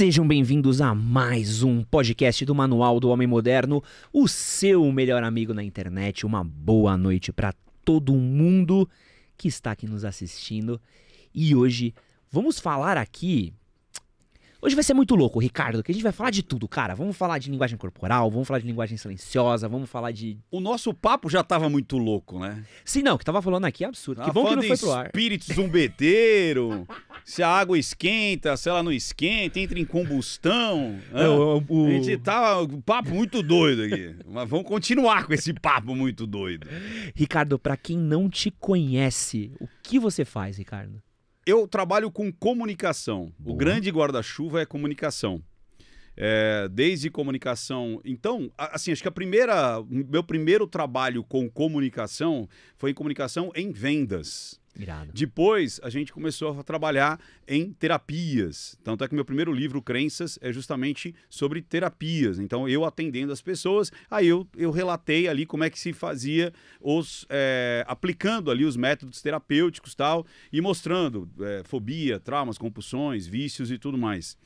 Sejam bem-vindos a mais um podcast do Manual do Homem Moderno, o seu melhor amigo na internet. Uma boa noite para todo mundo que está aqui nos assistindo. E hoje vamos falar aqui Hoje vai ser muito louco, Ricardo, que a gente vai falar de tudo, cara. Vamos falar de linguagem corporal, vamos falar de linguagem silenciosa, vamos falar de. O nosso papo já tava muito louco, né? Sim, não, o que tava falando aqui é absurdo. Tava que bom que não foi pro ar. Espírito zumbeteiro, se a água esquenta, se ela não esquenta, entra em combustão. É, o, o... A gente tava. Um papo muito doido aqui. Mas vamos continuar com esse papo muito doido. Ricardo, para quem não te conhece, o que você faz, Ricardo? eu trabalho com comunicação. Boa. O grande guarda-chuva é comunicação. É, desde comunicação. Então, assim, acho que a primeira, meu primeiro trabalho com comunicação foi em comunicação em vendas. Irado. Depois, a gente começou a trabalhar em terapias. Tanto é que meu primeiro livro, Crenças, é justamente sobre terapias. Então, eu atendendo as pessoas, aí eu, eu relatei ali como é que se fazia, os, é, aplicando ali os métodos terapêuticos tal, e mostrando é, fobia, traumas, compulsões, vícios e tudo mais.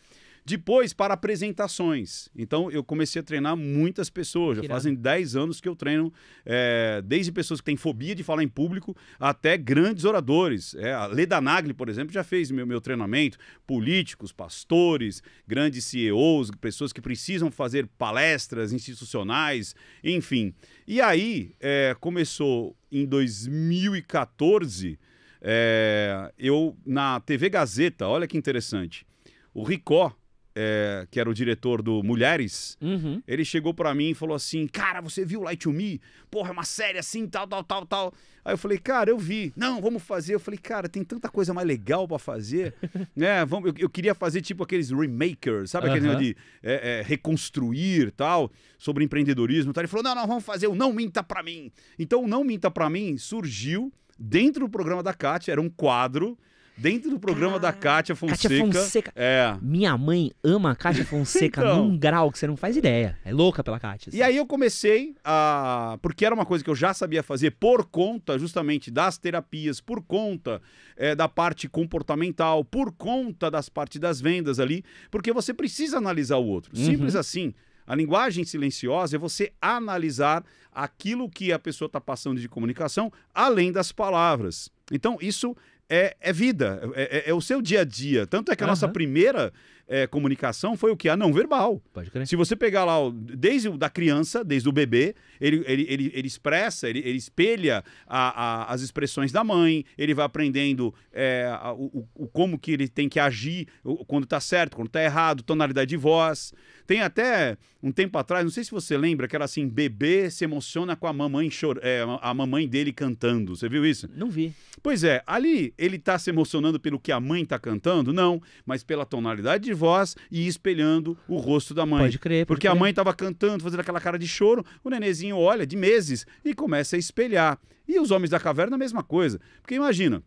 Depois, para apresentações. Então, eu comecei a treinar muitas pessoas. Já fazem 10 anos que eu treino, é, desde pessoas que têm fobia de falar em público até grandes oradores. É, a Leda Nagli, por exemplo, já fez meu, meu treinamento. Políticos, pastores, grandes CEOs, pessoas que precisam fazer palestras institucionais, enfim. E aí, é, começou em 2014. É, eh, eu na TV Gazeta, olha que interessante. O Ricó é, que era o diretor do Mulheres, uhum. ele chegou para mim e falou assim: Cara, você viu Light to Me? Porra, é uma série assim, tal, tal, tal, tal. Aí eu falei, cara, eu vi. Não, vamos fazer. Eu falei, cara, tem tanta coisa mais legal para fazer. né? vamos, eu, eu, queria fazer tipo aqueles remakers, sabe? Aquele uhum. de é, é, reconstruir tal, sobre empreendedorismo tal. Ele falou: não, não, vamos fazer o Não Minta para mim. Então, o Não Minta para mim surgiu dentro do programa da Kátia, era um quadro dentro do programa da ah. Kátia Fonseca. Kátia Fonseca. É. Minha mãe ama a Kátia Fonseca então... num grau que você não faz ideia. É louca pela Kátia. Assim. E aí eu comecei a. Porque era uma coisa que eu já sabia fazer por conta justamente das terapias, por conta é, da parte comportamental, por conta das partes das vendas ali, porque você precisa analisar o outro. Uhum. Simples uhum. assim. A linguagem silenciosa é você analisar aquilo que a pessoa está passando de comunicação além das palavras. Então, isso é, é vida, é, é, é, o seu dia a dia. Tanto é que a uhum. nossa primeira é, comunicação foi o que? A não verbal. Pode crer. Se você pegar lá, desde o da criança, desde o bebê, ele, ele, ele, ele expressa, ele, ele espelha a, a, as expressões da mãe, ele vai aprendendo é, a, o, o, como que ele tem que agir quando tá certo, quando tá errado, tonalidade de voz. Tem até um tempo atrás, não sei se você lembra, que era assim: bebê se emociona com a mamãe chor... É, a mamãe dele cantando. Você viu isso? Não vi. Pois é, ali ele tá se emocionando pelo que a mãe tá cantando? Não, mas pela tonalidade de voz e espelhando o rosto da mãe. Pode crer. Pode porque crer. a mãe estava cantando, fazendo aquela cara de choro, o nenenzinho olha de meses e começa a espelhar. E os homens da caverna, a mesma coisa. Porque imagina,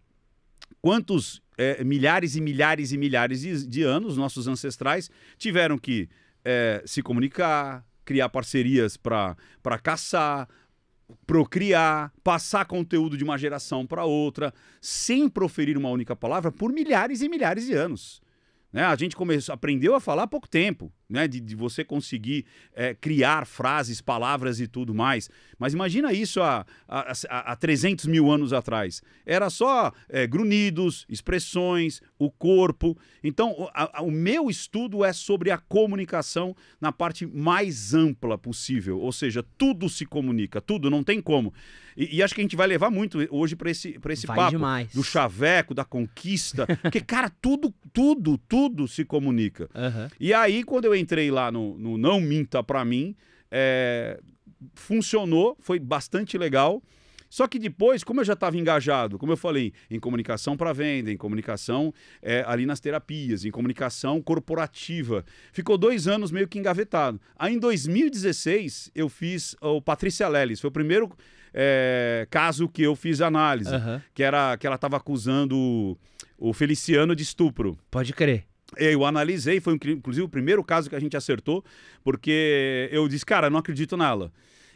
quantos é, milhares e milhares e milhares de, de anos nossos ancestrais tiveram que é, se comunicar, criar parcerias para caçar, procriar, passar conteúdo de uma geração para outra, sem proferir uma única palavra por milhares e milhares de anos. Né? A gente começou, aprendeu a falar há pouco tempo né? De, de você conseguir é, criar frases, palavras e tudo mais. Mas imagina isso há, há, há 300 mil anos atrás. Era só é, grunhidos, expressões, o corpo. Então, a, a, o meu estudo é sobre a comunicação na parte mais ampla possível. Ou seja, tudo se comunica, tudo, não tem como. E, e acho que a gente vai levar muito hoje para esse, pra esse papo demais. do chaveco, da conquista. porque, cara, tudo, tudo, tudo se comunica. Uhum. E aí, quando eu entrei lá no, no Não Minta Pra Mim, é, funcionou, foi bastante legal. Só que depois, como eu já estava engajado, como eu falei, em comunicação para venda, em comunicação é, ali nas terapias, em comunicação corporativa, ficou dois anos meio que engavetado. Aí em 2016 eu fiz o Patrícia Lelis, foi o primeiro é, caso que eu fiz análise, uhum. que era que ela estava acusando o, o Feliciano de estupro. Pode crer. É, eu analisei, foi inclusive o primeiro caso que a gente acertou, porque eu disse, cara, não acredito nela.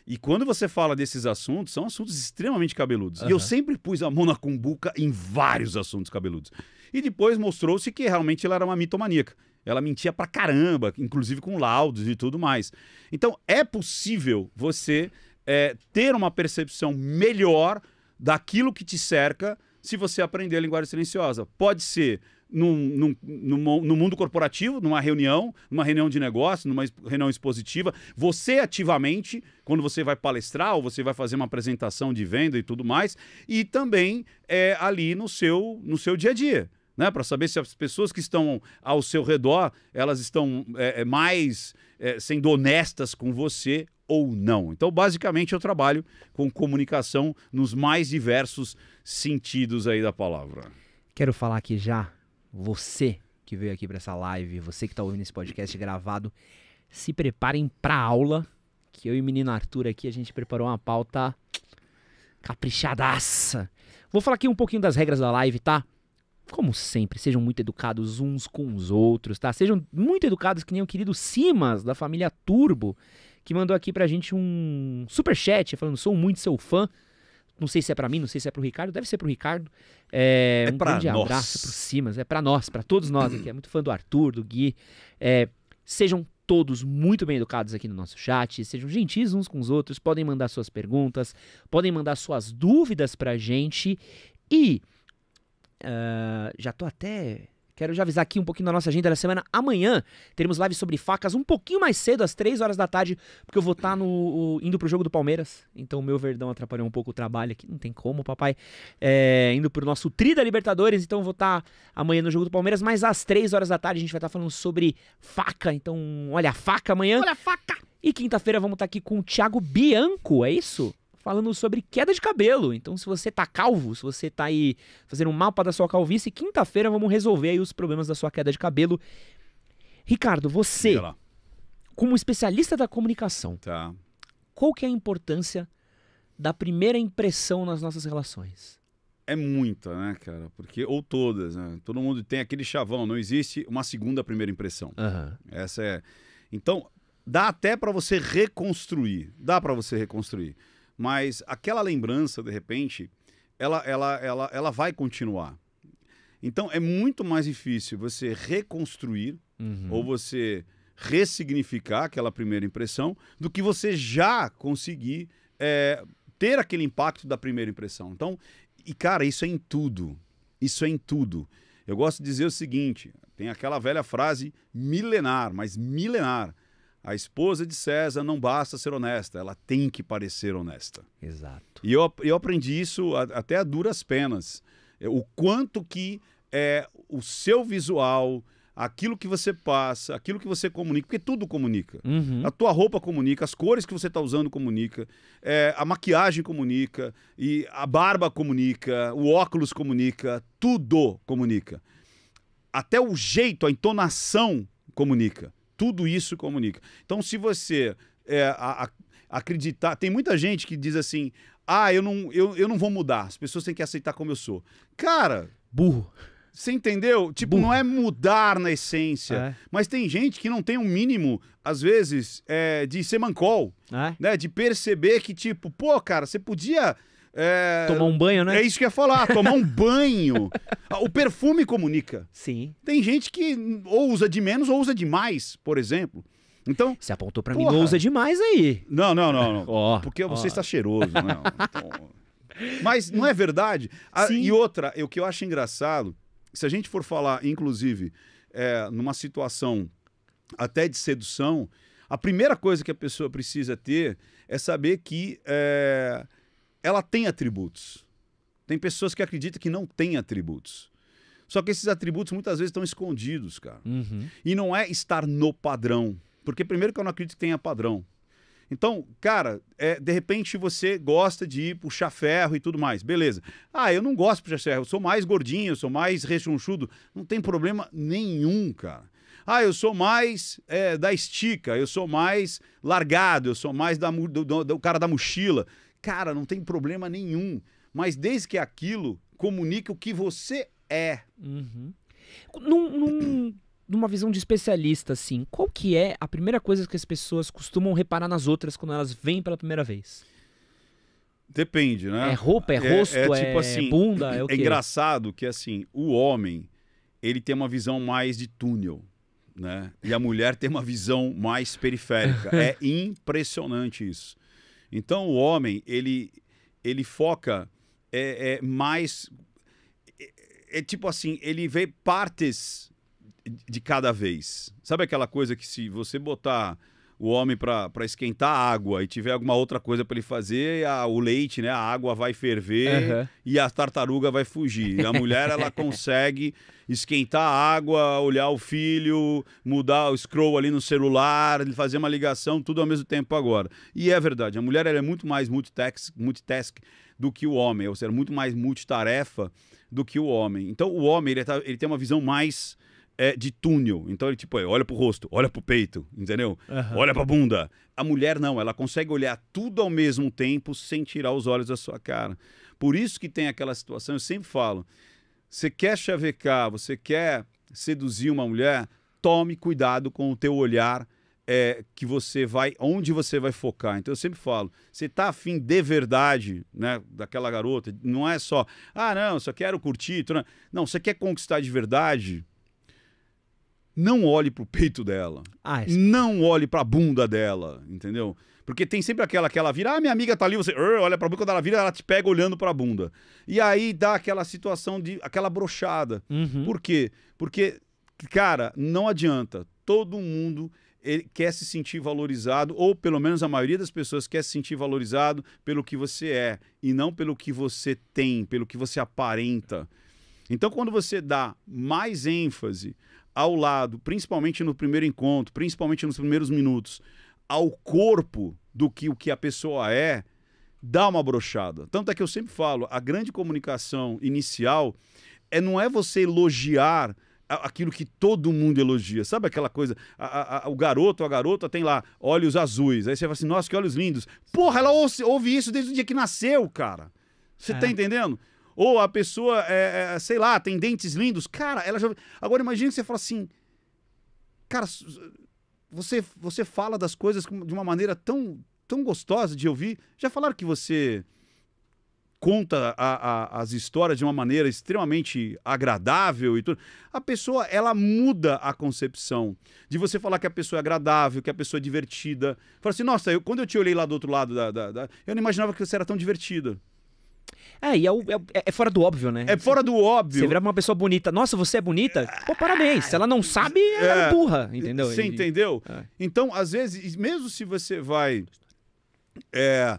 E quando você fala desses assuntos, são assuntos extremamente cabeludos. Uhum. E eu sempre pus a mão na cumbuca em vários assuntos cabeludos. E depois mostrou-se que realmente ela era uma mitomaníaca. Ela mentia pra caramba, inclusive com laudos e tudo mais. Então é possível você é, ter uma percepção melhor daquilo que te cerca se você aprender a linguagem silenciosa. Pode ser num, num, num, no mundo corporativo, numa reunião, numa reunião de negócio, numa reunião expositiva, você ativamente, quando você vai palestrar ou você vai fazer uma apresentação de venda e tudo mais, e também é, ali no seu, no seu dia a dia. Né, para saber se as pessoas que estão ao seu redor elas estão é, é, mais é, sendo honestas com você ou não. Então, basicamente, eu trabalho com comunicação nos mais diversos sentidos aí da palavra. Quero falar aqui já você que veio aqui para essa live, você que está ouvindo esse podcast gravado, se preparem para aula, que eu e o menino Arthur aqui a gente preparou uma pauta caprichadaça. Vou falar aqui um pouquinho das regras da live, tá? Como sempre, sejam muito educados uns com os outros, tá? Sejam muito educados que nem o querido Simas da família Turbo, que mandou aqui pra gente um super chat falando: "Sou muito seu fã". Não sei se é para mim, não sei se é para o Ricardo, deve ser para o Ricardo. É, é um grande nós. abraço para Simas, é para nós, para todos nós aqui. É muito fã do Arthur, do Gui. É, sejam todos muito bem educados aqui no nosso chat, sejam gentis uns com os outros, podem mandar suas perguntas, podem mandar suas dúvidas para a gente e uh, já tô até Quero já avisar aqui um pouquinho da nossa agenda da semana. Amanhã teremos live sobre facas um pouquinho mais cedo, às 3 horas da tarde, porque eu vou estar tá indo pro jogo do Palmeiras. Então o meu verdão atrapalhou um pouco o trabalho aqui. Não tem como, papai. É, indo pro nosso Tri da Libertadores. Então eu vou estar tá amanhã no jogo do Palmeiras. Mas às 3 horas da tarde a gente vai estar tá falando sobre faca. Então, olha a faca amanhã. Olha a faca! E quinta-feira vamos estar aqui com o Thiago Bianco, é isso? falando sobre queda de cabelo. Então, se você tá calvo, se você tá aí fazendo um mapa da sua calvície, quinta-feira vamos resolver aí os problemas da sua queda de cabelo. Ricardo, você, como especialista da comunicação, tá. qual que é a importância da primeira impressão nas nossas relações? É muita, né, cara? Porque, ou todas, né? Todo mundo tem aquele chavão, não existe uma segunda primeira impressão. Uhum. Essa é. Então, dá até para você reconstruir. Dá para você reconstruir mas aquela lembrança, de repente, ela, ela, ela, ela vai continuar. Então é muito mais difícil você reconstruir uhum. ou você ressignificar aquela primeira impressão do que você já conseguir é, ter aquele impacto da primeira impressão. Então, e cara, isso é em tudo. Isso é em tudo. Eu gosto de dizer o seguinte: tem aquela velha frase milenar, mas milenar. A esposa de César não basta ser honesta, ela tem que parecer honesta. Exato. E eu, eu aprendi isso a, até a duras penas. É, o quanto que é o seu visual, aquilo que você passa, aquilo que você comunica, porque tudo comunica. Uhum. A tua roupa comunica, as cores que você está usando comunica, é, a maquiagem comunica, e a barba comunica, o óculos comunica, tudo comunica. Até o jeito, a entonação comunica. Tudo isso comunica. Então, se você é, a, a, acreditar. Tem muita gente que diz assim: ah, eu não, eu, eu não vou mudar, as pessoas têm que aceitar como eu sou. Cara. Burro. Você entendeu? Tipo, Burro. não é mudar na essência. É. Mas tem gente que não tem um mínimo, às vezes, é, de ser mancol. É. Né? De perceber que, tipo, pô, cara, você podia é... Tomar um banho, né? É isso que ia falar, tomar um banho. Ah, o perfume comunica. Sim. Tem gente que ou usa de menos ou usa demais, por exemplo. Então. Você apontou para mim, não usa demais aí. Não, não, não. não. Oh, Porque você está cheiroso. Então... Mas não é verdade. A, ah, e outra, o que eu acho engraçado, se a gente for falar, inclusive, é, numa situação até de sedução, a primeira coisa que a pessoa precisa ter é saber que. É, ela tem atributos. Tem pessoas que acreditam que não tem atributos. Só que esses atributos muitas vezes estão escondidos, cara. Uhum. E não é estar no padrão. Porque, primeiro, que eu não acredito que tenha padrão. Então, cara, é, de repente você gosta de ir puxar ferro e tudo mais, beleza. Ah, eu não gosto de puxar ferro, eu sou mais gordinho, eu sou mais rechonchudo. Não tem problema nenhum, cara. Ah, eu sou mais é, da estica, eu sou mais largado, eu sou mais da, do, do, do cara da mochila. Cara, não tem problema nenhum. Mas desde que aquilo comunique o que você é. Uhum. Num, num, numa visão de especialista, assim, qual que é a primeira coisa que as pessoas costumam reparar nas outras quando elas vêm pela primeira vez? Depende, né? É roupa, é rosto, é, é, tipo é assim, bunda, é, é o quê? É engraçado que, assim, o homem, ele tem uma visão mais de túnel, né? E a mulher tem uma visão mais periférica. é impressionante isso. Então o homem, ele, ele foca é, é mais. É, é, tipo assim, ele vê partes de cada vez. Sabe aquela coisa que se você botar o homem para esquentar a água e tiver alguma outra coisa para ele fazer, a, o leite, né, a água vai ferver uhum. e a tartaruga vai fugir. A mulher ela consegue esquentar a água, olhar o filho, mudar o scroll ali no celular, fazer uma ligação, tudo ao mesmo tempo agora. E é verdade, a mulher é muito mais multitask, multitask do que o homem, ou seja, muito mais multitarefa do que o homem. Então o homem ele, tá, ele tem uma visão mais é, de túnel. Então ele tipo, é, olha pro rosto, olha pro peito, entendeu? Uhum. Olha pra bunda. A mulher não, ela consegue olhar tudo ao mesmo tempo sem tirar os olhos da sua cara. Por isso que tem aquela situação, eu sempre falo, você quer chavecar, você quer seduzir uma mulher, tome cuidado com o teu olhar é, que você vai, onde você vai focar. Então eu sempre falo, você tá afim de verdade, né, daquela garota, não é só, ah não, só quero curtir, não, não você quer conquistar de verdade, não olhe pro peito dela, ah, é não olhe pra bunda dela, entendeu? Porque tem sempre aquela que ela vira, ah, minha amiga tá ali, você olha pra bunda, quando ela vira, ela te pega olhando pra bunda. E aí dá aquela situação de, aquela brochada. Uhum. Por quê? Porque, cara, não adianta. Todo mundo quer se sentir valorizado, ou pelo menos a maioria das pessoas quer se sentir valorizado pelo que você é, e não pelo que você tem, pelo que você aparenta. Então, quando você dá mais ênfase ao lado, principalmente no primeiro encontro, principalmente nos primeiros minutos, ao corpo do que o que a pessoa é, dá uma brochada. Tanto é que eu sempre falo, a grande comunicação inicial é não é você elogiar aquilo que todo mundo elogia. Sabe aquela coisa? A, a, a, o garoto, a garota tem lá olhos azuis. Aí você fala assim, nossa, que olhos lindos. Porra, ela ouve, ouve isso desde o dia que nasceu, cara. Você tá é. tá entendendo? Ou a pessoa, é, é, é, sei lá, tem dentes lindos. Cara, ela já. Agora imagina que você fala assim. Cara, você, você fala das coisas de uma maneira tão, tão gostosa de ouvir. Já falaram que você conta a, a, as histórias de uma maneira extremamente agradável e tudo. A pessoa, ela muda a concepção de você falar que a pessoa é agradável, que a pessoa é divertida. Fala assim, nossa, eu, quando eu te olhei lá do outro lado, da, da, da eu não imaginava que você era tão divertida. É, e é, é, é, é, fora do óbvio, né? É fora do óbvio. Você vira uma pessoa bonita. Nossa, você é bonita? Pô, parabéns. Se ela não sabe, ela é burra, entendeu? Você entendeu? É. Então, às vezes, mesmo se você vai é,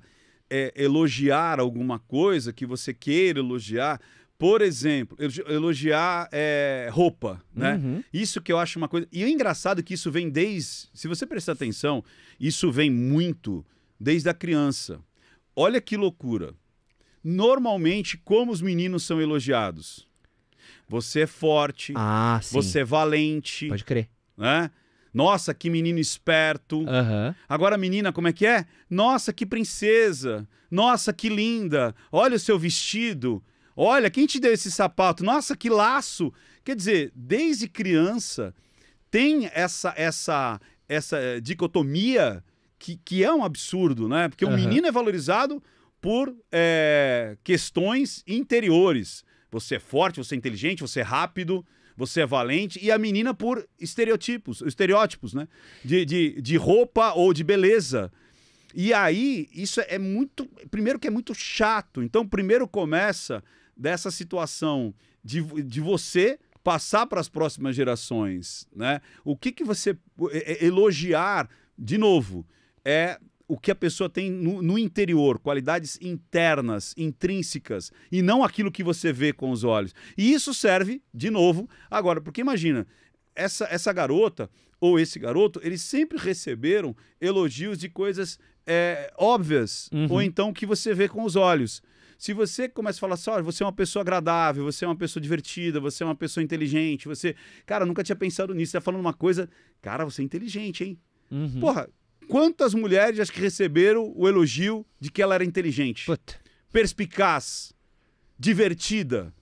é, elogiar alguma coisa que você queira elogiar, por exemplo, elogiar é, roupa, né? Uhum. Isso que eu acho uma coisa. E o é engraçado que isso vem desde. Se você prestar atenção, isso vem muito desde a criança. Olha que loucura. Normalmente, como os meninos são elogiados? Você é forte, ah, você é valente. Pode crer. Né? Nossa, que menino esperto. Uhum. Agora, menina, como é que é? Nossa, que princesa. Nossa, que linda. Olha o seu vestido. Olha, quem te deu esse sapato? Nossa, que laço. Quer dizer, desde criança tem essa essa essa eh, dicotomia que, que é um absurdo, né? Porque uhum. o menino é valorizado, por é, questões interiores. Você é forte, você é inteligente, você é rápido, você é valente. E a menina por estereotipos, estereótipos, né? De, de, de roupa ou de beleza. E aí, isso é, é muito. Primeiro que é muito chato. Então, primeiro começa dessa situação de, de você passar para as próximas gerações, né? O que que você é, é, elogiar de novo é o que a pessoa tem no, no, interior, qualidades internas, intrínsecas, e não aquilo que você vê com os olhos. E isso serve, de novo, agora, porque imagina, essa, essa garota ou esse garoto, eles sempre receberam elogios de coisas é, óbvias, uhum. ou então que você vê com os olhos. Se você começa a falar só, assim, você é uma pessoa agradável, você é uma pessoa divertida, você é uma pessoa inteligente, você. Cara, nunca tinha pensado nisso. Você tá falando uma coisa. Cara, você é inteligente, hein? Uhum. Porra, Quantas mulheres acho que receberam o elogio de que ela era inteligente, Puta. perspicaz, divertida?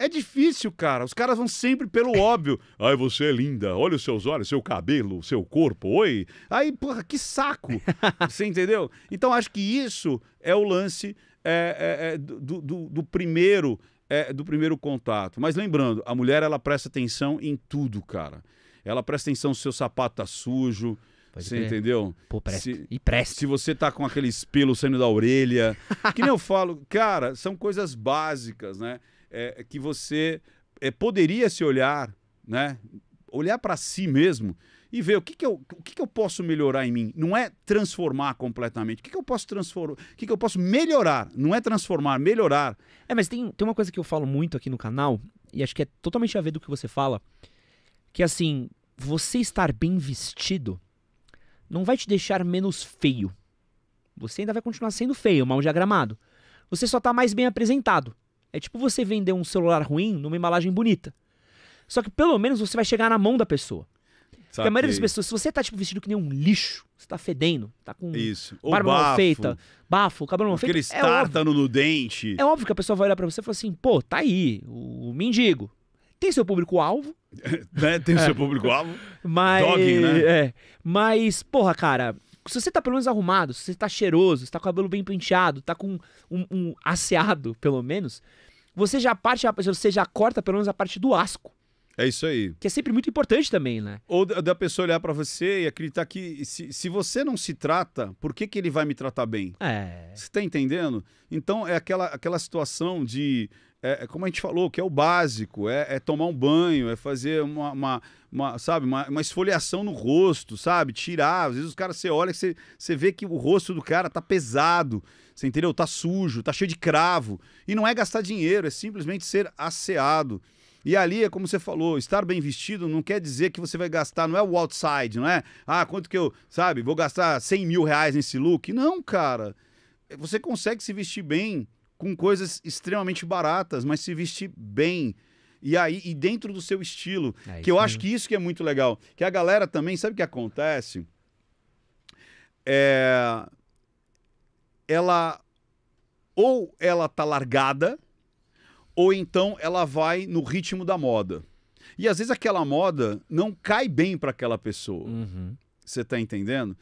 É difícil, cara. Os caras vão sempre pelo óbvio. Ai, você é linda. Olha os seus olhos, seu cabelo, seu corpo. Oi. Aí, porra, que saco. você entendeu? Então, acho que isso é o lance é, é, é do, do, do, primeiro é, do primeiro contato. Mas lembrando, a mulher ela presta atenção em tudo, cara. Ela presta atenção se o seu sapato tá sujo, Pode você entendeu? Pô, presta. Se, e presta. Se você tá com aqueles pelos saindo da orelha. que nem eu falo, cara, são coisas básicas, né? É, é que você é, poderia se olhar, né? Olhar para si mesmo e ver o que, que, eu, o que, que eu posso melhorar em mim. Não é transformar completamente. O que, que eu posso transformar? O que, que eu posso melhorar? Não é transformar, melhorar. É, mas tem, tem uma coisa que eu falo muito aqui no canal, e acho que é totalmente a ver do que você fala, que é assim, você estar bem vestido não vai te deixar menos feio. Você ainda vai continuar sendo feio, mal diagramado. Você só está mais bem apresentado. É tipo você vender um celular ruim numa embalagem bonita. Só que pelo menos você vai chegar na mão da pessoa. Saquei. Porque a maioria das pessoas, se você tá tipo vestido que nem um lixo, você tá fedendo, tá com Isso. barba bafo, mal feita, bafo, cabelo mal feito. Aquele é tártano no dente. É óbvio que a pessoa vai olhar pra você e falar assim, pô, tá aí, o mendigo. Tem seu público-alvo. né? Tem o seu é. público-alvo. Mas. Dogging, né? É. Mas, porra, cara, se você tá pelo menos arrumado, se você tá cheiroso, se tá com o cabelo bem penteado, tá com um, um asseado, pelo menos, você já parte, você já corta pelo menos a parte do asco. É isso aí. Que é sempre muito importante também, né? Ou da pessoa olhar para você e acreditar que se, se você não se trata, por que, que ele vai me tratar bem? É. Você tá entendendo? Então é aquela, aquela situação de é, é, como a gente falou, que é o básico, é, é tomar um banho, é fazer uma, uma, uma sabe, uma, uma, esfoliação no rosto, sabe? Tirar, às vezes os caras, você olha, você, você vê que o rosto do cara tá pesado, você entendeu? Tá sujo, tá cheio de cravo. E não é gastar dinheiro, é simplesmente ser asseado. E ali é como você falou, estar bem vestido não quer dizer que você vai gastar, não é o outside, não é? Ah, quanto que eu, sabe, vou gastar 100 mil reais nesse look. Não, cara. Você consegue se vestir bem com coisas extremamente baratas, mas se vestir bem. E aí, e dentro do seu estilo. É que eu acho que isso que é muito legal. Que a galera também, sabe o que acontece? É... Ela. Ou ela tá largada, ou então ela vai no ritmo da moda. E às vezes aquela moda não cai bem para aquela pessoa. Uhum. Você uhum. tá entendendo?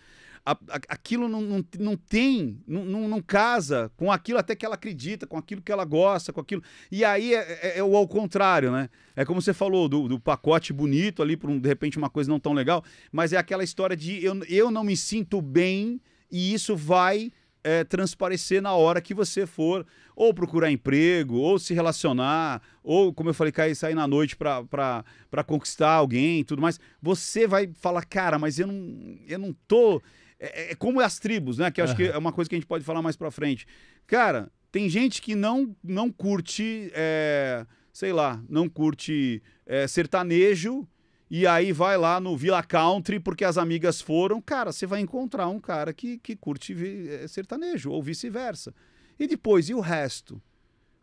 a, a, aquilo não, não, não tem, não, não, não, casa com aquilo até que ela acredita, com aquilo que ela gosta, com aquilo. E aí é, é, é o ao contrário, né? É como você falou, do, do pacote bonito ali, por um, de repente uma coisa não tão legal, mas é aquela história de eu, eu não me sinto bem e isso vai é, transparecer na hora que você for ou procurar emprego, ou se relacionar, ou, como eu falei, cair, sair na noite para conquistar alguém e tudo mais. Você vai falar, cara, mas eu não, eu não tô. É, é, é como as tribos, né? Que acho uhum. que é uma coisa que a gente pode falar mais pra frente. Cara, tem gente que não, não curte, é, sei lá, não curte é, sertanejo e aí vai lá no Villa Country porque as amigas foram. Cara, você vai encontrar um cara que, que curte é, sertanejo ou vice-versa. E depois, e o resto?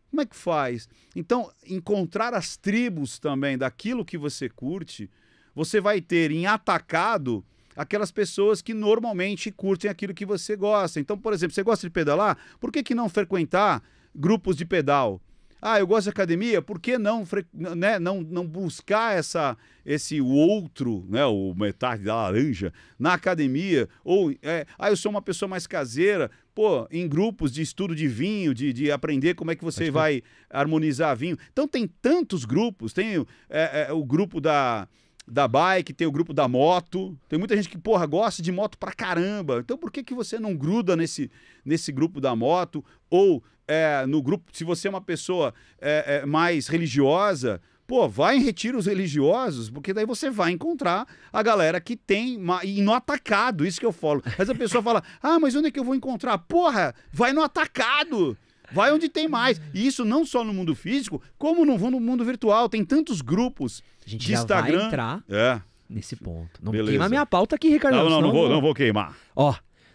Como é que faz? Então, encontrar as tribos também daquilo que você curte, você vai ter em atacado aquelas pessoas que normalmente curtem aquilo que você gosta. Então, por exemplo, você gosta de pedalar? Por que, que não frequentar grupos de pedal? Ah, eu gosto de academia, por que não, né, não, não buscar essa, esse outro, né, o metade da laranja, na academia? Ou, é, ah, eu sou uma pessoa mais caseira, pô, em grupos de estudo de vinho, de, de aprender como é que você Acho vai que... harmonizar vinho. Então tem tantos grupos, tem é, é, o grupo da, da bike, tem o grupo da moto. Tem muita gente que, porra, gosta de moto pra caramba. Então por que, que você não gruda nesse, nesse grupo da moto? Ou é, no grupo, se você é uma pessoa é, é, mais religiosa, pô, vai em retiros religiosos, porque daí você vai encontrar a galera que tem, e no atacado, isso que eu falo. Mas a pessoa fala, ah, mas onde é que eu vou encontrar? Porra, vai no atacado! Vai onde tem mais. E isso não só no mundo físico, como no mundo virtual. Tem tantos grupos a gente de já Instagram. Vai entrar é. nesse ponto. Não Beleza. queima minha pauta aqui, Ricardo. Não, não, não, vou, não vou queimar. Ó,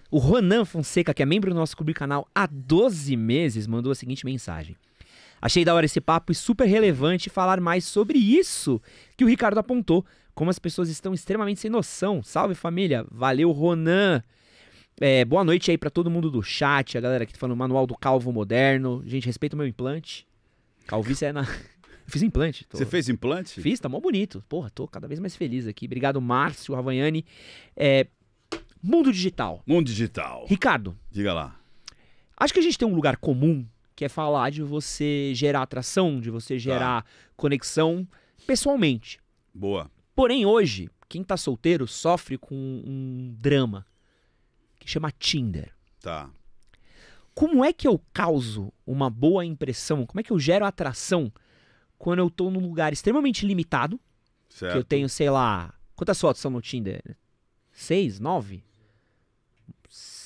o Ronan Fonseca, que é membro do nosso Clube Canal há 12 meses, mandou a seguinte mensagem. Achei da hora esse papo e super relevante falar mais sobre isso que o Ricardo apontou. Como as pessoas estão extremamente sem noção. Salve família, valeu Ronan. É, boa noite aí para todo mundo do chat, a galera que tá falando manual do calvo moderno. Gente, respeita o meu implante. Calvície é na. fiz implante. Tô... Você fez implante? Fiz, tá mó bonito. Porra, tô cada vez mais feliz aqui. Obrigado, Márcio Ravaiani. É... Mundo digital. Mundo digital. Ricardo. Diga lá. Acho que a gente tem um lugar comum que é falar de você gerar atração, de você tá. gerar tá. conexão pessoalmente. Boa. Porém, hoje, quem tá solteiro sofre com um drama chama Tinder. Tá. Como é que eu causo uma boa impressão? Como é que eu gero atração quando eu estou num lugar extremamente limitado? Certo. Que eu tenho, sei lá. Quantas fotos são no Tinder? Seis? Nove?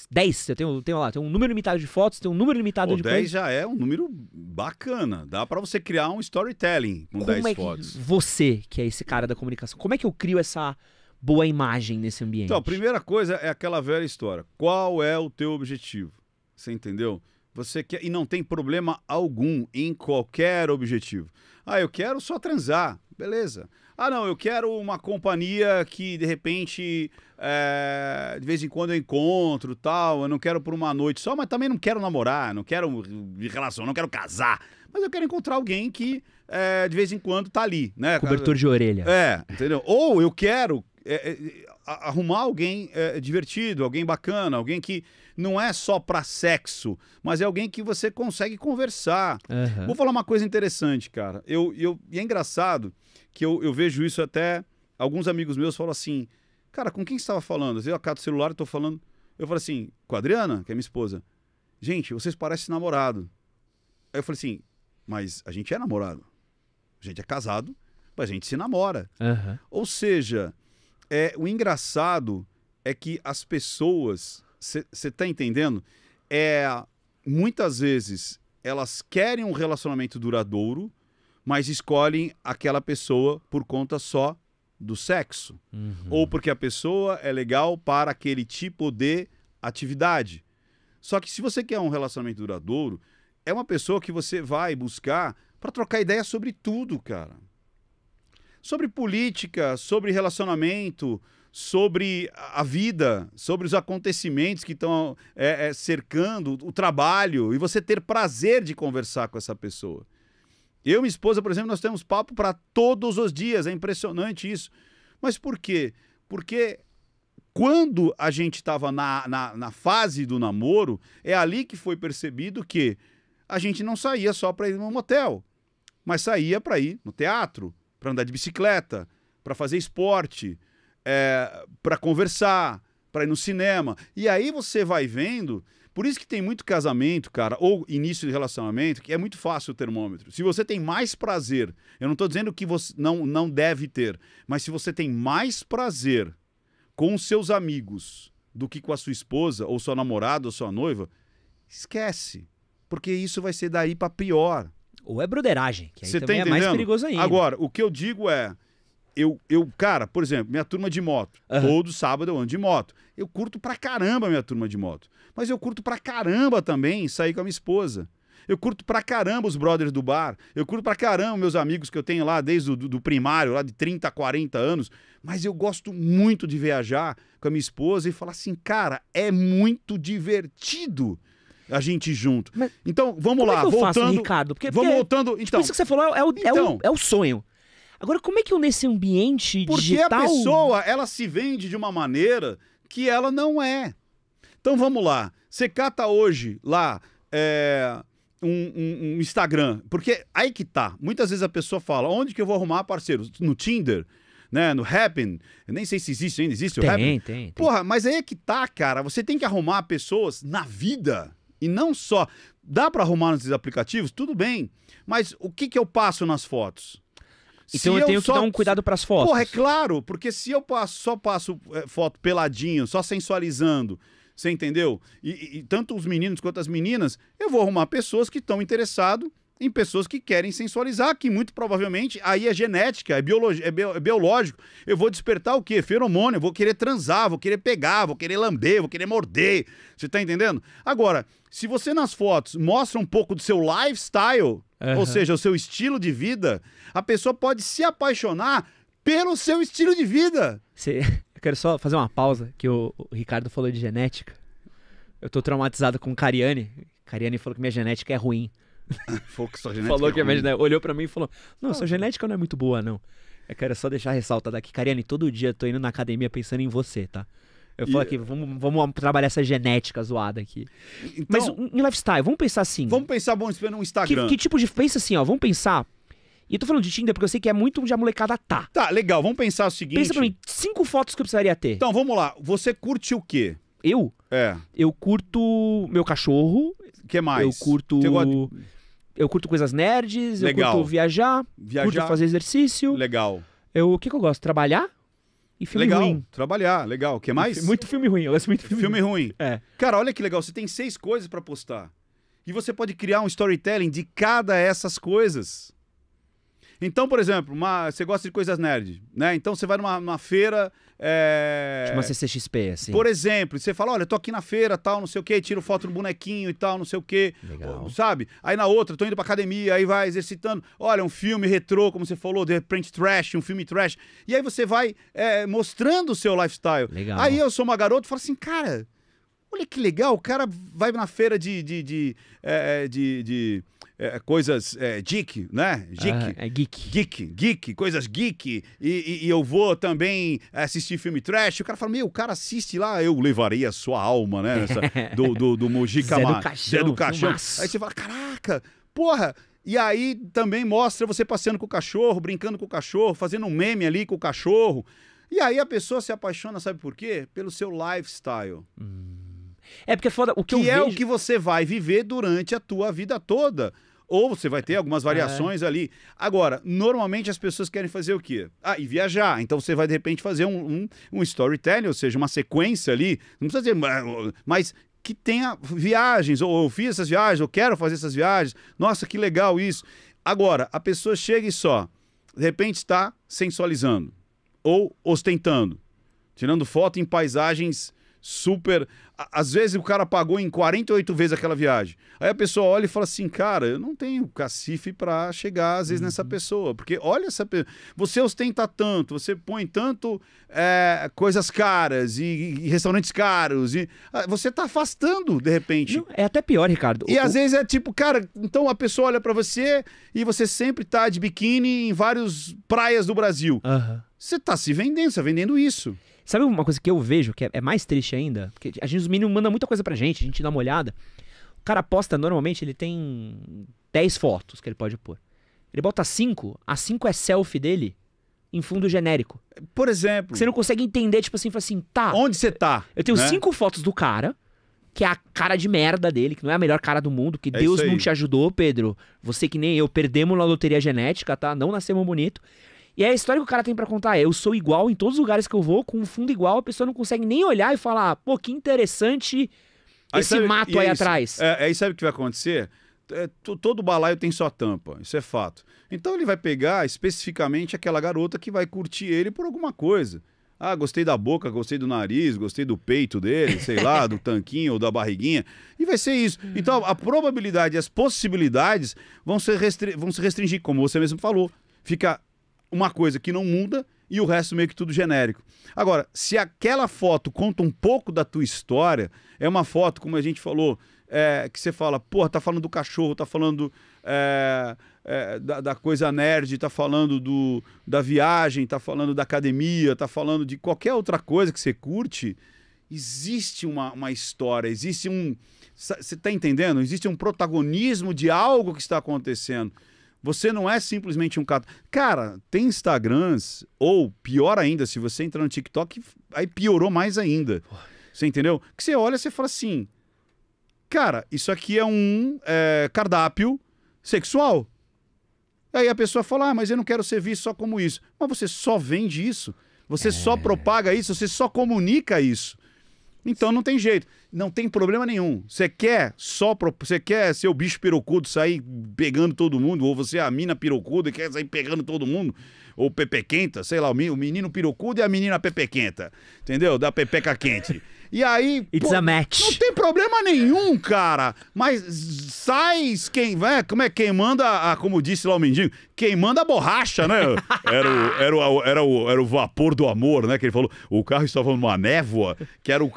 dez? Eu tenho, tenho lá, tem um número limitado de fotos, tem um número limitado de Dez já é um número bacana. Dá para você criar um storytelling com como 10 é fotos. Você, que é esse cara da comunicação, como é que eu crio essa boa imagem nesse ambiente? Então, a primeira coisa é aquela velha história. Qual é o teu objetivo? Você entendeu? Você quer e não tem problema algum em qualquer objetivo. Ah, eu quero só transar, beleza? Ah, não, eu quero uma companhia que de repente é, de vez em quando eu encontro, tal. Eu não quero por uma noite só, mas também não quero namorar, não quero me relacionar, não quero casar. Mas eu quero encontrar alguém que é, de vez em quando tá ali, né? Cobertor de orelha. É, entendeu? Ou eu quero é, é arrumar alguém é, divertido, alguém bacana, alguém que não é só para sexo, mas é alguém que você consegue conversar. Uhum. Vou falar uma coisa interessante, cara. Eu, eu, e é engraçado que eu, eu vejo isso até. Alguns amigos meus falam assim: Cara, com quem você estava falando? Eu acato o celular e tô falando. Eu falo assim: Com a Adriana, que é minha esposa. Gente, vocês parecem namorado. Aí eu falei assim: Mas a gente é namorado. A gente é casado, mas a gente se namora. Uhum. Ou seja é, o engraçado é que as pessoas, você tá entendendo? É, muitas vezes elas querem um relacionamento duradouro, mas escolhem aquela pessoa por conta só do sexo. Uhum. Ou porque a pessoa é legal para aquele tipo de atividade. Só que se você quer um relacionamento duradouro, é uma pessoa que você vai buscar para trocar ideia sobre tudo, cara sobre política, sobre relacionamento, sobre a vida, sobre os acontecimentos que estão é, é, cercando o trabalho e você ter prazer de conversar com essa pessoa. Eu e minha esposa, por exemplo, nós temos papo para todos os dias, é impressionante isso. Mas por quê? Porque quando a gente estava na, na, na, fase do namoro, é ali que foi percebido que a gente não saía só para ir no motel, mas saía para ir no teatro, para andar de bicicleta, para fazer esporte, é, para conversar, para ir no cinema. E aí você vai vendo. Por isso que tem muito casamento, cara, ou início de relacionamento, que é muito fácil o termômetro. Se você tem mais prazer, eu não estou dizendo que você não, não deve ter, mas se você tem mais prazer com seus amigos do que com a sua esposa, ou sua namorada, ou sua noiva, esquece. Porque isso vai ser daí para pior. Ou é broderagem, que aí Cê tá também tá é mais perigoso ainda. Agora, o que eu digo é. Eu, eu, cara, por exemplo, minha turma de moto. Uhum. Todo sábado eu ando de moto. Eu curto pra caramba minha turma de moto. Mas eu curto pra caramba também sair com a minha esposa. Eu curto pra caramba os brothers do bar. Eu curto pra caramba meus amigos que eu tenho lá desde o do, do primário, lá de 30, 40 anos. Mas eu gosto muito de viajar com a minha esposa e falar assim, cara, é muito divertido a gente junto. Mas então, vamos é lá, é voltando. Faço, Ricardo? Porque, vamos porque voltando. Tipo então, isso que você falou é o, então, é o, então. é o sonho. Agora, como é que eu, nesse ambiente porque digital... Porque a pessoa, ela se vende de uma maneira que ela não é. Então, vamos lá. Você cata hoje lá é, um, um, um, Instagram. Porque aí que tá. Muitas vezes a pessoa fala, onde que eu vou arrumar parceiro? No Tinder? Né, no Happen. eu nem sei se existe, ainda existe tem, o Happen. Tem, tem. Porra, mas aí é que tá, cara. Você tem que arrumar pessoas na vida. E não só. Dá para arrumar nos aplicativos? Tudo bem. Mas o que, que eu passo nas fotos? Então eu, eu tenho só... que dar um cuidado para as fotos. Porra, é claro, porque se eu passo, só passo é, foto peladinho, só sensualizando, você entendeu? E, e, tanto os meninos quanto as meninas, eu vou arrumar pessoas que estão interessadas em pessoas que querem sensualizar, que muito provavelmente aí é genética, é, é, é biológico. Eu vou despertar o quê? Feromônio, vou querer transar, vou querer pegar, vou querer lamber, vou querer morder. Você tá entendendo? Agora, se você nas fotos mostra um pouco do seu lifestyle, uhum. ou seja, o seu estilo de vida, a pessoa pode se apaixonar pelo seu estilo de vida. Eu quero só fazer uma pausa, que o, Ricardo falou de genética. Eu tô traumatizado com Cariani. Cariani falou que minha genética é ruim. Falou é que a minha genética olhou para mim e falou: Não, sua genética não é muito boa, não. Eu é quero só deixar ressalta daqui Cariane, todo dia eu tô indo na academia pensando em você, tá? Eu e... falo aqui, vamos, vamos, trabalhar essa genética zoada aqui. Então, Mas em lifestyle, vamos pensar assim. Vamos pensar, bom, no Instagram. Que, que tipo de. Pensa assim, ó, vamos pensar e eu tô falando de Tinder porque eu sei que é muito onde a molecada tá. Tá, legal. Vamos pensar o seguinte. Pensa pra mim, cinco fotos que eu precisaria ter. Então, vamos lá. Você curte o quê? Eu? É. Eu curto meu cachorro, que mais? Eu curto. De... Eu curto coisas nerds, Legal. eu curto viajar, viajar, curto fazer exercício. Legal. Eu, o que, que eu gosto? Trabalhar? E filme legal, ruim. trabalhar, legal. O que mais? Muito filme ruim, eu gosto muito de filme, filme ruim. ruim. É. Cara, olha que legal, você tem seis coisas para postar. E você pode criar um storytelling de cada essas coisas. Então, por exemplo, uma, você gosta de coisas nerd, né? Então você vai numa, numa feira. É... Eh, tipo uma CCXP, assim. Por exemplo, você fala: olha, tô aqui na feira, tal, não sei o quê, tiro foto do bonequinho e tal, não sei o quê. Legal. Sabe? Aí na outra, tô indo pra academia, aí vai exercitando. Olha, um filme retrô, como você falou, de repente trash, um filme trash. E aí você vai é, mostrando o seu lifestyle. Legal. Aí eu sou uma garota e falo assim, cara Olha que legal, o cara vai na feira de, de, de, é, é, de, de é, coisas é, geek, né? Geek. Ah, é geek. Geek, geek, coisas geek. E, e, e, eu vou também assistir filme trash. O cara fala, meu, o cara assiste lá, eu levaria a sua alma, né? do, do, do Mojica Zé do Caixão. Zé do Caixão. Aí você fala, caraca, porra... E aí também mostra você passeando com o cachorro, brincando com o cachorro, fazendo um meme ali com o cachorro. E aí a pessoa se apaixona, sabe por quê? Pelo seu lifestyle. Hum. É porque é foda. O que, que eu é vejo... o que você vai viver durante a tua vida toda. Ou você vai ter algumas é. variações é. ali. Agora, normalmente as pessoas querem fazer o quê? Ah, e viajar. Então você vai, de repente, fazer um, um, um storytelling, ou seja, uma sequência ali. Não precisa dizer, mas que tenha viagens, ou eu fiz essas viagens, ou quero fazer essas viagens. Nossa, que legal isso. Agora, a pessoa chega e só, de repente, está sensualizando ou ostentando, tirando foto em paisagens super. Às vezes o cara pagou em 48 vezes aquela viagem. Aí a pessoa olha e fala assim: cara, eu não tenho cacife para chegar, às vezes, uhum. nessa pessoa. Porque olha essa pessoa. Você ostenta tanto, você põe tanto é, coisas caras e, e, restaurantes caros. e ah, Você tá afastando, de repente. Não, é até pior, Ricardo. E o... às vezes é tipo, cara, então a pessoa olha para você e você sempre tá de biquíni em várias praias do Brasil. Uhum. Você tá se vendendo, você tá vendendo isso. Sabe uma coisa que eu vejo que é, é mais triste ainda? Porque a gente, os meninos mandam muita coisa pra gente, a gente dá uma olhada. O cara posta normalmente, ele tem 10 fotos que ele pode pôr. Ele bota 5, a 5 é selfie dele em fundo genérico. Por exemplo. Você não consegue entender, tipo assim, assim, tá. Onde você tá? Eu tenho né? cinco fotos do cara, que é a cara de merda dele, que não é a melhor cara do mundo, que é Deus não te ajudou, Pedro. Você que nem eu, perdemos na loteria genética, tá? Não nascemos bonito. E é a história que o cara tem para contar é: eu sou igual em todos os lugares que eu vou, com um fundo igual, a pessoa não consegue nem olhar e falar, ah, pô, que interessante aí esse sabe, mato aí atrás. É, aí sabe o que vai acontecer? É, todo balaio tem sua tampa, isso é fato. Então ele vai pegar especificamente aquela garota que vai curtir ele por alguma coisa. Ah, gostei da boca, gostei do nariz, gostei do peito dele, sei lá, do tanquinho ou da barriguinha. E vai ser isso. Hum. Então a probabilidade e as possibilidades vão, ser restri vão se restringir, como você mesmo falou. Fica uma coisa que não muda e o resto meio que tudo genérico. Agora, se aquela foto conta um pouco da tua história, é uma foto, como a gente falou, é, que você fala, porra, tá falando do cachorro, tá falando é, é, da, da, coisa nerd, tá falando do, da viagem, tá falando da academia, tá falando de qualquer outra coisa que você curte, existe uma, uma história, existe um. Você tá entendendo? Existe um protagonismo de algo que está acontecendo. Você não é simplesmente um cara. Cara, tem Instagrams, ou pior ainda, se você entrar no TikTok, aí piorou mais ainda. Você entendeu? Que você olha e você fala assim: Cara, isso aqui é um é, cardápio sexual. Aí a pessoa fala: Ah, mas eu não quero ser visto só como isso. Mas você só vende isso. Você é... só propaga isso, você só comunica isso. Então não tem jeito. Não tem problema nenhum. Você quer só. Você quer ser o bicho pirocudo sair pegando todo mundo, ou você é a mina pirocuda e quer sair pegando todo mundo, ou pepequenta, sei lá, o menino pirocudo e a menina pepequenta. Entendeu? Da pepeca quente. E aí. It's pô, a match. Não tem problema nenhum, cara. Mas sai quem. vai? Né, como é quem manda, a, como disse lá o mendigo. quem manda a borracha, né? Era o, era, o, era, o, era o vapor do amor, né? Que ele falou. O carro estava numa névoa, que era o.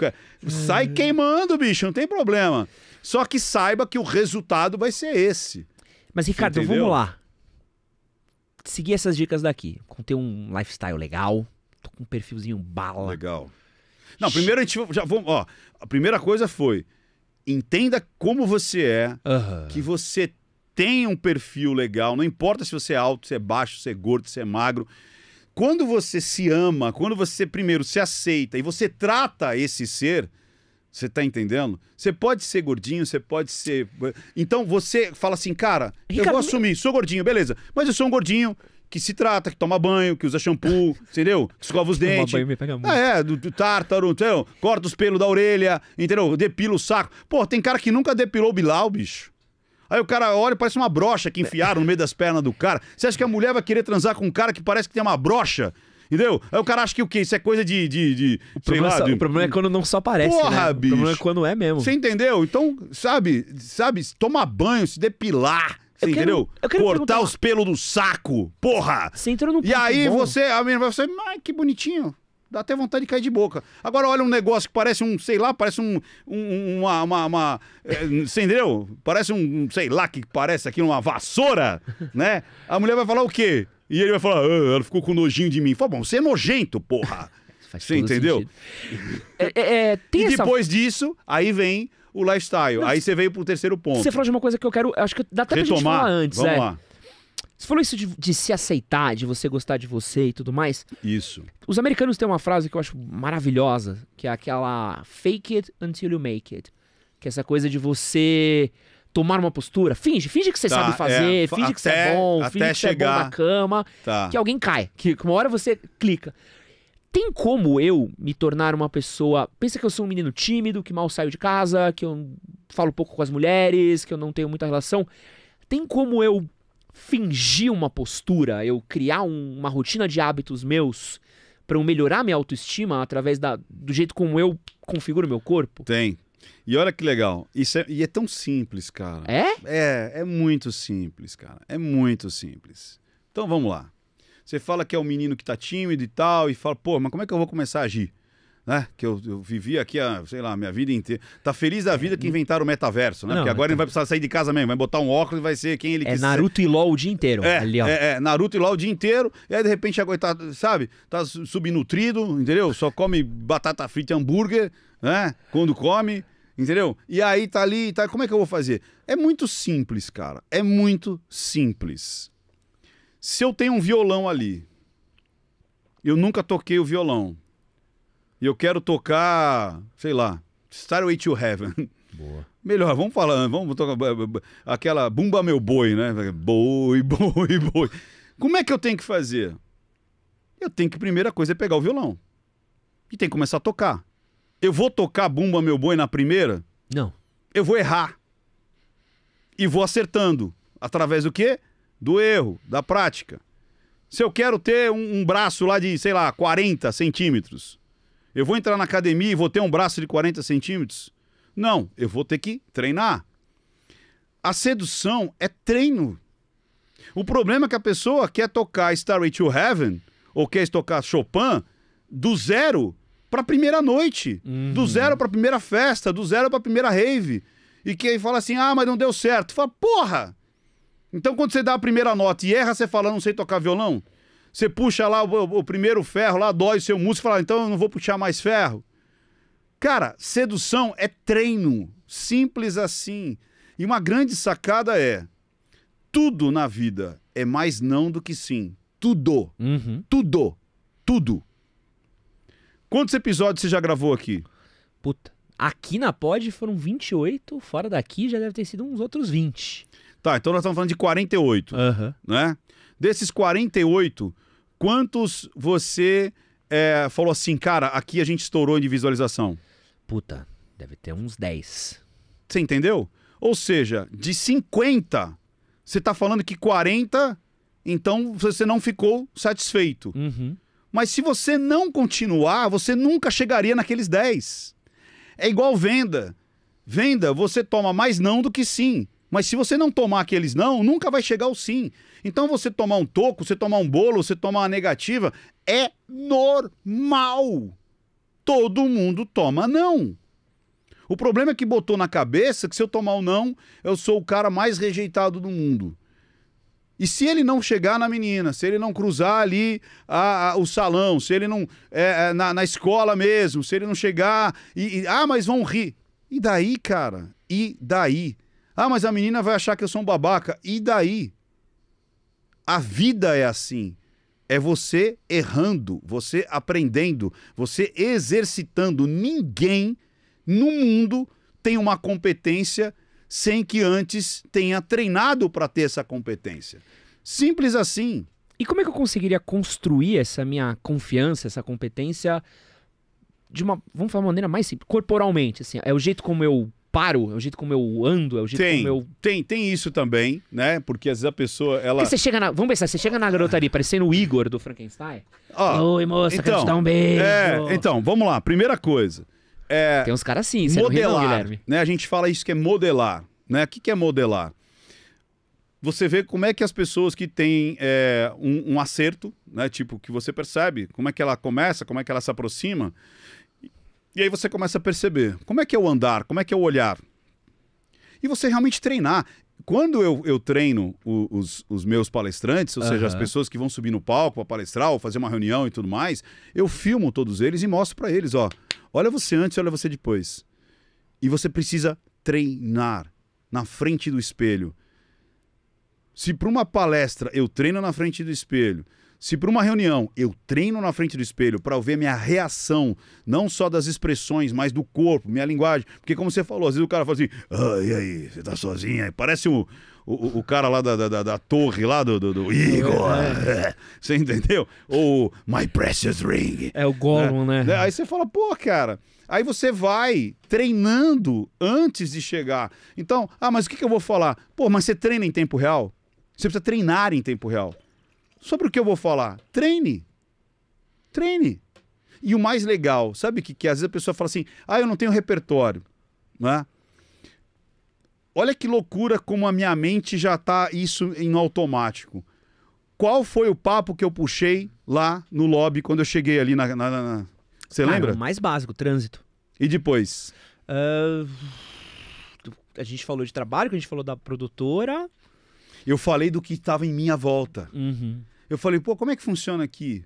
Sai ah. queimando, bicho, não tem problema. Só que saiba que o resultado vai ser esse. Mas, Ricardo, Entendeu? vamos lá. Seguir essas dicas daqui. Ter um lifestyle legal. Tô com um perfilzinho bala. Legal. Não, primeiro a gente já vamos, ó, a primeira coisa foi entenda como você é, uhum. que você tem um perfil legal, não importa se você é alto, se é baixo, se é gordo, se é magro. Quando você se ama, quando você primeiro se aceita e você trata esse ser, você tá entendendo? Você pode ser gordinho, você pode ser. Então você fala assim, cara, Ricardo, eu vou assumir, sou gordinho, beleza. Mas eu sou um gordinho que se trata, que toma banho, que usa shampoo, entendeu? Que escova os dentes. Toma banho, me pega muito. É, do, tártaro, entendeu? Corta os pelos da orelha, entendeu? Depila o saco. Pô, tem cara que nunca depilou o Bilal, bicho. Aí o cara olha, parece uma brocha que enfiaram no meio das pernas do cara. Você acha que a mulher vai querer transar com um cara que parece que tem uma brocha? Entendeu? Aí o cara acha que o quê? Isso é coisa de. de, de o, problema lá, é só, de... o problema é quando não só parece. Né? Porra, né? bicho. O problema é quando é mesmo. Você entendeu? Então, sabe, sabe, tomar banho, se depilar você eu entendeu? Quero, Cortar perguntar... os pelos do saco, porra! Você entrou num E aí bom. você, a menina vai você, ai, que bonitinho. Dá até vontade de cair de boca. Agora olha um negócio que parece um, sei lá, parece um. um uma. uma, uma é, você entendeu? Parece um, sei lá, que parece aqui uma vassoura, né? A mulher vai falar o quê? E ele vai falar, ah, ela ficou com nojinho de mim. Fala, bom, você é nojento, porra. Faz você entendeu? É, é, é e depois disso, aí vem o lifestyle. Não, Aí você veio pro terceiro ponto. Você falou de uma coisa que eu quero. Acho que dá até Retomar. pra gente falar antes. Vamos é. lá. Você falou isso de, de, se aceitar, de você gostar de você e tudo mais. Isso. Os americanos têm uma frase que eu acho maravilhosa, que é aquela fake it until you make it. Que é essa coisa de você tomar uma postura, finge, finge que você tá, sabe é, fazer, é, finge até, que você é bom, finge que você é bom na cama, tá. que alguém cai, que uma hora você clica tem como eu me tornar uma pessoa. Pensa que eu sou um menino tímido, que mal saio de casa, que eu falo pouco com as mulheres, que eu não tenho muita relação. Tem como eu fingir uma postura, eu criar um, uma rotina de hábitos meus para eu melhorar minha autoestima através da, do jeito como eu configuro meu corpo? Tem. E olha que legal. Isso é, e é tão simples, cara. É? É, é muito simples, cara. É muito simples. Então vamos lá. Você fala que é um menino que tá tímido e tal, e fala, pô, mas como é que eu vou começar a agir? Né? Que eu, eu vivi aqui, a, sei lá, minha vida inteira. Tá feliz da vida que é, inventaram o metaverso, né? Não, Porque agora ele então. vai precisar sair de casa mesmo, vai botar um óculos e vai ser quem ele é quiser. É Naruto e LOL o dia inteiro. É, ali, ó. É, é, Naruto e LOL o dia inteiro, e aí de repente, tá, sabe? Tá subnutrido, entendeu? Só come batata frita e hambúrguer, né? Quando come, entendeu? E aí tá ali, tá, como é que eu vou fazer? É muito simples, cara. É muito simples. Se eu tenho um violão ali, eu nunca toquei o violão, e eu quero tocar, sei lá, Starway to Heaven. Boa. Melhor, vamos falar, vamos tocar aquela Bumba Meu Boi, né? Boi, boi, boi. Como é que eu tenho que fazer? Eu tenho que, primeira coisa, é pegar o violão. E tem que começar a tocar. Eu vou tocar Bumba Meu Boi na primeira? Não. Eu vou errar. E vou acertando. Através do quê? do erro, da prática. Se eu quero ter um, um, braço lá de, sei lá, 40 centímetros, eu vou entrar na academia e vou ter um braço de 40 centímetros? Não, eu vou ter que treinar. A sedução é treino. O problema é que a pessoa quer tocar Starway to Heaven ou quer tocar Chopin do zero para a primeira noite, uhum. do zero para a primeira festa, do zero para a primeira rave. E que aí fala assim: ah, mas não deu certo. Fala, porra! Então, quando você dá a primeira nota e erra, você fala, não sei tocar violão. Você puxa lá o, o primeiro ferro, lá dói o seu músculo, fala, então eu não vou puxar mais ferro. Cara, sedução é treino. Simples assim. E uma grande sacada é: tudo na vida é mais não do que sim. Tudo. Uhum. Tudo. Tudo. Quantos episódios você já gravou aqui? Puta. Aqui na Pod foram 28, fora daqui já deve ter sido uns outros 20. Tá, então nós estamos falando de 48, uhum. né? Desses 48, quantos você é, falou assim, cara, aqui a gente estourou de visualização? Puta, deve ter uns 10. Você entendeu? Ou seja, de 50, você está falando que 40, então você não ficou satisfeito. Uhum. Mas se você não continuar, você nunca chegaria naqueles 10. É igual venda. Venda, você toma mais não do que sim. Mas se você não tomar aqueles não, nunca vai chegar o sim. Então você tomar um toco, você tomar um bolo, você tomar uma negativa, é normal. Todo mundo toma não. O problema é que botou na cabeça que se eu tomar o um não, eu sou o cara mais rejeitado do mundo. E se ele não chegar na menina, se ele não cruzar ali a, a, o salão, se ele não. É, é na, na, escola mesmo, se ele não chegar. E, e, ah, mas vão rir. E daí, cara? E daí? Ah, mas a menina vai achar que eu sou um babaca. E daí? A vida é assim. É você errando, você aprendendo, você exercitando. Ninguém no mundo tem uma competência sem que antes tenha treinado para ter essa competência. Simples assim. E como é que eu conseguiria construir essa minha confiança, essa competência de uma, vamos falar de uma maneira mais simples, corporalmente, assim, é o jeito como eu paro, é o jeito como eu ando, é o jeito tem, como eu. Tem, tem isso também, né? Porque às vezes a pessoa. Ela... você chega na. Vamos pensar, você chega na garotaria parecendo o Igor do Frankenstein. Oh, Oi, moça, então, quero te então, dar um beijo. É, então, vamos lá. Primeira coisa. É, tem uns caras assim, você é modelar, não, Guilherme. Né? A gente fala isso que é modelar. Né? O que, que é modelar? Você vê como é que as pessoas que têm é, um, um acerto, né? Tipo, que você percebe, como é que ela começa, como é que ela se aproxima. E aí você começa a perceber como é que é o andar, como é que é o olhar. E você realmente treinar. Quando eu, eu treino o, os, os, meus palestrantes, ou uhum. seja, as pessoas que vão subir no palco para palestrar ou fazer uma reunião e tudo mais, eu filmo todos eles e mostro para eles, ó, olha você antes, olha você depois. E você precisa treinar na frente do espelho. Se para uma palestra eu treino na frente do espelho, se para uma reunião eu treino na frente do espelho para ver minha reação, não só das expressões, mas do corpo, minha linguagem, porque como você falou, às vezes o cara fala assim, ah, e aí, você tá sozinha? Parece o o, o, cara lá da, da, da, da torre, lá do, do, do Igor. É. é. é você entendeu? Ou My Precious Ring. É o Gollum, né? né? Aí você fala, pô, cara. Aí você vai treinando antes de chegar. Então, ah, mas o que, que eu vou falar? Pô, mas você treina em tempo real? Você precisa treinar em tempo real. Sobre o que eu vou falar? Treine. Treine. E o mais legal, sabe que, que às vezes a pessoa fala assim: ah, eu não tenho repertório. Né? Olha que loucura como a minha mente já está isso em automático. Qual foi o papo que eu puxei lá no lobby quando eu cheguei ali na. na, Você lembra? O mais básico, trânsito. E depois? Uh, a gente falou de trabalho, a gente falou da produtora. Eu falei do que estava em minha volta. Uhum. Eu falei, pô, como é que funciona aqui?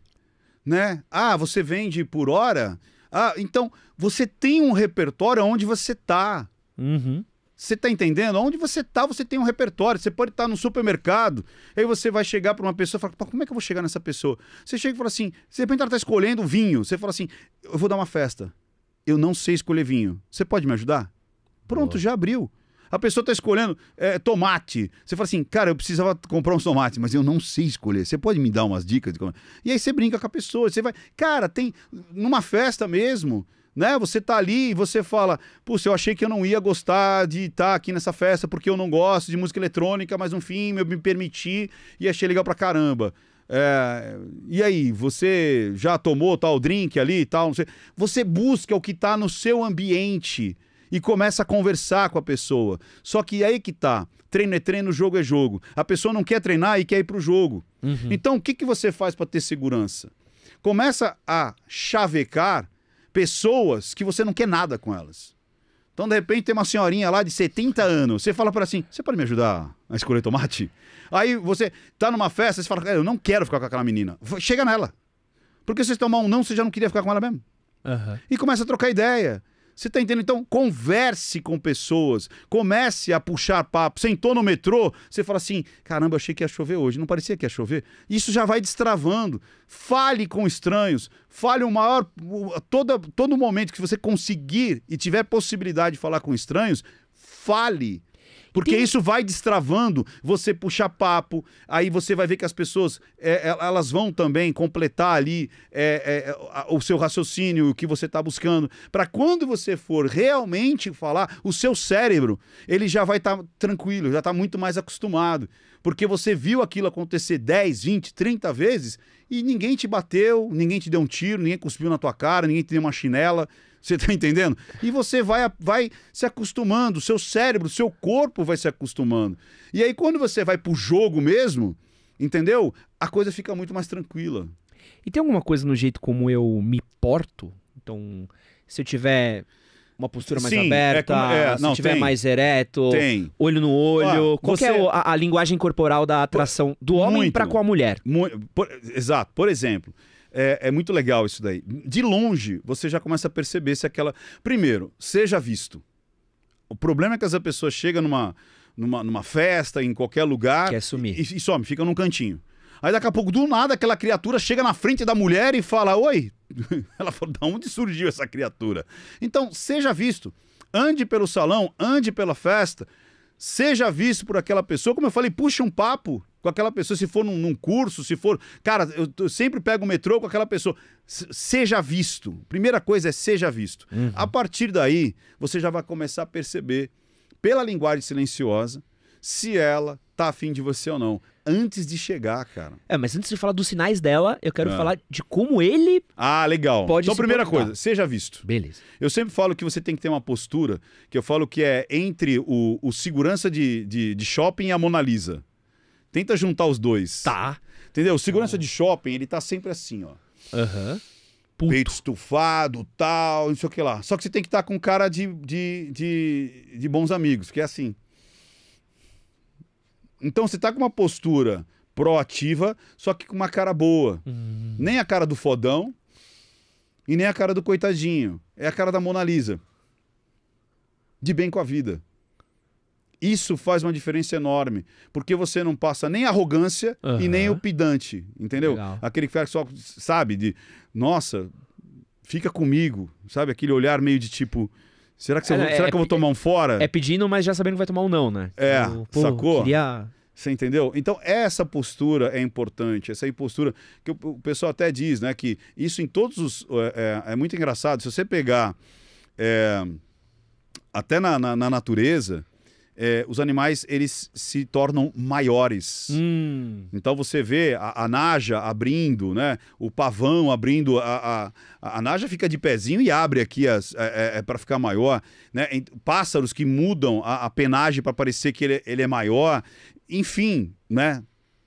Né? Ah, você vende por hora? Ah, então você tem um repertório onde você tá. Uhum. Você tá entendendo? Onde você tá, você tem um repertório. Você pode estar tá no supermercado, aí você vai chegar para uma pessoa e fala, como é que eu vou chegar nessa pessoa? Você chega e fala assim, de repente ela tá escolhendo vinho. Você fala assim, eu vou dar uma festa. Eu não sei escolher vinho. Você pode me ajudar? Pronto, Boa. já abriu. A pessoa está escolhendo é, tomate. Você fala assim, cara, eu precisava comprar uns tomates, mas eu não sei escolher. Você pode me dar umas dicas de como. E aí você brinca com a pessoa, você vai. Cara, tem. Numa festa mesmo né? Você tá ali e você fala, putz, eu achei que eu não ia gostar de estar tá aqui nessa festa porque eu não gosto de música eletrônica, mas no fim eu me permiti e achei legal pra caramba. É... e aí, você já tomou tal drink ali e tal? Você busca o que tá no seu ambiente e começa a conversar com a pessoa. Só que aí que tá. Treino é treino, jogo é jogo. A pessoa não quer treinar e quer ir para o jogo. Uhum. Então, o que, que você faz para ter segurança? Começa a chavecar pessoas que você não quer nada com elas. Então, de repente, tem uma senhorinha lá de 70 anos. Você fala para assim: você pode me ajudar a escolher tomate? Aí você tá numa festa, você fala: eu não quero ficar com aquela menina. Chega nela. Porque se você tomar um não, você já não queria ficar com ela mesmo. Uhum. E começa a trocar ideia. Você tá entendendo? Então, converse com pessoas, comece a puxar papo. Sentou no metrô, você fala assim: caramba, achei que ia chover hoje, não parecia que ia chover. Isso já vai destravando. Fale com estranhos, fale o maior. Toda, todo momento que você conseguir e tiver possibilidade de falar com estranhos, fale porque Sim. isso vai destravando, você puxar papo, aí você vai ver que as pessoas é, é elas vão também completar ali é, é, o seu raciocínio, o que você está buscando, para quando você for realmente falar, o seu cérebro ele já vai estar tá tranquilo, já está muito mais acostumado, porque você viu aquilo acontecer 10, 20, 30 vezes e ninguém te bateu, ninguém te deu um tiro, ninguém cuspiu na tua cara, ninguém te deu uma chinela. Você está entendendo? E você vai, vai se acostumando, seu cérebro, seu corpo vai se acostumando. E aí, quando você vai pro jogo mesmo, entendeu? A coisa fica muito mais tranquila. E tem alguma coisa no jeito como eu me porto? Então, se eu tiver uma postura mais Sim, é aberta, é como, é, se não, tiver tem, mais ereto, tem. olho no olho. Ah, qual é você... é a, a, linguagem corporal da atração do homem para com a mulher? Muito, por, exato. Por exemplo, é, é muito legal isso daí. De longe, você já começa a perceber se aquela. Primeiro, seja visto. O problema é que essa pessoa chega numa, numa, numa festa, em qualquer lugar. Quer sumir. E, e some, fica num cantinho. Aí daqui a pouco, do nada, aquela criatura chega na frente da mulher e fala: Oi. Ela falou: Da onde surgiu essa criatura? Então, seja visto. Ande pelo salão, ande pela festa, seja visto por aquela pessoa. Como eu falei, puxa um papo com aquela pessoa, se for num, num curso, se for. Cara, eu, eu, sempre pego o metrô com aquela pessoa. Seja visto. Primeira coisa é seja visto. Uhum. A partir daí, você já vai começar a perceber, pela linguagem silenciosa, se ela tá afim de você ou não. Antes de chegar, cara. É, mas antes de falar dos sinais dela, eu quero é. falar de como ele. Ah, legal. Pode então, primeira coisa, seja visto. Beleza. Eu sempre falo que você tem que ter uma postura, que eu falo que é entre o, o segurança de, de, de shopping e a Mona Lisa. Tenta juntar os dois. Tá. Entendeu? O segurança de shopping, ele tá sempre assim, ó. Aham. Puto. Peito estufado, tal, não sei o que lá. Só que você tem que estar tá com cara de, de, de, de bons amigos, que é assim. Então você tá com uma postura proativa, só que com uma cara boa. Hum. Nem a cara do fodão e nem a cara do coitadinho. É a cara da Mona Lisa. De bem com a vida. Isso faz uma diferença enorme, porque você não passa nem arrogância uhum. e nem o pedante, entendeu? Legal. Aquele que só sabe de, nossa, fica comigo, sabe? Aquele olhar meio de tipo, será que, você, é, será é, que eu vou tomar um fora? É pedindo, mas já sabendo que vai tomar um não, né? É, eu, tipo, pô, sacou? Queria... Você entendeu? Então, essa postura é importante, essa postura que o pessoal até diz, né? Que isso em todos os. É, é, é muito engraçado. Se você pegar. É, até na, na, na natureza, é, os animais eles se tornam maiores. Hum. Então você vê a, a, naja abrindo, né? O pavão abrindo a, a, a naja fica de pezinho e abre aqui as é, é, é para ficar maior, né? Pássaros que mudam a, a penagem para parecer que ele, ele é maior, enfim, né?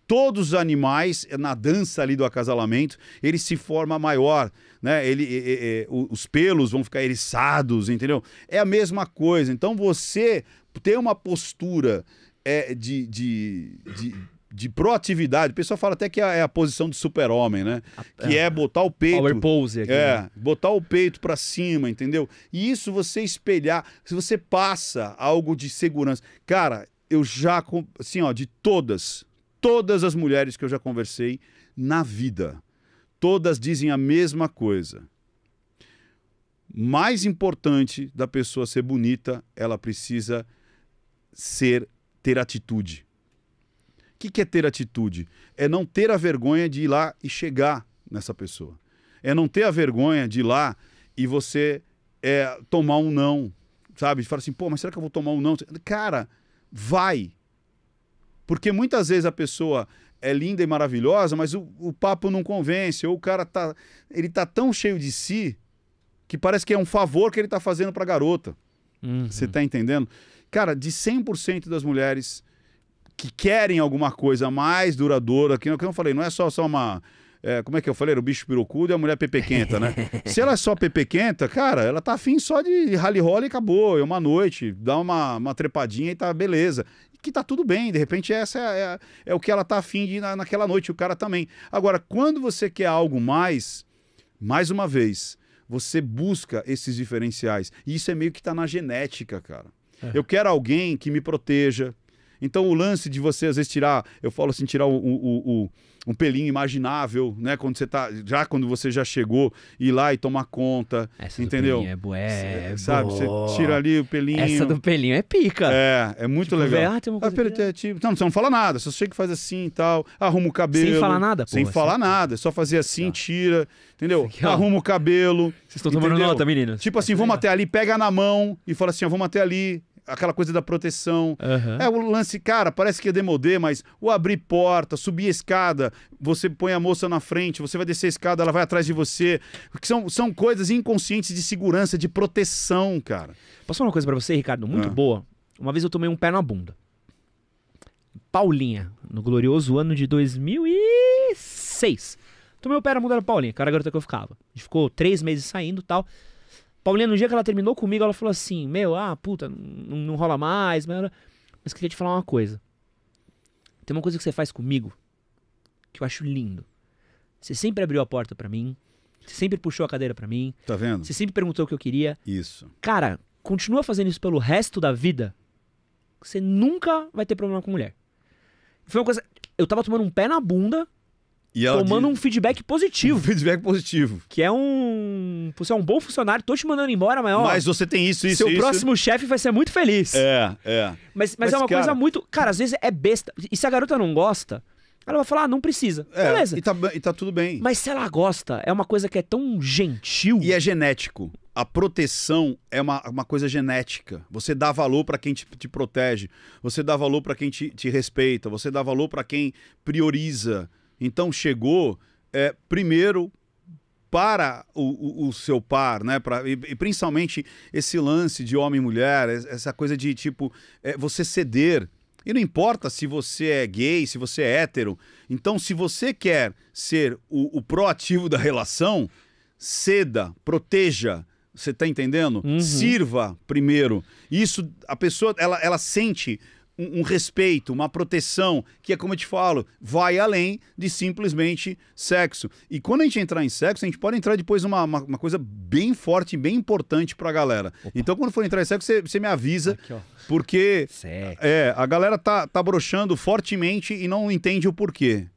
todos os animais eh, na dança ali do acasalamento ele se forma maior né ele os pelos vão ficar eriçados entendeu é a mesma coisa então você ter uma postura é, de, de, de de proatividade. O pessoal fala até que é a é posição de super-homem, né? Ah, que é, é botar o peito. Power pose aqui, É, né? botar o peito para cima, entendeu? E isso você espelhar, se você passa algo de segurança. Cara, eu já assim, ó, de todas, todas as mulheres que eu já conversei na vida, todas dizem a mesma coisa. Mais importante da pessoa ser bonita, ela precisa ser ter atitude. O que, que é ter atitude? É não ter a vergonha de ir lá e chegar nessa pessoa. É não ter a vergonha de ir lá e você é, tomar um não, sabe? Fala assim, pô, mas será que eu vou tomar um não? Cara, vai. Porque muitas vezes a pessoa é linda e maravilhosa, mas o, o papo não convence, ou o cara tá, ele tá tão cheio de si que parece que é um favor que ele tá fazendo pra garota. Você uhum. tá entendendo? Cara, de 100% das mulheres que querem alguma coisa mais duradoura, que, que eu falei, não é só, só uma. É, como é que eu falei? Era o bicho pirocudo e a mulher pepequenta, né? Se ela é só pepequenta, cara, ela tá afim só de rally roll e acabou. É uma noite, dá uma, uma trepadinha e tá beleza. Que tá tudo bem, de repente essa é, é, é o que ela tá afim de na, naquela noite, o cara também. Agora, quando você quer algo mais, mais uma vez, você busca esses diferenciais. E isso é meio que tá na genética, cara. É. Eu quero alguém que me proteja. Então o lance de você às vezes tirar, eu falo assim, tirar o, o, o um pelinho imaginável, né? Quando você tá. Já quando você já chegou, ir lá e tomar conta. Essa entendeu? Do é bué, é Sabe? Você tira ali o pelinho. Essa do pelinho é pica. É, é muito tipo, legal. Véio, ah, tem uma ah, coisa ah, é, né? tipo, não, você não fala nada, você chega e faz assim e tal, arruma o cabelo. Sem falar nada, pô, Sem assim. falar nada, só fazer assim, tá. tira, entendeu? Aqui, arruma o cabelo. Vocês estão tomando nota, meninas. Tipo assim, é vamos legal. até ali, pega na mão e fala assim, ó, vamos até ali aquela coisa da proteção. Uhum. É o lance, cara, parece que é demodê, mas o abrir porta, subir a escada, você põe a moça na frente, você vai descer a escada, ela vai atrás de você. Que são, são coisas inconscientes de segurança, de proteção, cara. Passou uma coisa para você, Ricardo, muito ah. boa. Uma vez eu tomei um pé na bunda. Paulinha, no glorioso ano de 2006. Tomei o pé na bunda da Paulinha, cara garota que eu ficava. A gente ficou três meses saindo tal. Paulinha, no dia que ela terminou comigo, ela falou assim: Meu, ah, puta, não, não rola mais. Mas, mas queria te falar uma coisa. Tem uma coisa que você faz comigo que eu acho lindo. Você sempre abriu a porta para mim. Você sempre puxou a cadeira para mim. Tá vendo? Você sempre perguntou o que eu queria. Isso. Cara, continua fazendo isso pelo resto da vida. Você nunca vai ter problema com mulher. Foi uma coisa. Eu tava tomando um pé na bunda tomando diz... um feedback positivo. Um feedback positivo. Que é um. Você é um bom funcionário, tô te mandando embora, maior. Mas você tem isso, isso. Seu isso. próximo chefe vai ser muito feliz. É, é. Mas, mas, mas é uma cara... coisa muito. Cara, às vezes é besta. E se a garota não gosta, ela vai falar, ah, não precisa. É, Beleza. E tá, e tá tudo bem. Mas se ela gosta, é uma coisa que é tão gentil. E é genético. A proteção é uma, uma coisa genética. Você dá valor para quem te, te, protege. Você dá valor para quem te, te respeita. Você dá valor para quem prioriza. Então chegou é, primeiro para o, o, o, seu par, né? Pra, e, e, principalmente esse lance de homem e mulher, essa coisa de tipo é, você ceder. E não importa se você é gay, se você é hétero. Então, se você quer ser o, o proativo da relação, ceda, proteja. Você tá entendendo? Uhum. Sirva primeiro. Isso, a pessoa, ela, ela sente um, um, respeito, uma proteção, que é como eu te falo, vai além de simplesmente sexo. E quando a gente entrar em sexo, a gente pode entrar depois numa uma, uma coisa bem forte, bem importante pra galera. Opa. Então, quando for entrar em sexo, você, me avisa, Aqui, porque sexo. é a galera tá, tá broxando fortemente e não entende o porquê.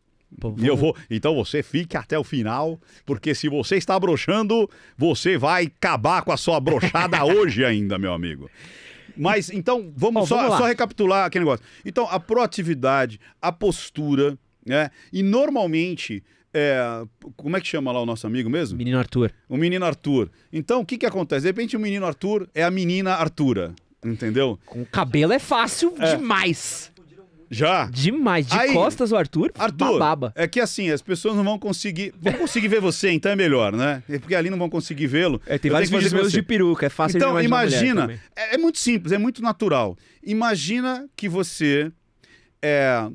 Pô, e eu vou. Então você fique até o final, porque se você está broxando, você vai acabar com a sua brochada hoje ainda, meu amigo. Mas então, vamos, Bom, só, vamos só recapitular aquele negócio. Então, a proatividade, a postura, né? E normalmente, é, como é que chama lá o nosso amigo mesmo? Menino Arthur. O menino Arthur. Então, o que, que acontece? De repente, o menino Arthur é a menina Artura. Entendeu? Com cabelo é fácil é. demais. Já? Demais. De Aí, costas o Arthur, Arthur bababa. É que assim, as pessoas não vão conseguir. Vão conseguir ver você, então é melhor, né? É porque ali não vão conseguir vê-lo. É, tem Eu vários vídeos meus de peruca, é fácil então, de Então, imagina. É, é, muito simples, é muito natural. Imagina que você é,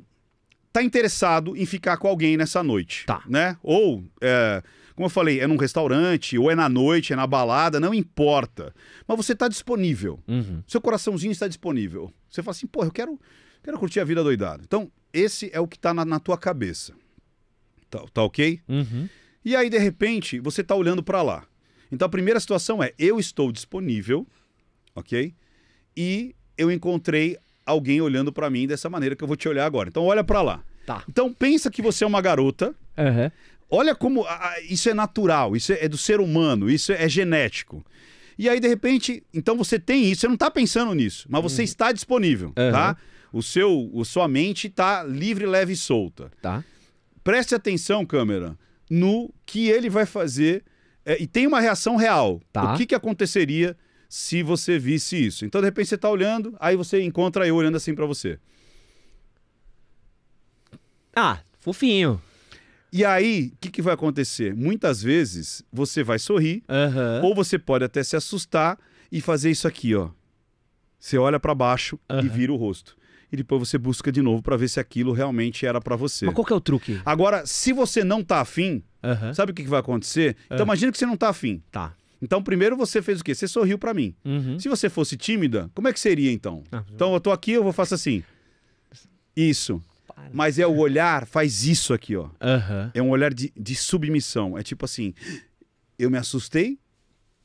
tá interessado em ficar com alguém nessa noite. Tá. Né? Ou. É, como eu falei, é num restaurante, ou é na noite, é na balada, não importa. Mas você está disponível. Uhum. Seu coraçãozinho está disponível. Você fala assim, pô, eu quero Quero curtir a vida doidado. Então, esse é o que está na, na, tua cabeça. Tá, tá ok? Uhum. E aí, de repente, você está olhando para lá. Então, a primeira situação é: eu estou disponível, ok? E eu encontrei alguém olhando para mim dessa maneira que eu vou te olhar agora. Então, olha para lá. Tá. Então, pensa que você é uma garota. Uhum. Olha como isso é natural, isso é, é do ser humano, isso é, é genético. E aí, de repente, então você tem isso, você não está pensando nisso, mas você uhum. está disponível, uhum. tá? O seu, a sua mente está livre, leve e solta. Tá. Preste atenção, câmera, no que ele vai fazer. É, e tem uma reação real. Tá. O que, que aconteceria se você visse isso? Então, de repente, você está olhando, aí você encontra eu olhando assim para você. Ah, fofinho. E aí, o que, que, vai acontecer? Muitas vezes você vai sorrir, uhum. ou você pode até se assustar e fazer isso aqui, ó. Você olha para baixo uhum. e vira o rosto e depois você busca de novo para ver se aquilo realmente era para você. Mas qual que é o truque? Agora, se você não tá afim, uhum. sabe o que, que vai acontecer? Então ah. imagina que você não tá afim. Tá. Então, primeiro você fez o quê? Você sorriu para mim. Uhum. Se você fosse tímida, como é que seria então? Ah, então eu tô aqui, eu vou faço assim. Isso. Para. Mas é o olhar, faz isso aqui, ó. Uhum. É um olhar de, de submissão. É tipo assim, eu me assustei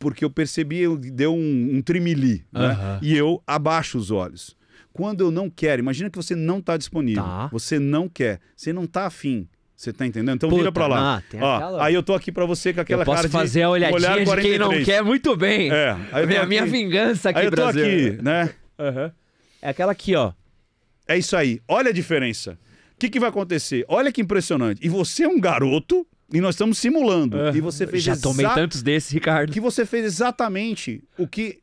porque eu percebi, eu deu um, um trimili, uhum. né? E eu abaixo os olhos quando eu não quero, imagina que você não está disponível, tá. você não quer, você não está afim. Você tá entendendo? Então Puta, vira pra lá. Ah, Ó, Aí eu tô aqui pra você com aquela eu posso cara de fazer a olhadinha olhar de quem não quer muito bem. É. Aí eu minha, aqui... minha vingança aqui, aí eu tô aqui, né? Uhum. É aquela aqui, ó. É isso aí. Olha a diferença. O que, que vai acontecer? Olha que impressionante. E você é um garoto e nós estamos simulando. Uhum. E você fez Já tomei tantos desses, Ricardo. Que você fez exatamente o que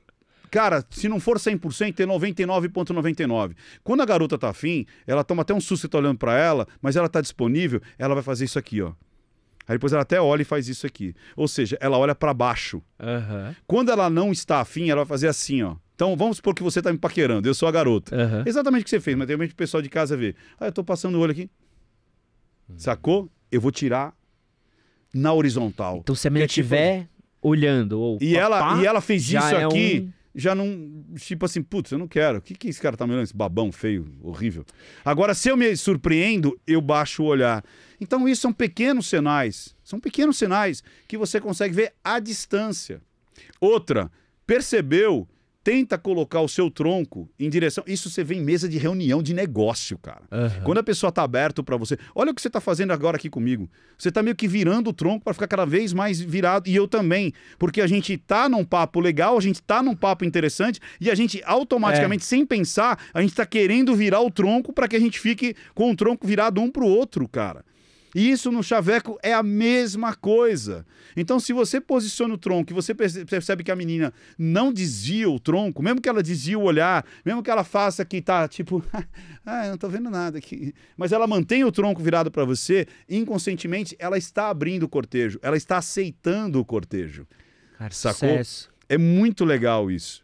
Cara, se não for 100%, é 99,99. Quando a garota tá afim, ela toma até um susto, você tá olhando pra ela, mas ela tá disponível, ela vai fazer isso aqui, ó. Aí depois ela até olha e faz isso aqui. Ou seja, ela olha para baixo. Uhum. Quando ela não está afim, ela vai fazer assim, ó. Então vamos supor que você tá me paquerando, eu sou a garota. Uhum. Exatamente o que você fez, mas tem o pessoal de casa vê. Ah, eu tô passando o olho aqui. Uhum. Sacou? Eu vou tirar na horizontal. Então se a menina estiver tipo, olhando ou. E, papá, ela, e ela fez isso é aqui. Um já não. Tipo assim, putz, eu não quero. O que, que esse cara tá me olhando? Esse babão feio, horrível. Agora, se eu me surpreendo, eu baixo o olhar. Então, isso são pequenos sinais. São pequenos sinais que você consegue ver à distância. Outra, percebeu tenta colocar o seu tronco em direção. Isso você vê em mesa de reunião de negócio, cara. Uhum. Quando a pessoa tá aberto para você, olha o que você tá fazendo agora aqui comigo. Você tá meio que virando o tronco para ficar cada vez mais virado e eu também, porque a gente tá num papo legal, a gente tá num papo interessante e a gente automaticamente, é. sem pensar, a gente tá querendo virar o tronco para que a gente fique com o tronco virado um pro outro, cara. E isso no chaveco é a mesma coisa. Então, se você posiciona o tronco e você percebe que a menina não desvia o tronco, mesmo que ela desvie o olhar, mesmo que ela faça que tá tipo, ah, eu não tô vendo nada aqui, mas ela mantém o tronco virado para você, inconscientemente ela está abrindo o cortejo, ela está aceitando o cortejo. Cara, Sacou? Sucesso. É muito legal isso.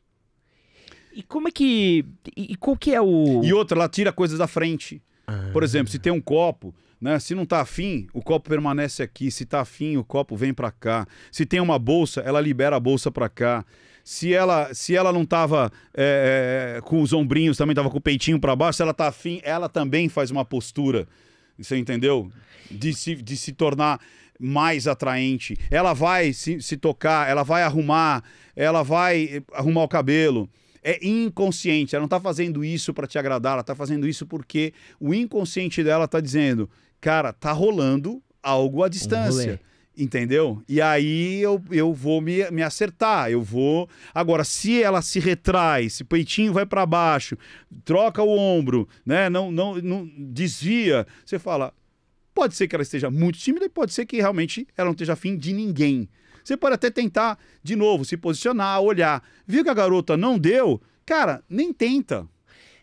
E como é que. E qual que é o. E outra, ela tira coisas da frente. Ah. Por exemplo, se tem um copo, né? Se não está afim, o copo permanece aqui. Se está afim, o copo vem para cá. Se tem uma bolsa, ela libera a bolsa para cá. Se ela, se ela não estava é, é, com os ombrinhos, também estava com o peitinho para baixo, se ela está afim, ela também faz uma postura. Você entendeu? De se, de se tornar mais atraente. Ela vai se, se tocar, ela vai arrumar, ela vai arrumar o cabelo é inconsciente. Ela não está fazendo isso para te agradar, ela está fazendo isso porque o inconsciente dela está dizendo: cara, tá rolando algo à distância. Um entendeu? E aí eu, eu vou me, me acertar, eu vou. Agora, se ela se retrai, se peitinho vai para baixo, troca o ombro, né? Não, não, não desvia, você fala. Pode ser que ela esteja muito tímida e pode ser que realmente ela não esteja afim de ninguém. Você pode até tentar de novo se posicionar, olhar. Viu que a garota não deu? Cara, nem tenta.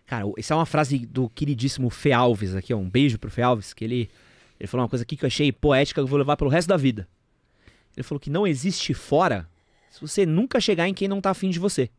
Cara, essa é uma frase do queridíssimo Fe Alves aqui, ó. Um beijo pro Fe Alves, que ele, ele falou uma coisa aqui que eu achei poética que eu vou levar pelo resto da vida. Ele falou que não existe fora se você nunca chegar em quem não tá afim de você.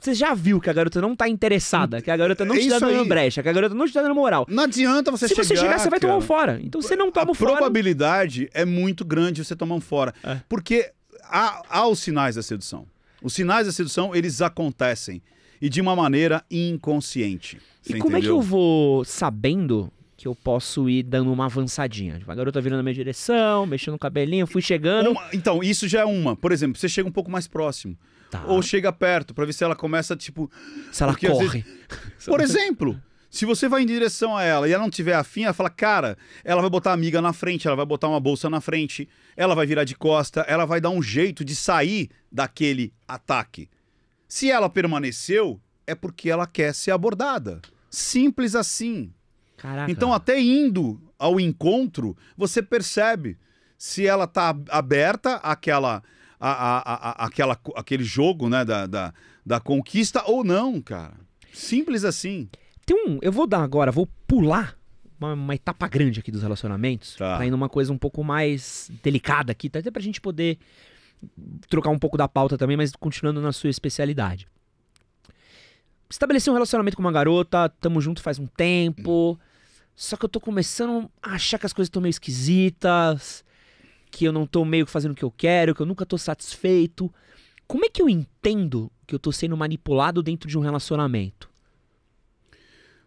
Você já viu que a garota não tá interessada, que a garota não é te tá dando brecha, que a garota não te dá dando moral. Não adianta você se chegar. Se você chegar, você vai tomar um fora. Então você não toma um fora. A probabilidade é muito grande de você tomar um fora. É. Porque há, há os sinais da sedução. Os sinais da sedução, eles acontecem e de uma maneira inconsciente. E como entendeu? é que eu vou sabendo que eu posso ir dando uma avançadinha. Tipo, a garota virando na minha direção, mexendo o cabelinho, fui chegando. Uma, então, isso já é uma. Por exemplo, você chega um pouco mais próximo. Tá. Ou chega perto, para ver se ela começa, tipo. Se ela corre. Vezes... Por exemplo, se você vai em direção a ela e ela não tiver afim, ela fala, cara, ela vai botar a amiga na frente, ela vai botar uma bolsa na frente, ela vai virar de costa, ela vai dar um jeito de sair daquele ataque. Se ela permaneceu, é porque ela quer ser abordada. Simples assim. Caraca. Então, até indo ao encontro, você percebe se ela tá aberta àquela, à, à, à, àquela, àquele jogo né, da, da, da conquista ou não, cara. Simples assim. Tem um. Eu vou dar agora, vou pular uma, uma, etapa grande aqui dos relacionamentos, tá. Indo uma coisa um pouco mais delicada aqui, tá? até pra gente poder trocar um pouco da pauta também, mas continuando na sua especialidade. Estabeleci um relacionamento com uma garota, tamo junto faz um tempo. Só que eu tô começando a achar que as coisas estão meio esquisitas, que eu não tô meio que fazendo o que eu quero, que eu nunca tô satisfeito. Como é que eu entendo que eu tô sendo manipulado dentro de um relacionamento?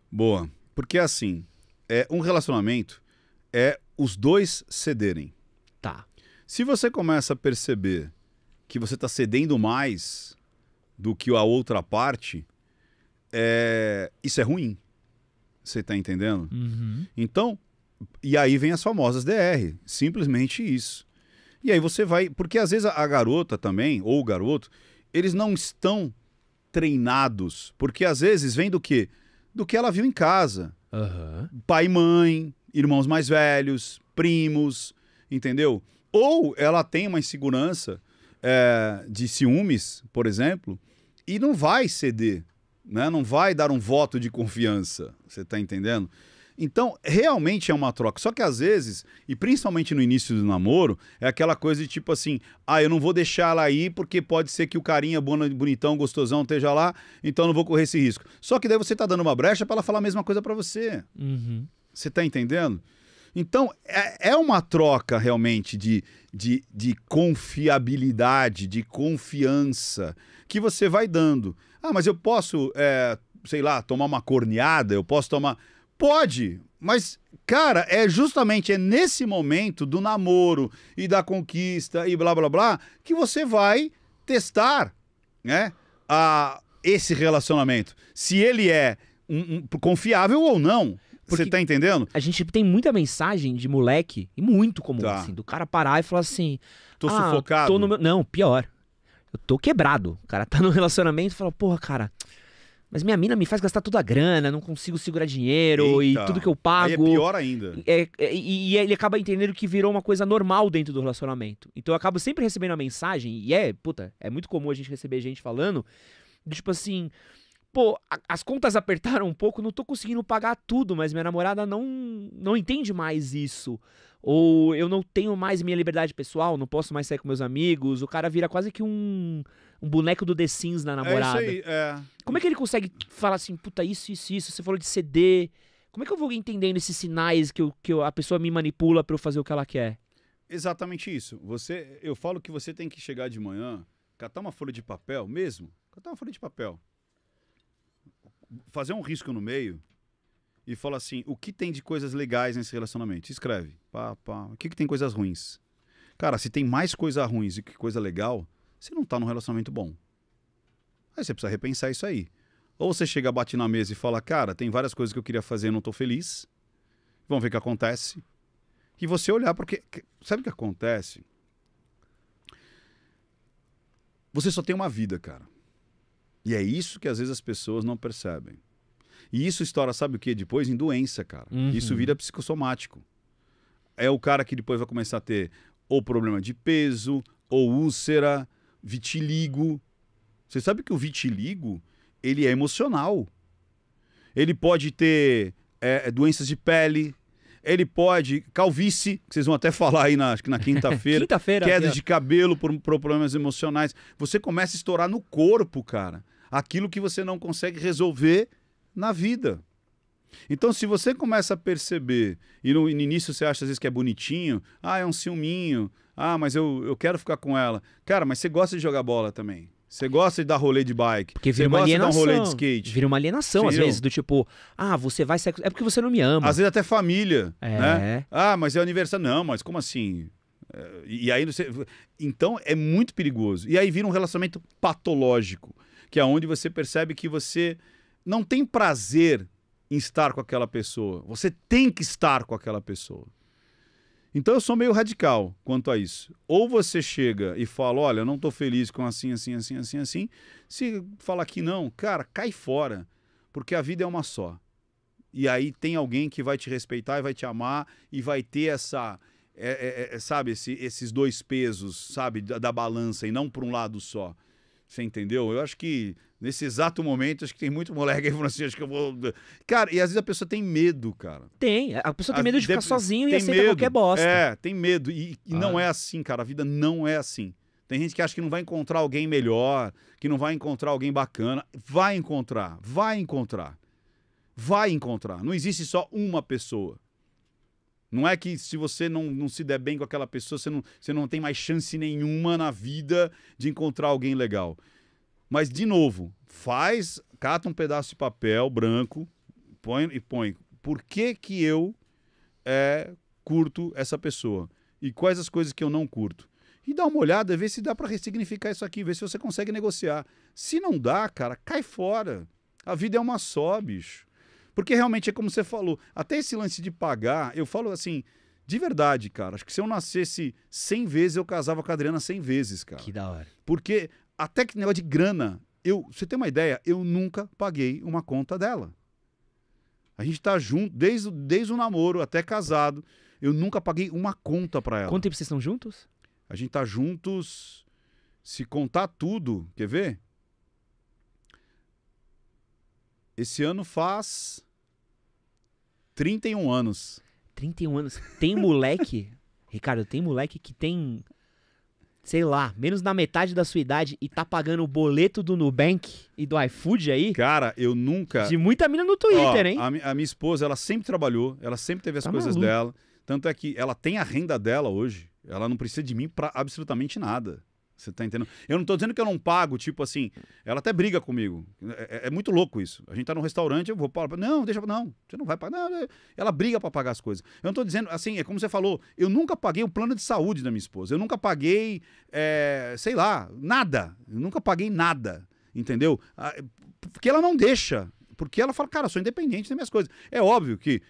Boa. Porque assim, é um relacionamento é os dois cederem. Tá. Se você começa a perceber que você está cedendo mais do que a outra parte, é... isso é ruim. Você está entendendo? Uhum. Então, e aí vem as famosas DR. Simplesmente isso. E aí você vai. Porque às vezes a garota também, ou o garoto, eles não estão treinados. Porque às vezes vem do quê? Do que ela viu em casa. Uhum. Pai e mãe, irmãos mais velhos, primos, entendeu? Ou ela tem uma insegurança é, de ciúmes, por exemplo, e não vai ceder, né? não vai dar um voto de confiança. Você está entendendo? Então, realmente é uma troca. Só que às vezes, e principalmente no início do namoro, é aquela coisa de tipo assim: ah, eu não vou deixar ela aí porque pode ser que o carinha bonitão, gostosão esteja lá, então não vou correr esse risco. Só que daí você tá dando uma brecha para ela falar a mesma coisa para você. Uhum. Você tá entendendo? Então, é, é uma troca realmente de, de, de confiabilidade, de confiança que você vai dando. Ah, mas eu posso, é, sei lá, tomar uma corneada, eu posso tomar. Pode, mas, cara, é justamente é nesse momento do namoro e da conquista e blá blá blá que você vai testar, né? A, esse relacionamento. Se ele é um, um, confiável ou não. Você tá entendendo? A gente tem muita mensagem de moleque, e muito comum, tá. assim, do cara parar e falar assim. Tô ah, sufocado. Tô no meu... Não, pior. Eu tô quebrado. O cara tá no relacionamento e fala, porra, cara. Mas minha mina me faz gastar toda a grana, não consigo segurar dinheiro Eita, e tudo que eu pago. Aí é pior ainda. É, é, e, ele acaba entendendo que virou uma coisa normal dentro do relacionamento. Então eu acabo sempre recebendo a mensagem, e é, puta, é muito comum a gente receber gente falando, tipo assim pô, a, as contas apertaram um pouco, não tô conseguindo pagar tudo, mas minha namorada não, não entende mais isso. Ou eu não tenho mais minha liberdade pessoal, não posso mais sair com meus amigos. O cara vira quase que um, um boneco do The Sims na namorada. É isso aí, é. Como é que ele consegue falar assim, puta, isso, isso, isso? Você falou de CD. Como é que eu vou entendendo esses sinais que, eu, que eu, a pessoa me manipula para eu fazer o que ela quer? Exatamente isso. Você, eu falo que você tem que chegar de manhã, catar uma folha de papel mesmo, catar uma folha de papel fazer um risco no meio e falar assim: o que tem de coisas legais nesse relacionamento? Escreve. Pá, pá. O que, que tem coisas ruins? Cara, se tem mais coisa ruins do que coisa legal, você não tá num relacionamento bom. Aí você precisa repensar isso aí. Ou você chega, bate na mesa e fala: cara, tem várias coisas que eu queria fazer e não tô feliz. Vamos ver o que acontece. E você olhar, porque. Sabe o que acontece? Você só tem uma vida, cara. E é isso que às vezes as pessoas não percebem. E isso estoura, sabe o que? Depois em doença, cara. Uhum. Isso vira psicossomático. É o cara que depois vai começar a ter ou problema de peso, ou úlcera, vitiligo. Você sabe que o vitiligo, ele é emocional. Ele pode ter é, é doenças de pele, ele pode. Calvície, que vocês vão até falar aí na, na quinta-feira. quinta-feira. Queda de cabelo por, por, problemas emocionais. Você começa a estourar no corpo, cara aquilo que você não consegue resolver na vida. Então, se você começa a perceber, e no, no início você acha às vezes que é bonitinho, ah, é um ciúminho, ah, mas eu, eu quero ficar com ela. Cara, mas você gosta de jogar bola também. Você gosta de dar rolê de bike. Porque vira você uma gosta alienação. de dar um rolê de skate. Vira uma alienação, Sim, às eu. vezes, do tipo, ah, você vai ser, É porque você não me ama. Às vezes até família. É. Né? Ah, mas é aniversário. Não, mas como assim? É, e aí você. Então é muito perigoso. E aí vira um relacionamento patológico que é onde você percebe que você não tem prazer em estar com aquela pessoa. Você tem que estar com aquela pessoa. Então eu sou meio radical quanto a isso. Ou você chega e fala, olha, eu não estou feliz com assim, assim, assim, assim, assim. Se falar que não, cara, cai fora, porque a vida é uma só. E aí tem alguém que vai te respeitar e vai te amar e vai ter essa, é, é, é, sabe, esse, esses dois pesos, sabe, da, da balança e não para um lado só. Você entendeu? Eu acho que nesse exato momento, acho que tem muito moleque aí falando assim, acho que eu vou. Cara, e às vezes a pessoa tem medo, cara. Tem. A pessoa tem medo de, de... ficar sozinho tem e aceitar qualquer bosta. É, tem medo. E, e ah. não é assim, cara. A vida não é assim. Tem gente que acha que não vai encontrar alguém melhor, que não vai encontrar alguém bacana. Vai encontrar, vai encontrar. Vai encontrar. Não existe só uma pessoa. Não é que se você não, não se der bem com aquela pessoa, você não, você não tem mais chance nenhuma na vida de encontrar alguém legal. Mas, de novo, faz, cata um pedaço de papel branco põe, e põe por que, que eu é, curto essa pessoa e quais as coisas que eu não curto. E dá uma olhada, vê se dá para ressignificar isso aqui, vê se você consegue negociar. Se não dá, cara, cai fora. A vida é uma só, bicho. Porque realmente é como você falou, até esse lance de pagar, eu falo assim, de verdade, cara. Acho que se eu nascesse 100 vezes, eu casava com a Adriana 100 vezes, cara. Que da hora. Porque até que negócio de grana, eu, você tem uma ideia, eu nunca paguei uma conta dela. A gente tá junto desde, desde o namoro até casado. Eu nunca paguei uma conta para ela. Quanto tempo vocês estão juntos? A gente tá juntos. Se contar tudo, quer ver? Esse ano faz 31 anos. 31 anos. Tem moleque, Ricardo, tem moleque que tem, sei lá, menos da metade da sua idade e tá pagando o boleto do Nubank e do iFood aí? Cara, eu nunca. De muita mina no Twitter, Ó, hein? A, a, minha esposa, ela sempre trabalhou, ela sempre teve as tá coisas maluco. dela. Tanto é que ela tem a renda dela hoje. Ela não precisa de mim para absolutamente nada. Você tá entendendo? Eu não tô dizendo que eu não pago, tipo assim. Ela até briga comigo. É, é, é muito louco isso. A gente tá num restaurante, eu vou para Não, deixa. Não, você não vai pagar. Não, é, ela briga para pagar as coisas. Eu não tô dizendo, assim, é como você falou, eu nunca paguei o plano de saúde da minha esposa. Eu nunca paguei, é, sei lá, nada. Eu nunca paguei nada. Entendeu? Ah, porque ela não deixa. Porque ela fala, cara, sou independente das minhas coisas. É óbvio que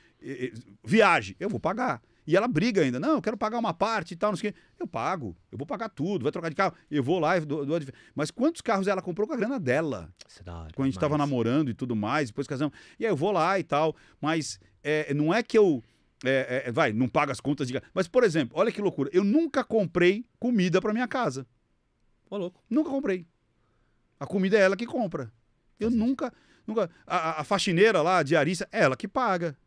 viagem, eu vou pagar. E ela briga ainda. Não, eu quero pagar uma parte e tal, não sei o quê. Eu pago, eu vou pagar tudo, vai trocar de carro, eu vou lá e dou, dou... Mas quantos carros ela comprou com a grana dela? É Quando a gente estava namorando e tudo mais, depois casamos. E aí eu vou lá e tal. Mas é, não é que eu. É, é, é vai, não paga as contas de. Mas, por exemplo, olha que loucura. Eu nunca comprei comida para minha casa. Ô, louco. Nunca comprei. A comida é ela que compra. Eu Faz nunca. Isso. nunca a, a faxineira lá, a diarista, é ela que paga.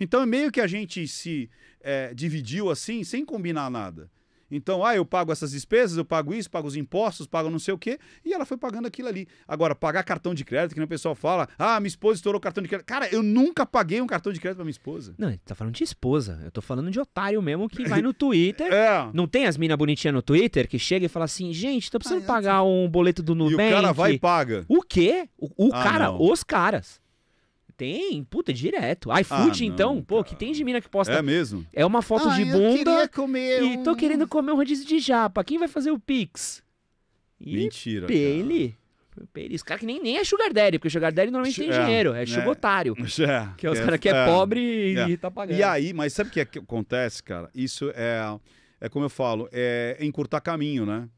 Então é meio que a gente se é, dividiu assim, sem combinar nada. Então, ah, eu pago essas despesas, eu pago isso, pago os impostos, pago não sei o quê, e ela foi pagando aquilo ali. Agora, pagar cartão de crédito, que nem o pessoal fala, ah, minha esposa estourou cartão de crédito. Cara, eu nunca paguei um cartão de crédito pra minha esposa. Não, tá falando de esposa. Eu tô falando de otário mesmo que vai no Twitter. é. Não tem as minas bonitinhas no Twitter que chega e fala assim, gente, tô precisando ah, é, pagar um boleto do Nubank. E o cara vai e paga. O quê? O, o ah, cara, não. os caras. Tem, puta, direto. iFood, ah, então, pô, que tem de mina que posta. É mesmo? É uma foto ah, de bunda. e um... tô querendo comer um rodízio de japa. Quem vai fazer o Pix? E Mentira. Pele. Cara. Os caras que nem, nem é sugar daddy, porque sugar daddy normalmente tem é, dinheiro, é, é É, que é os caras que é, é, é, pobre e, e é. tá pagando. E aí, mas sabe o que, que acontece, cara? Isso é, é como eu falo, é encurtar caminho, né?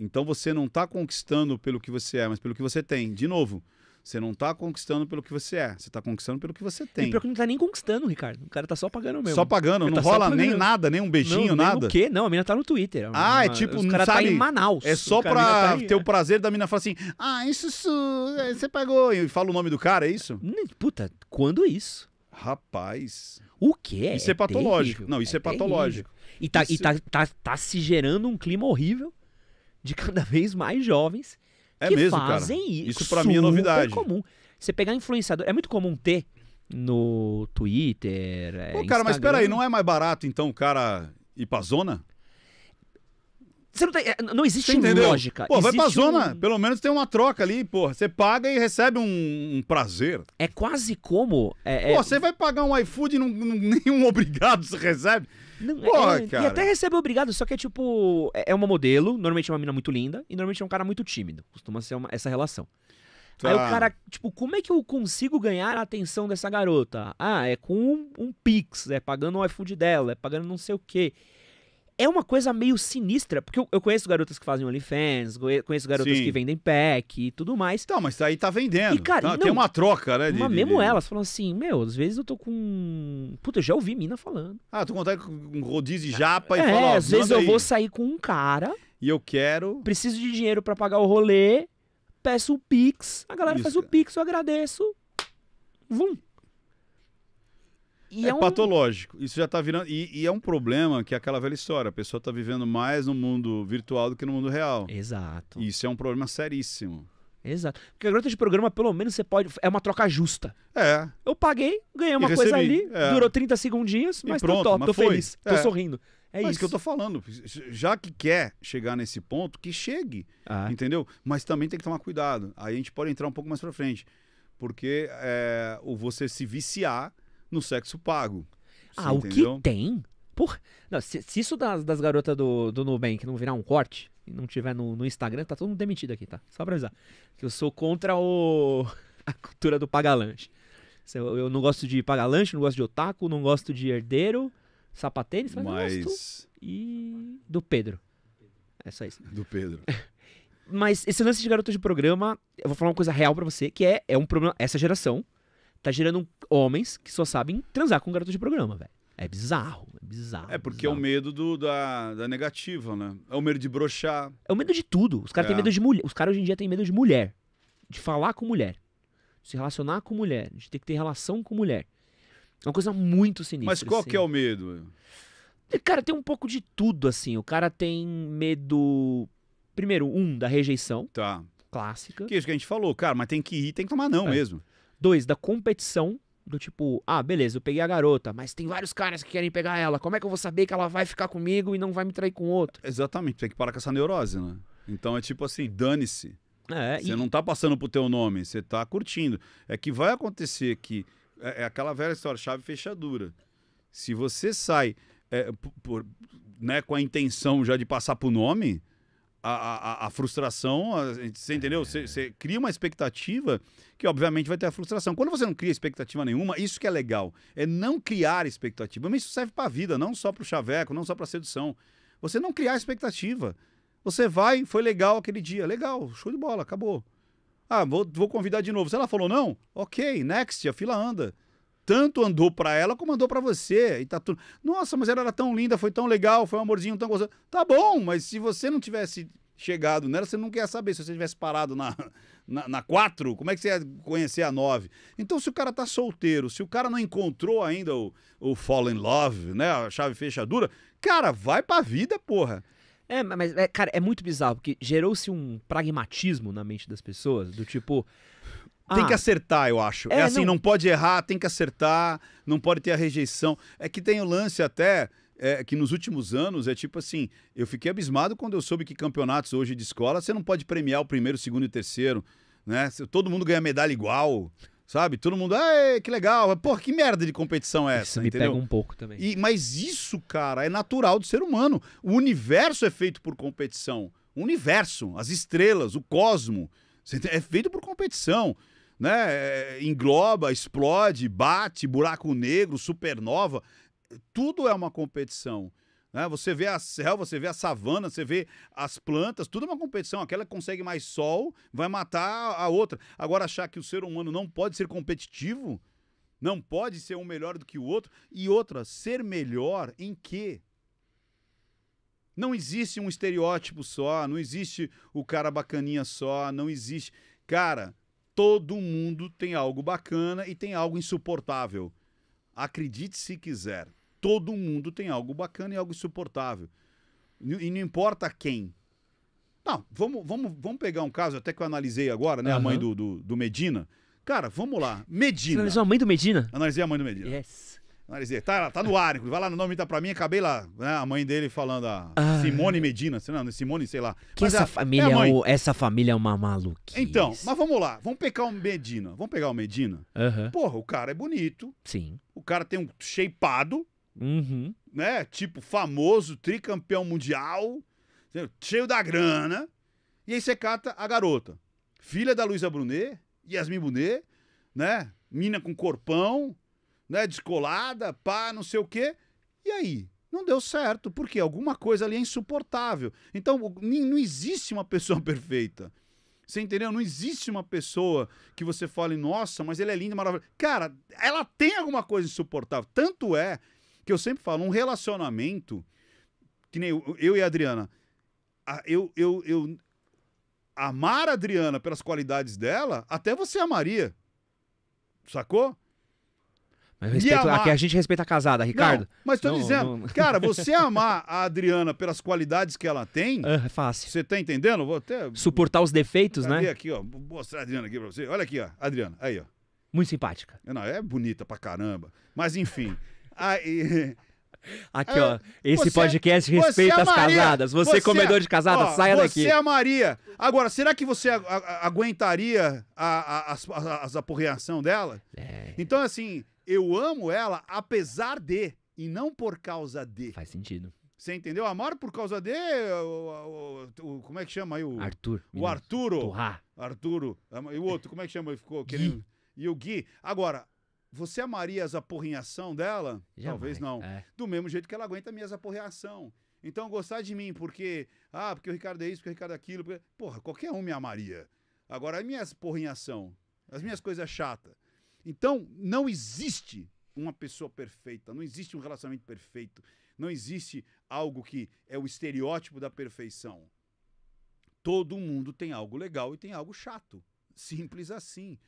Então você não tá conquistando pelo que você é, mas pelo que você tem. De novo, você não tá conquistando pelo que você é, você tá conquistando pelo que você tem. E pior que não tá nem conquistando, Ricardo. O cara tá só pagando mesmo. Só pagando, não tá rola nem nada, nem um beijinho, não, nada. O quê? Não, a mina tá no Twitter. Ah, uma... é tipo, o cara tá sabe, tá em Manaus. É só pra tá aí, ter é. o né? prazer da mina falar assim: "Ah, isso, isso é, você pagou" e fala o nome do cara, é isso? Puta, quando é isso? Rapaz. O quê? Isso é, é patológico. Terrível. Não, isso é, é patológico. Terrível. E tá, isso... e tá, tá, tá se gerando um clima horrível de cada vez mais jovens é que mesmo, fazem cara. isso. Isso para mim é novidade. É comum. Você pegar influenciador, é muito comum ter no Twitter. É, pô, cara, Instagram. mas peraí, não é mais barato então o cara ir pra zona? Você não, tem, é, não existe lógica. Pô, existe vai pra zona. Um... Pelo menos tem uma troca ali, porra. Você paga e recebe um, um prazer. É quase como. É, é pô, é... você vai pagar um iFood e não, nenhum obrigado você recebe. Não, Pô, é, é cara. E até recebe obrigado, só que é tipo. É, é uma modelo, normalmente é uma mina muito linda, e normalmente é um cara muito tímido. Costuma ser uma, essa relação. Tá. Aí o cara, tipo, como é que eu consigo ganhar a atenção dessa garota? Ah, é com um, um Pix, é pagando o iFood dela, é pagando não sei o quê é uma coisa meio sinistra, porque eu, eu conheço garotas que fazem OnlyFans, conheço garotas Sim. que vendem pack e tudo mais. Então, mas aí tá vendendo. E, cara, tá, não, tem uma troca, né? De, mas mesmo de... elas falam assim, meu, às vezes eu tô com. Puta, eu já ouvi mina falando. Ah, tu contando com um rodízio japa é, e fala. É, às vezes eu vou sair com um cara. E eu quero. Preciso de dinheiro para pagar o rolê, peço o Pix, a galera Isso, faz o Pix, eu agradeço. Vum. E é, é um... patológico. Isso já está virando. E, e, é um problema que é aquela velha história. A pessoa está vivendo mais no mundo virtual do que no mundo real. Exato. Isso é um problema seríssimo. Exato. Porque a garota de programa, pelo menos, você pode. É uma troca justa. É. Eu paguei, ganhei uma coisa ali, é. durou 30 segundinhos, mas pronto, tô top, tô feliz, é. sorrindo. É mas isso que eu tô falando. Já que quer chegar nesse ponto, que chegue. Ah. Entendeu? Mas também tem que tomar cuidado. Aí a gente pode entrar um pouco mais pra frente. Porque é, o você se viciar no sexo pago. Ah, entendeu? o que tem? Por... Não, se, se, isso das, das garotas do, do Nubank não virar um corte e não tiver no, no Instagram, tá todo mundo demitido aqui, tá? Só pra avisar. Que eu sou contra o... a cultura do pagalanche. Eu, eu não gosto de pagalanche, não gosto de otaku, não gosto de herdeiro, sapatênis, mas, mas... gosto. E do Pedro. É só isso. Do Pedro. mas esse lance de garotas de programa, eu vou falar uma coisa real para você, que é, é um problema. Essa geração tá gerando homens que só sabem transar com um garoto de programa, velho. É bizarro, é bizarro. É porque bizarro. é o medo do, da, da negativa, né? É o medo de brochar. É o medo de tudo. Os caras é. têm medo de mulher. Os caras hoje em dia têm medo de mulher. De falar com mulher. De se relacionar com mulher. De ter que ter relação com mulher. É uma coisa muito sinistra. Mas qual assim. que é o medo? Cara, tem um pouco de tudo, assim. O cara tem medo. Primeiro, um, da rejeição. Tá. Clássica. Que é isso que a gente falou, cara, mas tem que ir, tem que tomar não é. mesmo. Dois, da competição. Do tipo, ah, beleza, eu peguei a garota, mas tem vários caras que querem pegar ela. Como é que eu vou saber que ela vai ficar comigo e não vai me trair com outro? Exatamente, tem que parar com essa neurose, né? Então é tipo assim, dane-se. É, você e... não tá passando pro teu nome, você tá curtindo. É que vai acontecer que. É, é aquela velha história, chave fechadura. Se você sai é, por, né, com a intenção já de passar pro nome, a, a, a frustração, a, você entendeu? Você, é. você cria uma expectativa que, obviamente, vai ter a frustração. Quando você não cria expectativa nenhuma, isso que é legal. É não criar expectativa. Mas isso serve para a vida, não só para o chaveco, não só para sedução. Você não criar expectativa. Você vai, foi legal aquele dia, legal, show de bola, acabou. Ah, vou, vou convidar de novo. Se ela falou não, ok, next, a fila anda tanto andou para ela como andou para você. E tá tudo. Nossa, mas ela era tão linda, foi tão legal, foi um amorzinho tão gostoso. Tá bom, mas se você não tivesse chegado nela, você não queria saber. Se você tivesse parado na, na, na como é que você ia conhecer a nove Então, se o cara tá solteiro, se o cara não encontrou ainda o, o Fall in Love, né? A chave fechadura, cara, vai pra vida, porra. É, mas, é, cara, é muito bizarro, porque gerou-se um pragmatismo na mente das pessoas, do tipo, tem que ah. acertar, eu acho. É, é assim, não... não... pode errar, tem que acertar, não pode ter a rejeição. É que tem o lance até. É, que nos últimos anos é tipo assim, eu fiquei abismado quando eu soube que campeonatos hoje de escola você não pode premiar o primeiro, o segundo e o terceiro, né? Todo mundo ganha medalha igual sabe? Todo mundo, ah, que legal. Porra, que merda de competição é essa? Isso me entendeu? pega um pouco também. E, mas isso, cara, é natural do ser humano. O universo é feito por competição. O universo, as estrelas, o cosmo. É feito por competição né? É, engloba, explode, bate, buraco negro, supernova. Tudo é uma competição. Né? Você vê a selva, você vê a savana, você vê as plantas, tudo é uma competição. Aquela que consegue mais sol vai matar a outra. Agora, achar que o ser humano não pode ser competitivo, não pode ser um melhor do que o outro. E outra, ser melhor em quê? Não existe um estereótipo só, não existe o cara bacaninha só, não existe. Cara, Todo mundo tem algo bacana e tem algo insuportável. Acredite se quiser. Todo mundo tem algo bacana e algo insuportável. E não importa quem. Não, vamos, vamos, vamos pegar um caso até que eu analisei agora, né? Uhum. A mãe do, do, do Medina. Cara, vamos lá. Medina. Você analisou a mãe do Medina? Analisei a mãe do Medina. Yes. Analisei. Tá, tá no ar, inclusive. Vai lá no nome, tá pra mim. Acabei lá, né? A mãe dele falando, a ah. Simone Medina, sei lá, Simone, sei lá. Que mas essa, a, família é, é mãe... essa família é uma maluquice. Então, mas vamos lá. Vamos pegar o Medina. Vamos pegar o Medina. Uhum. Porra, o cara é bonito. Sim. O cara tem um shapeado, uhum. né? Tipo, famoso, tricampeão mundial, né, cheio da grana. E aí você cata a garota. Filha da Luísa Brunet, Yasmin Brunet, né? Mina com corpão, né, descolada, pá, não sei o quê. E aí? Não deu certo, porque alguma coisa ali é insuportável. Então, não existe uma pessoa perfeita. Você entendeu? Não existe uma pessoa que você fale, nossa, mas ele é lindo, maravilhoso. Cara, ela tem alguma coisa insuportável. Tanto é que eu sempre falo, um relacionamento, que nem eu, eu e a Adriana, a, eu, eu, eu amar a Adriana pelas qualidades dela, até você amaria. Sacou? Mas respeito, a, gente respeita a casada, Ricardo. Não, mas tô não, dizendo, não... cara, você amar a Adriana pelas qualidades que ela tem. Ah, é, fácil. Você tá entendendo? Vou até. Suportar os defeitos, né? Cadê né? aqui, ó. Vou mostrar a Adriana aqui pra você. Olha aqui, ó. Adriana, aí, ó. Muito simpática. É, não, é bonita pra caramba. Mas enfim. aí. Aqui, é, ó. Ah, Esse você, é podcast respeita é as casadas. Você, você comedor de casada, ó, saia você daqui. Você é a Maria. Agora, será que você a, a, aguentaria a, a, a, a, a dela? É. Então, assim, eu amo ela apesar de, e não por causa de. Faz sentido. Você entendeu? Amar por causa de. O, o, o, como é que chama aí o. Arthur. O Arturo. Torra. Arturo. E o outro, como é que chama? Ele ficou querendo. E o Gui. Agora, você amaria as aporrinhação dela? Jamais. Talvez não. É. Do mesmo jeito que ela aguenta minhas aporreação. Então, gostar de mim, porque. Ah, porque o Ricardo é isso, porque o Ricardo é aquilo. Porque... Porra, qualquer um me amaria. Agora, as minhas porrinhação, as minhas coisas chatas. Então, não existe uma pessoa perfeita, não existe um relacionamento perfeito, não existe algo que é o estereótipo da perfeição. Todo mundo tem algo legal e tem algo chato. Simples assim.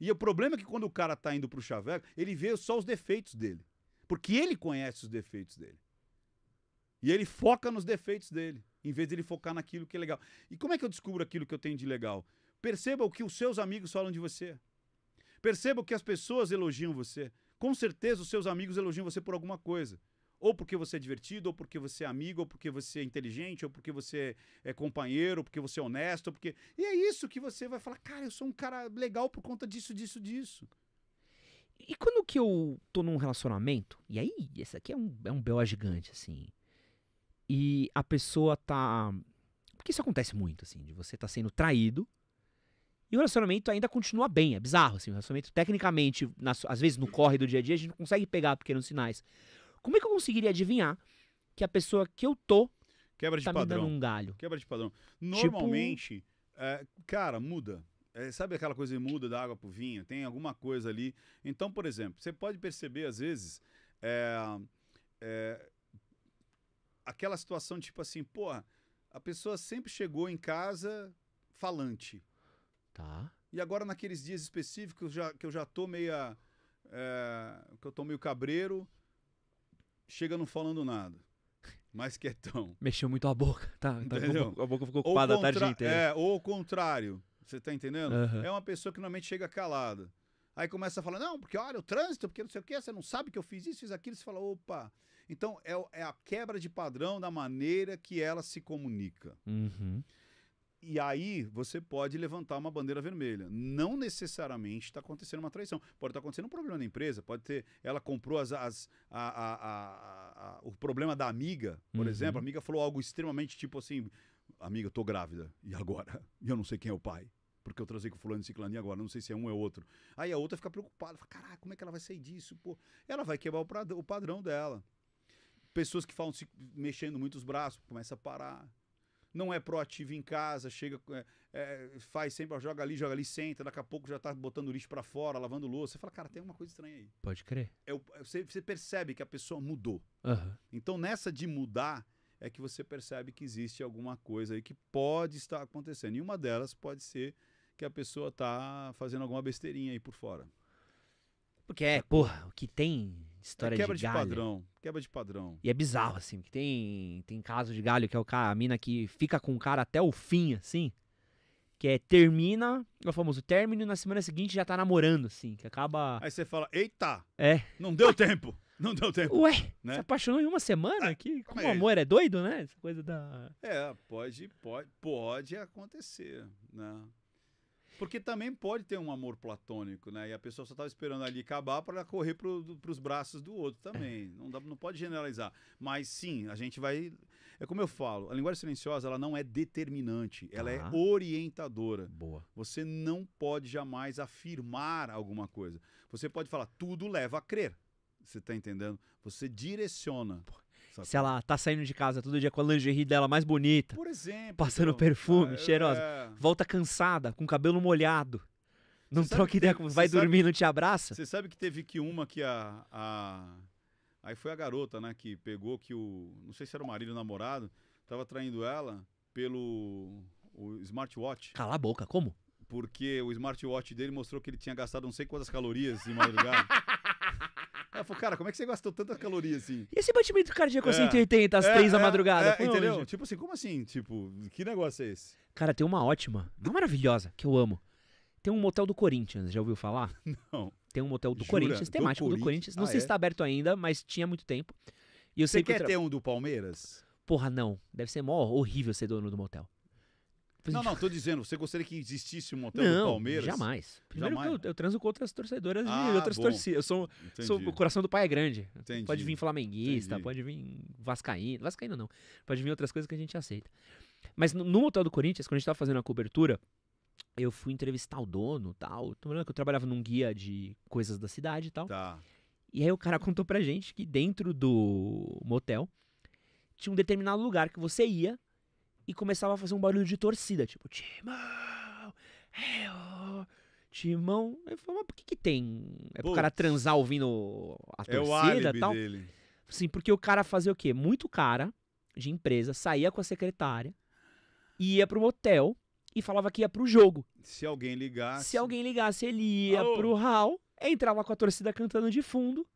E o problema é que quando o cara tá indo pro chaveco, ele vê só os defeitos dele. Porque ele conhece os defeitos dele. E ele foca nos defeitos dele, em vez de ele focar naquilo que é legal. E como é que eu descubro aquilo que eu tenho de legal? Perceba o que os seus amigos falam de você. Perceba que as pessoas elogiam você. Com certeza os seus amigos elogiam você por alguma coisa. Ou porque você é divertido, ou porque você é amigo, ou porque você é inteligente, ou porque você é companheiro, ou porque você é honesto, porque. E é isso que você vai falar, cara, eu sou um cara legal por conta disso, disso, disso. E quando que eu tô num relacionamento, e aí, esse aqui é um, é um BO gigante, assim. E a pessoa tá. Porque isso acontece muito, assim, de você tá sendo traído e o relacionamento ainda continua bem, é bizarro, assim. O relacionamento, tecnicamente, nas, às vezes no corre do dia a dia, a gente não consegue pegar pequenos sinais. Como é que eu conseguiria adivinhar que a pessoa que eu tô Quebra de tá padrão. me dando um galho? Quebra de padrão. Tipo Normalmente, tipo... é, cara, muda. É, sabe aquela coisa que muda da água pro vinho? Tem alguma coisa ali. Então, por exemplo, você pode perceber, às vezes, é, é aquela situação tipo assim, porra, a pessoa sempre chegou em casa falante. Tá. E agora, naqueles dias específicos já, que eu já tô meio É, que eu tô meio cabreiro, chega não falando nada. Mais quietão. Mexeu muito a boca. Tá, tá a boca ficou ocupada a tarde inteira. É, ou o contrário. Você tá entendendo? Uhum. É uma pessoa que normalmente chega calada. Aí começa a falar, não, porque olha o trânsito, porque não sei o que, você não sabe que eu fiz isso, fiz aquilo. Você fala, opa. Então é, é a quebra de padrão da maneira que ela se comunica. Uhum. E aí você pode levantar uma bandeira vermelha. Não necessariamente está acontecendo uma traição. Pode estar tá acontecendo um problema na empresa, pode ter. Ela comprou as, as a, a, a, o problema da amiga, por uhum. exemplo. A amiga falou algo extremamente tipo assim: Amiga, eu tô grávida. E agora? E eu não sei quem é o pai. Porque eu trazei com o fulano e ciclano agora, não sei se é um ou é outro. Aí a outra fica preocupada, fala, caraca, como é que ela vai sair disso? Pô, ela vai quebrar o padrão dela. Pessoas que falam se mexendo muito os braços, começa a parar não é proativo em casa, chega, é, é faz sempre, joga ali, joga ali, senta, daqui a pouco já tá botando lixo para fora, lavando louça. Você fala, cara, tem uma coisa estranha aí. Pode crer. É, é, você, você percebe que a pessoa mudou. Uhum. Então, nessa de mudar, é que você percebe que existe alguma coisa aí que pode estar acontecendo. E uma delas pode ser que a pessoa tá fazendo alguma besteirinha aí por fora. Porque é, tá porra, o que tem é história é quebra de galho. Quebra de padrão, quebra de padrão. E é bizarro, assim, que tem, tem caso de galho que é o cara, a mina que fica com o cara até o fim, assim. Que é termina, o famoso término, e na semana seguinte já tá namorando, assim, que acaba. Aí você fala, eita! É. Não deu tempo! Não deu tempo. Ué, né? se apaixonou em uma semana? Ah, que, como amor é doido, né? Essa coisa da. É, pode, pode, pode acontecer, né? Porque também pode ter um amor platônico, né? E a pessoa só estava esperando ali acabar para correr para os braços do outro também. Não, dá, não pode generalizar. Mas sim, a gente vai. É como eu falo, a linguagem silenciosa ela não é determinante, ela é tá. orientadora. Boa. Você não pode jamais afirmar alguma coisa. Você pode falar, tudo leva a crer. Você está entendendo? Você direciona. Se ela tá saindo de casa todo dia com a lingerie dela mais bonita. Por exemplo. Passando então, perfume, é, cheirosa. É... Volta cansada, com o cabelo molhado. Não você troca ideia, teve, vai dormir, não te abraça. Você sabe que teve que uma que a, a... Aí foi a garota, né, que pegou que o... Não sei se era o marido ou o namorado. Tava traindo ela pelo o smartwatch. Cala a boca, como? Porque o smartwatch dele mostrou que ele tinha gastado não sei quantas calorias em madrugada. cara, como é que você gastou tanta caloria assim? E esse batimento cardíaco é, 180 assim, às é, 3 da é, madrugada? É, entendeu? Hoje. Tipo assim, como assim? Tipo, que negócio é esse? Cara, tem uma ótima, uma maravilhosa, que eu amo. Tem um motel do Corinthians, já ouviu falar? Não. Tem um motel do Jura? Corinthians, temático do Corinthians. Do Corinthians. Não ah, sei se está é? aberto ainda, mas tinha muito tempo. E eu você sei quer que tra... ter um do Palmeiras? Porra, não. Deve ser mó horrível ser dono do motel. Não, não, tô dizendo, você gostaria que existisse um motel não, do Palmeiras? Jamais. Primeiro jamais. que eu, eu transo com outras torcedoras ah, de outras bom. torcidas. Eu sou, sou. O coração do pai é grande. Entendi. Pode vir flamenguista, Entendi. pode vir Vascaíno. Vascaíno não. Pode vir outras coisas que a gente aceita. Mas no, no motel do Corinthians, quando a gente tava fazendo a cobertura, eu fui entrevistar o dono tal. Que Eu trabalhava num guia de coisas da cidade e tal. Tá. E aí o cara contou pra gente que dentro do motel tinha um determinado lugar que você ia e começava a fazer um barulho de torcida, tipo, Timão! É, eu, Timão. Eu falei, mas por que, que tem? É pro cara transar ouvindo a é torcida e tal? Dele. Sim, porque o cara fazia o quê? Muito cara de empresa, saía com a secretária, ia pro motel e falava que ia pro jogo. Se alguém ligasse. Se alguém ligasse, ele ia Alô. pro hall, entrava com a torcida cantando de fundo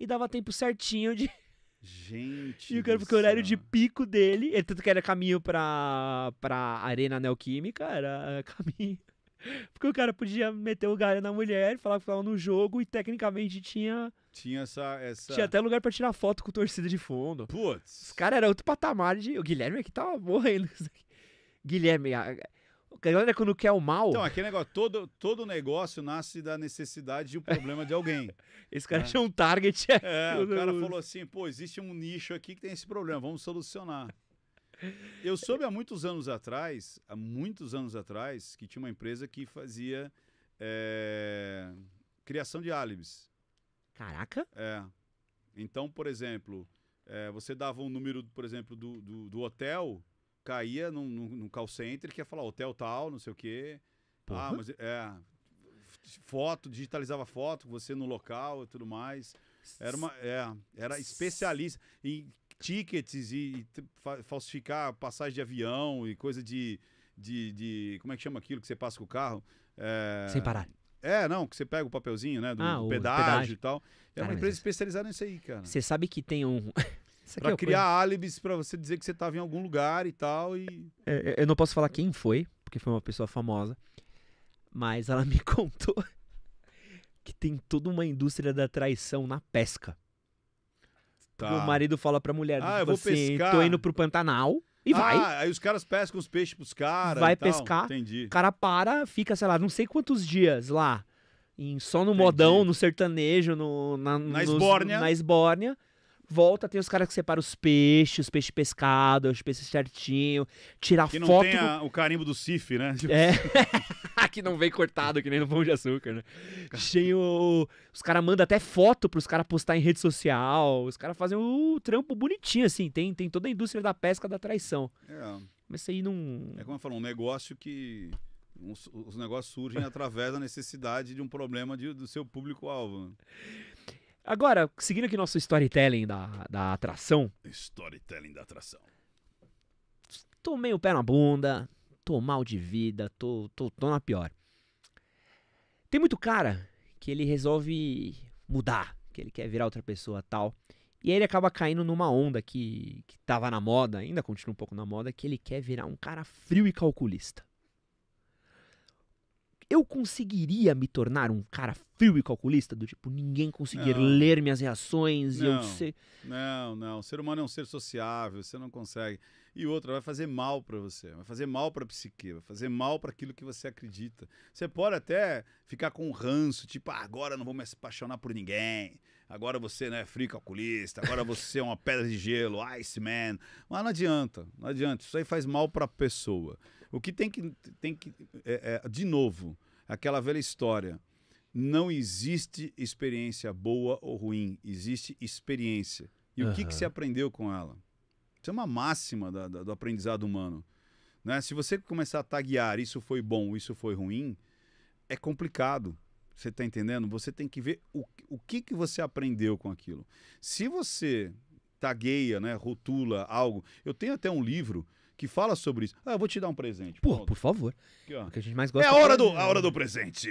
e dava tempo certinho de. Gente. E o cara, porque o horário de pico dele, ele tanto que era caminho pra, pra Arena Neoquímica, era caminho. Porque o cara podia meter o galho na mulher, falar que tava no jogo e tecnicamente tinha. Tinha essa, essa. Tinha até lugar pra tirar foto com torcida de fundo. Putz. Os caras eram outro patamar de. O Guilherme aqui é tava morrendo. Guilherme, a galera, quando quer o mal. Então, aquele negócio, todo, todo negócio nasce da necessidade e o problema de alguém. esse cara é. tinha um target. É, o cara falou assim: pô, existe um nicho aqui que tem esse problema, vamos solucionar. Eu soube há muitos anos atrás, há muitos anos atrás, que tinha uma empresa que fazia é, criação de álibis. Caraca! É. Então, por exemplo, é, você dava um número, por exemplo, do, do, do hotel caía num, num, num call center que ia falar hotel tal, não sei o quê. Ah, Porra. Ah, mas é. Foto, digitalizava foto, você no local e tudo mais. Era uma. É, era especialista em tickets e, e falsificar passagem de avião e coisa de, de, de, Como é que chama aquilo que você passa com o carro? É... Sem parar. É, não, que você pega o papelzinho, né? Do, ah, do pedágio, pedágio, e tal. É uma empresa especializada nisso aí, cara. Você sabe que tem um para é criar coisa... álibis para você dizer que você estava em algum lugar e tal. E... É, é, eu não posso falar quem foi, porque foi uma pessoa famosa, mas ela me contou que tem toda uma indústria da traição na pesca. Tá. O marido fala pra mulher, ah, tipo eu vou assim, pescar. tô indo pro Pantanal e ah, vai. Aí os caras pescam os peixes pros caras. Vai pescar, Entendi. o cara para, fica, sei lá, não sei quantos dias lá. Em, só no Entendi. modão, no sertanejo, no, na, na, nos, Esbórnia. na Esbórnia volta, tem os caras que separam os peixes, os peixes pescados, os peixes certinho, tirar foto. tem a, o carimbo do CIF, né? É. que não vem cortado, que nem no pão de açúcar, né? cheio Os caras mandam até foto pros caras postar em rede social. Os caras fazem o um trampo bonitinho, assim. Tem, tem toda a indústria da pesca da traição. É. Mas isso aí não. É como eu falo, um negócio que. Os, os negócios surgem através da necessidade de um problema de, do seu público-alvo. Né? Agora, seguindo aqui nosso storytelling da, da atração. Storytelling da atração. Tomei o pé na bunda, tô mal de vida, tô, tô, tô na pior. Tem muito cara que ele resolve mudar, que ele quer virar outra pessoa tal. E aí ele acaba caindo numa onda que, que tava na moda, ainda continua um pouco na moda, que ele quer virar um cara frio e calculista. Eu conseguiria me tornar um cara frio e calculista? Do tipo, ninguém conseguir não. ler minhas reações não. e eu ser. Não, não. O ser humano é um ser sociável, você não consegue. E outra, vai fazer mal para você, vai fazer mal para a psique, vai fazer mal para aquilo que você acredita. Você pode até ficar com um ranço, tipo, ah, agora não vou me apaixonar por ninguém agora você não né, é frio calculista, agora você é uma pedra de gelo, Iceman. Mas não adianta, não adianta. Isso aí faz mal para a pessoa. O que tem que. Tem que é, é, de novo, aquela velha história. Não existe experiência boa ou ruim, existe experiência. E uhum. o que, que se aprendeu com ela? Isso é uma máxima da, da, do aprendizado humano. Né? Se você começar a taguear isso foi bom, isso foi ruim, é complicado. Você está entendendo? Você tem que ver o, o que, que você aprendeu com aquilo. Se você tagueia, né, rotula algo. Eu tenho até um livro que fala sobre isso. Ah, eu vou te dar um presente. Pô, por favor. Aqui, ó. É o que a gente mais gosta é a hora, do, né? a hora do presente.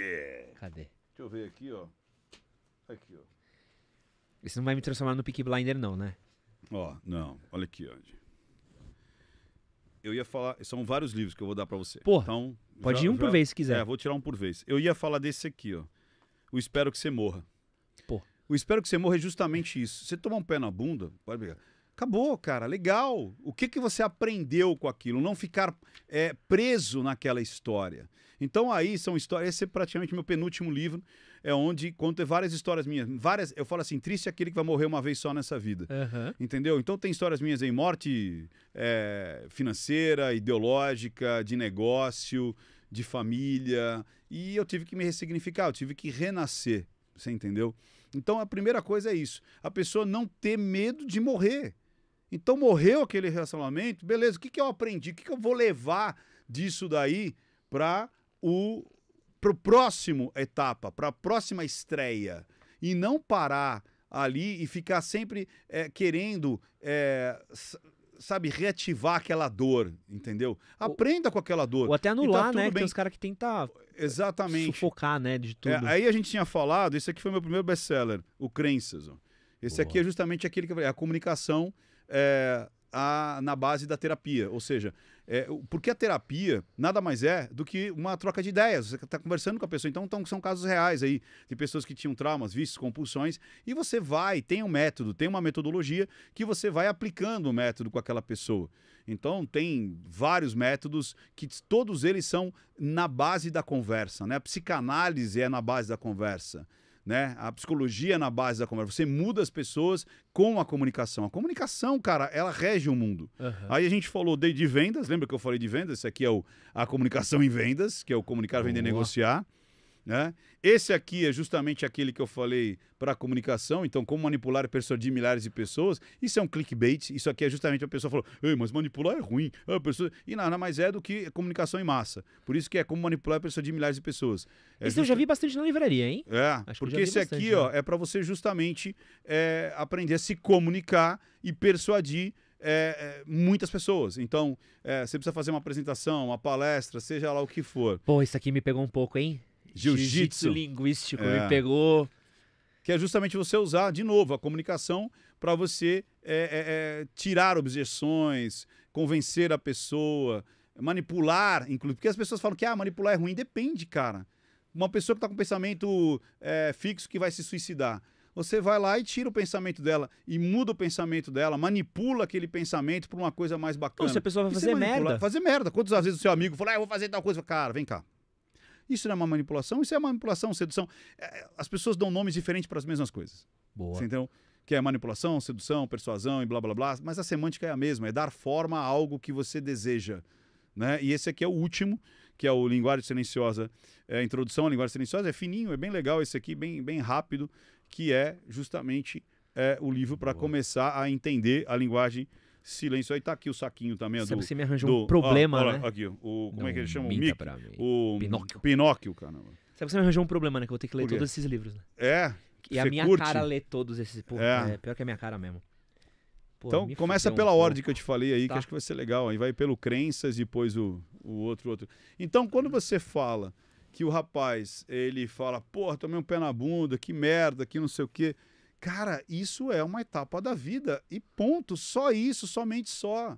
Cadê? Deixa eu ver aqui, ó. Aqui, ó. Esse não vai me transformar no Peaky Blinder, não, né? Ó, não. Olha aqui, ó. Eu ia falar. São vários livros que eu vou dar para você. Pô, então, pode já, ir um já, por vez se quiser. É, vou tirar um por vez. Eu ia falar desse aqui, ó. O Espero Que Você Morra. Pô. O Espero Que Você Morra é justamente isso. Você tomar um pé na bunda, pode brigar Acabou, cara. Legal. O que, que você aprendeu com aquilo? Não ficar é, preso naquela história. Então aí são histórias. Esse é praticamente meu penúltimo livro, é onde conta várias histórias minhas. Várias. Eu falo assim, triste é aquele que vai morrer uma vez só nessa vida. Uhum. Entendeu? Então tem histórias minhas em morte é, financeira, ideológica, de negócio, de família. E eu tive que me ressignificar. Eu tive que renascer. Você entendeu? Então a primeira coisa é isso. A pessoa não ter medo de morrer. Então morreu aquele relacionamento, beleza, o que, que eu aprendi? O que, que eu vou levar disso daí para o pro próximo etapa, para a próxima estreia? E não parar ali e ficar sempre é, querendo, é, sabe, reativar aquela dor, entendeu? Aprenda ou, com aquela dor. Ou até tá anular, tá né? Bem. Tem os caras que tentam Exatamente. sufocar, né, de é, tudo. É, aí a gente tinha falado, esse aqui foi meu primeiro best-seller, o Crenças. Esse Boa. aqui é justamente aquele que eu falei, é a comunicação é, a, na base da terapia. Ou seja, é, porque a terapia nada mais é do que uma troca de ideias. Você está conversando com a pessoa, então, então são casos reais aí de pessoas que tinham traumas, vícios, compulsões, e você vai, tem um método, tem uma metodologia que você vai aplicando o método com aquela pessoa. Então tem vários métodos que todos eles são na base da conversa, né? A psicanálise é na base da conversa né? A psicologia na base da conversa. Você muda as pessoas com a comunicação. A comunicação, cara, ela rege o mundo. Uhum. Aí a gente falou de, de, vendas, lembra que eu falei de vendas? Esse aqui é o, a comunicação em vendas, que é o comunicar, vender, negociar. Né? Esse aqui é justamente aquele que eu falei para comunicação, então como manipular e persuadir milhares de pessoas, isso é um clickbait, isso aqui é justamente a pessoa falou, mas manipular é ruim, é pessoa... e nada mais é do que comunicação em massa, por isso que é como manipular e persuadir milhares de pessoas. É isso justa... eu já vi bastante na livraria, hein? É, Acho porque esse bastante, aqui né? ó, é para você justamente é, aprender a se comunicar e persuadir é, é, muitas pessoas. Então, é, você precisa fazer uma apresentação, uma palestra, seja lá o que for. Pô, isso aqui me pegou um pouco, hein? Jiu-jitsu jiu linguístico. É. Me pegou. Que é justamente você usar, de novo, a comunicação para você é, é, é, tirar objeções, convencer a pessoa, manipular, inclusive. Porque as pessoas falam que ah, manipular é ruim. Depende, cara. Uma pessoa que está com um pensamento é, fixo que vai se suicidar você vai lá e tira o pensamento dela e muda o pensamento dela, manipula aquele pensamento para uma coisa mais bacana. Ou se a pessoa vai fazer merda. Fazer merda. Quantas vezes o seu amigo fala, ah, eu vou fazer tal coisa? Cara, vem cá. Isso não é uma manipulação? Isso é manipulação, sedução. É, as pessoas dão nomes diferentes para as mesmas coisas. Boa. Então, que é manipulação, sedução, persuasão e blá blá blá, mas a semântica é a mesma, é dar forma a algo que você deseja. Né? E esse aqui é o último, que é o Linguagem Silenciosa, é a introdução à Linguagem Silenciosa, é fininho, é bem legal esse aqui, bem, bem rápido, que é justamente é, o livro para começar a entender a linguagem silenciosa Silêncio. Aí tá aqui o saquinho também. do, você me arranjou do, um problema, ó, ó, né? Aqui, o, como Não é que ele chama? O Mickey. O Pinóquio. Pinóquio, caramba. Sabe que você me arranjou um problema, né? Que eu vou ter que ler todos esses livros, né? É. E a minha curte? cara ler todos esses. Pô, é. é pior que a minha cara mesmo. Pô, então, me começa pela um ordem pouco. que eu te falei aí, tá. que acho que vai ser legal. Aí vai pelo crenças e depois o, o outro, outro. Então, quando você fala que o rapaz, ele fala, porra, tomei um pé na bunda, que merda, que não sei o quê. Cara, isso é uma etapa da vida e ponto. Só isso, somente só.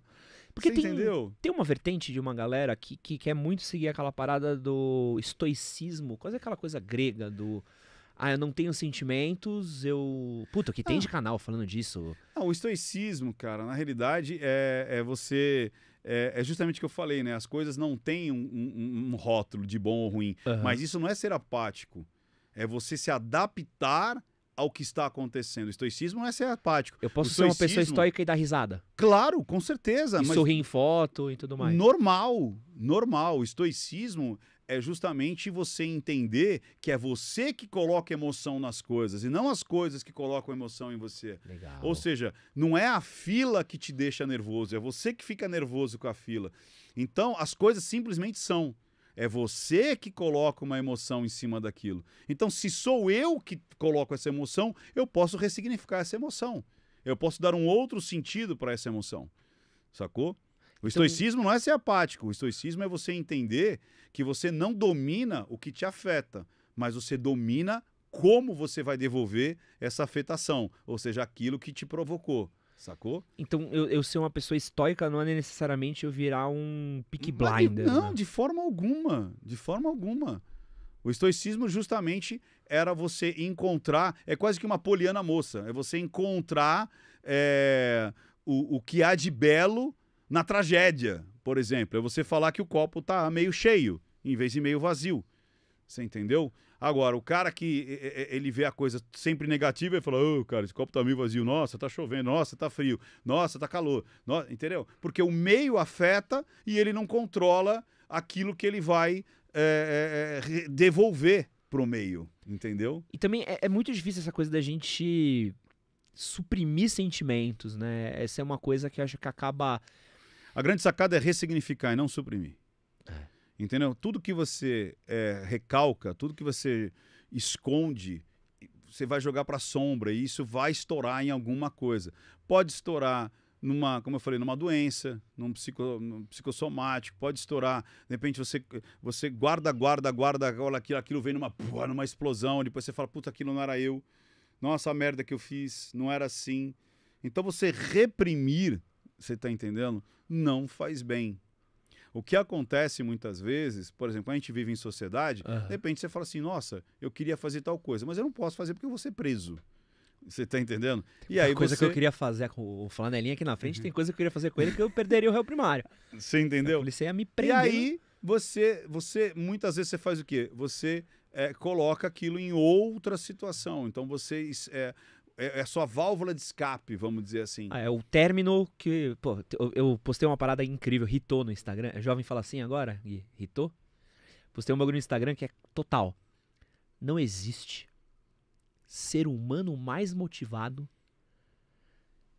Porque Você tem, entendeu? tem uma vertente de uma galera que, que quer muito seguir aquela parada do estoicismo, quase aquela coisa grega do. Ah, eu não tenho sentimentos, eu. Puta, que tem ah. de canal falando disso. Não, o estoicismo, cara, na realidade é, é você. É, é, justamente o que eu falei, né? As coisas não têm um, um, um rótulo de bom ou ruim, uhum. mas isso não é ser apático. É você se adaptar ao que está acontecendo. O estoicismo é ser apático. Eu posso estoicismo... ser uma pessoa estoica e dar risada. Claro, com certeza. E mas... sorrir em foto e tudo mais. Normal, normal. O estoicismo é justamente você entender que é você que coloca emoção nas coisas e não as coisas que colocam emoção em você. Legal. Ou seja, não é a fila que te deixa nervoso, é você que fica nervoso com a fila. Então, as coisas simplesmente são. É você que coloca uma emoção em cima daquilo. Então, se sou eu que coloco essa emoção, eu posso ressignificar essa emoção. Eu posso dar um outro sentido para essa emoção. Sacou? O então estoicismo não é ser apático. O estoicismo é você entender que você não domina o que te afeta, mas você domina como você vai devolver essa afetação, ou seja, aquilo que te provocou. Sacou? Então, eu, eu ser uma pessoa estoica não é necessariamente eu virar um pick blinder. Não, né? de forma alguma. De forma alguma. O estoicismo justamente era você encontrar. É quase que uma poliana moça. É você encontrar é, o, o que há de belo na tragédia, por exemplo. É você falar que o copo tá meio cheio, em vez de meio vazio. Você entendeu? Agora, o cara que ele vê a coisa sempre negativa e fala: Ô, oh, cara, esse copo tá meio vazio, nossa, tá chovendo, nossa, tá frio, nossa, tá calor, nossa, entendeu? Porque o meio afeta e ele não controla aquilo que ele vai é, é, é devolver pro meio, entendeu? E também é, é muito difícil essa coisa da gente suprimir sentimentos, né? Essa é uma coisa que acho que acaba. A grande sacada é ressignificar e não suprimir. É. Entendeu? Tudo que você é, recalca, tudo que você esconde, você vai jogar para a sombra e isso vai estourar em alguma coisa. Pode estourar numa, como eu falei, numa doença, num, psico, num psicossomático, pode estourar, de repente você, você guarda, guarda, guarda, aquilo, aquilo vem numa, numa explosão, depois você fala, puta, aquilo não era eu, nossa, a merda que eu fiz, não era assim. Então você reprimir, você tá entendendo? Não faz bem. O que acontece muitas vezes, por exemplo, a gente vive em sociedade, uhum. de repente você fala assim, nossa, eu queria fazer tal coisa, mas eu não posso fazer porque eu vou ser preso. Você tá entendendo? Tem e aí coisa você... que eu queria fazer com o flanelinha aqui na frente, uhum. tem coisa que eu queria fazer com ele que eu perderia o réu primário. Você entendeu? Ele ia me prender. E aí você, você muitas vezes você faz o quê? Você é, coloca aquilo em outra situação. Então você é, é, é sua válvula de escape, vamos dizer assim. Ah, é o término que. Pô, eu, postei uma parada incrível, ritou no Instagram. É jovem fala assim agora, Gui, ritou? Postei um bagulho no Instagram que é total. Não existe ser humano mais motivado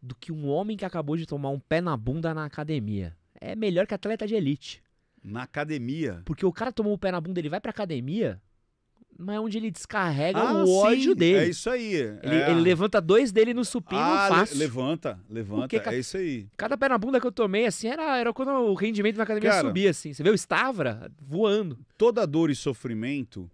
do que um homem que acabou de tomar um pé na bunda na academia. É melhor que atleta de elite. Na academia? Porque o cara tomou o pé na bunda, ele vai pra academia, mas é onde ele descarrega ah, o ódio sim, dele. É isso aí. Ele, é. ele, levanta dois dele no supino ah, fácil. Le levanta, levanta, é isso aí. Cada pé na bunda que eu tomei, assim, era, era quando o rendimento na academia Cara, subia, assim. Você vê o Stavra voando. Toda dor e sofrimento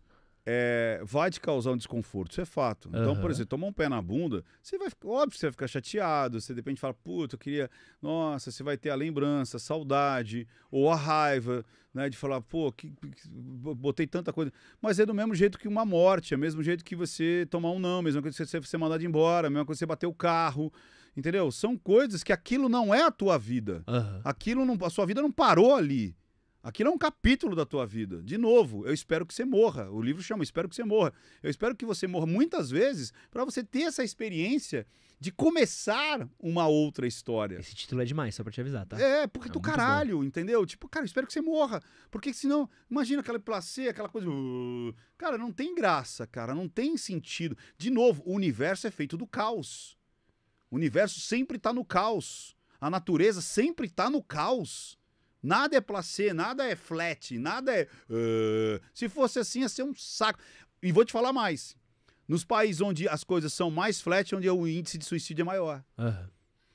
é, vai te causar um desconforto, isso é fato. Então, uhum. por exemplo, tomar um pé na bunda, você vai, óbvio, você vai ficar chateado, você de repente fala, puta, eu queria, nossa, você vai ter a lembrança, a saudade, ou a raiva, né, de falar, pô, que, que, botei tanta coisa. Mas é do mesmo jeito que uma morte, é do mesmo jeito que você tomar um não, mesma coisa que você ser mandado embora, mesma coisa que você bater o carro, entendeu? São coisas que aquilo não é a tua vida. Uhum. Aquilo não, a sua vida não parou ali. Aquilo é um capítulo da tua vida. De novo, eu espero que você morra. O livro chama Espero que você morra. Eu espero que você morra muitas vezes para você ter essa experiência de começar uma outra história. Esse título é demais, só pra te avisar, tá? É, porque é do caralho, bom. entendeu? Tipo, cara, eu espero que você morra. Porque senão, imagina aquela placer, aquela coisa. Uh". Cara, não tem graça, cara, não tem sentido. De novo, o universo é feito do caos. O universo sempre tá no caos. A natureza sempre tá no caos. Nada é placê, nada é flat, nada é. Uh, se fosse assim, ia ser um saco. E vou te falar mais. Nos países onde as coisas são mais flat, onde o índice de suicídio é maior. Uhum.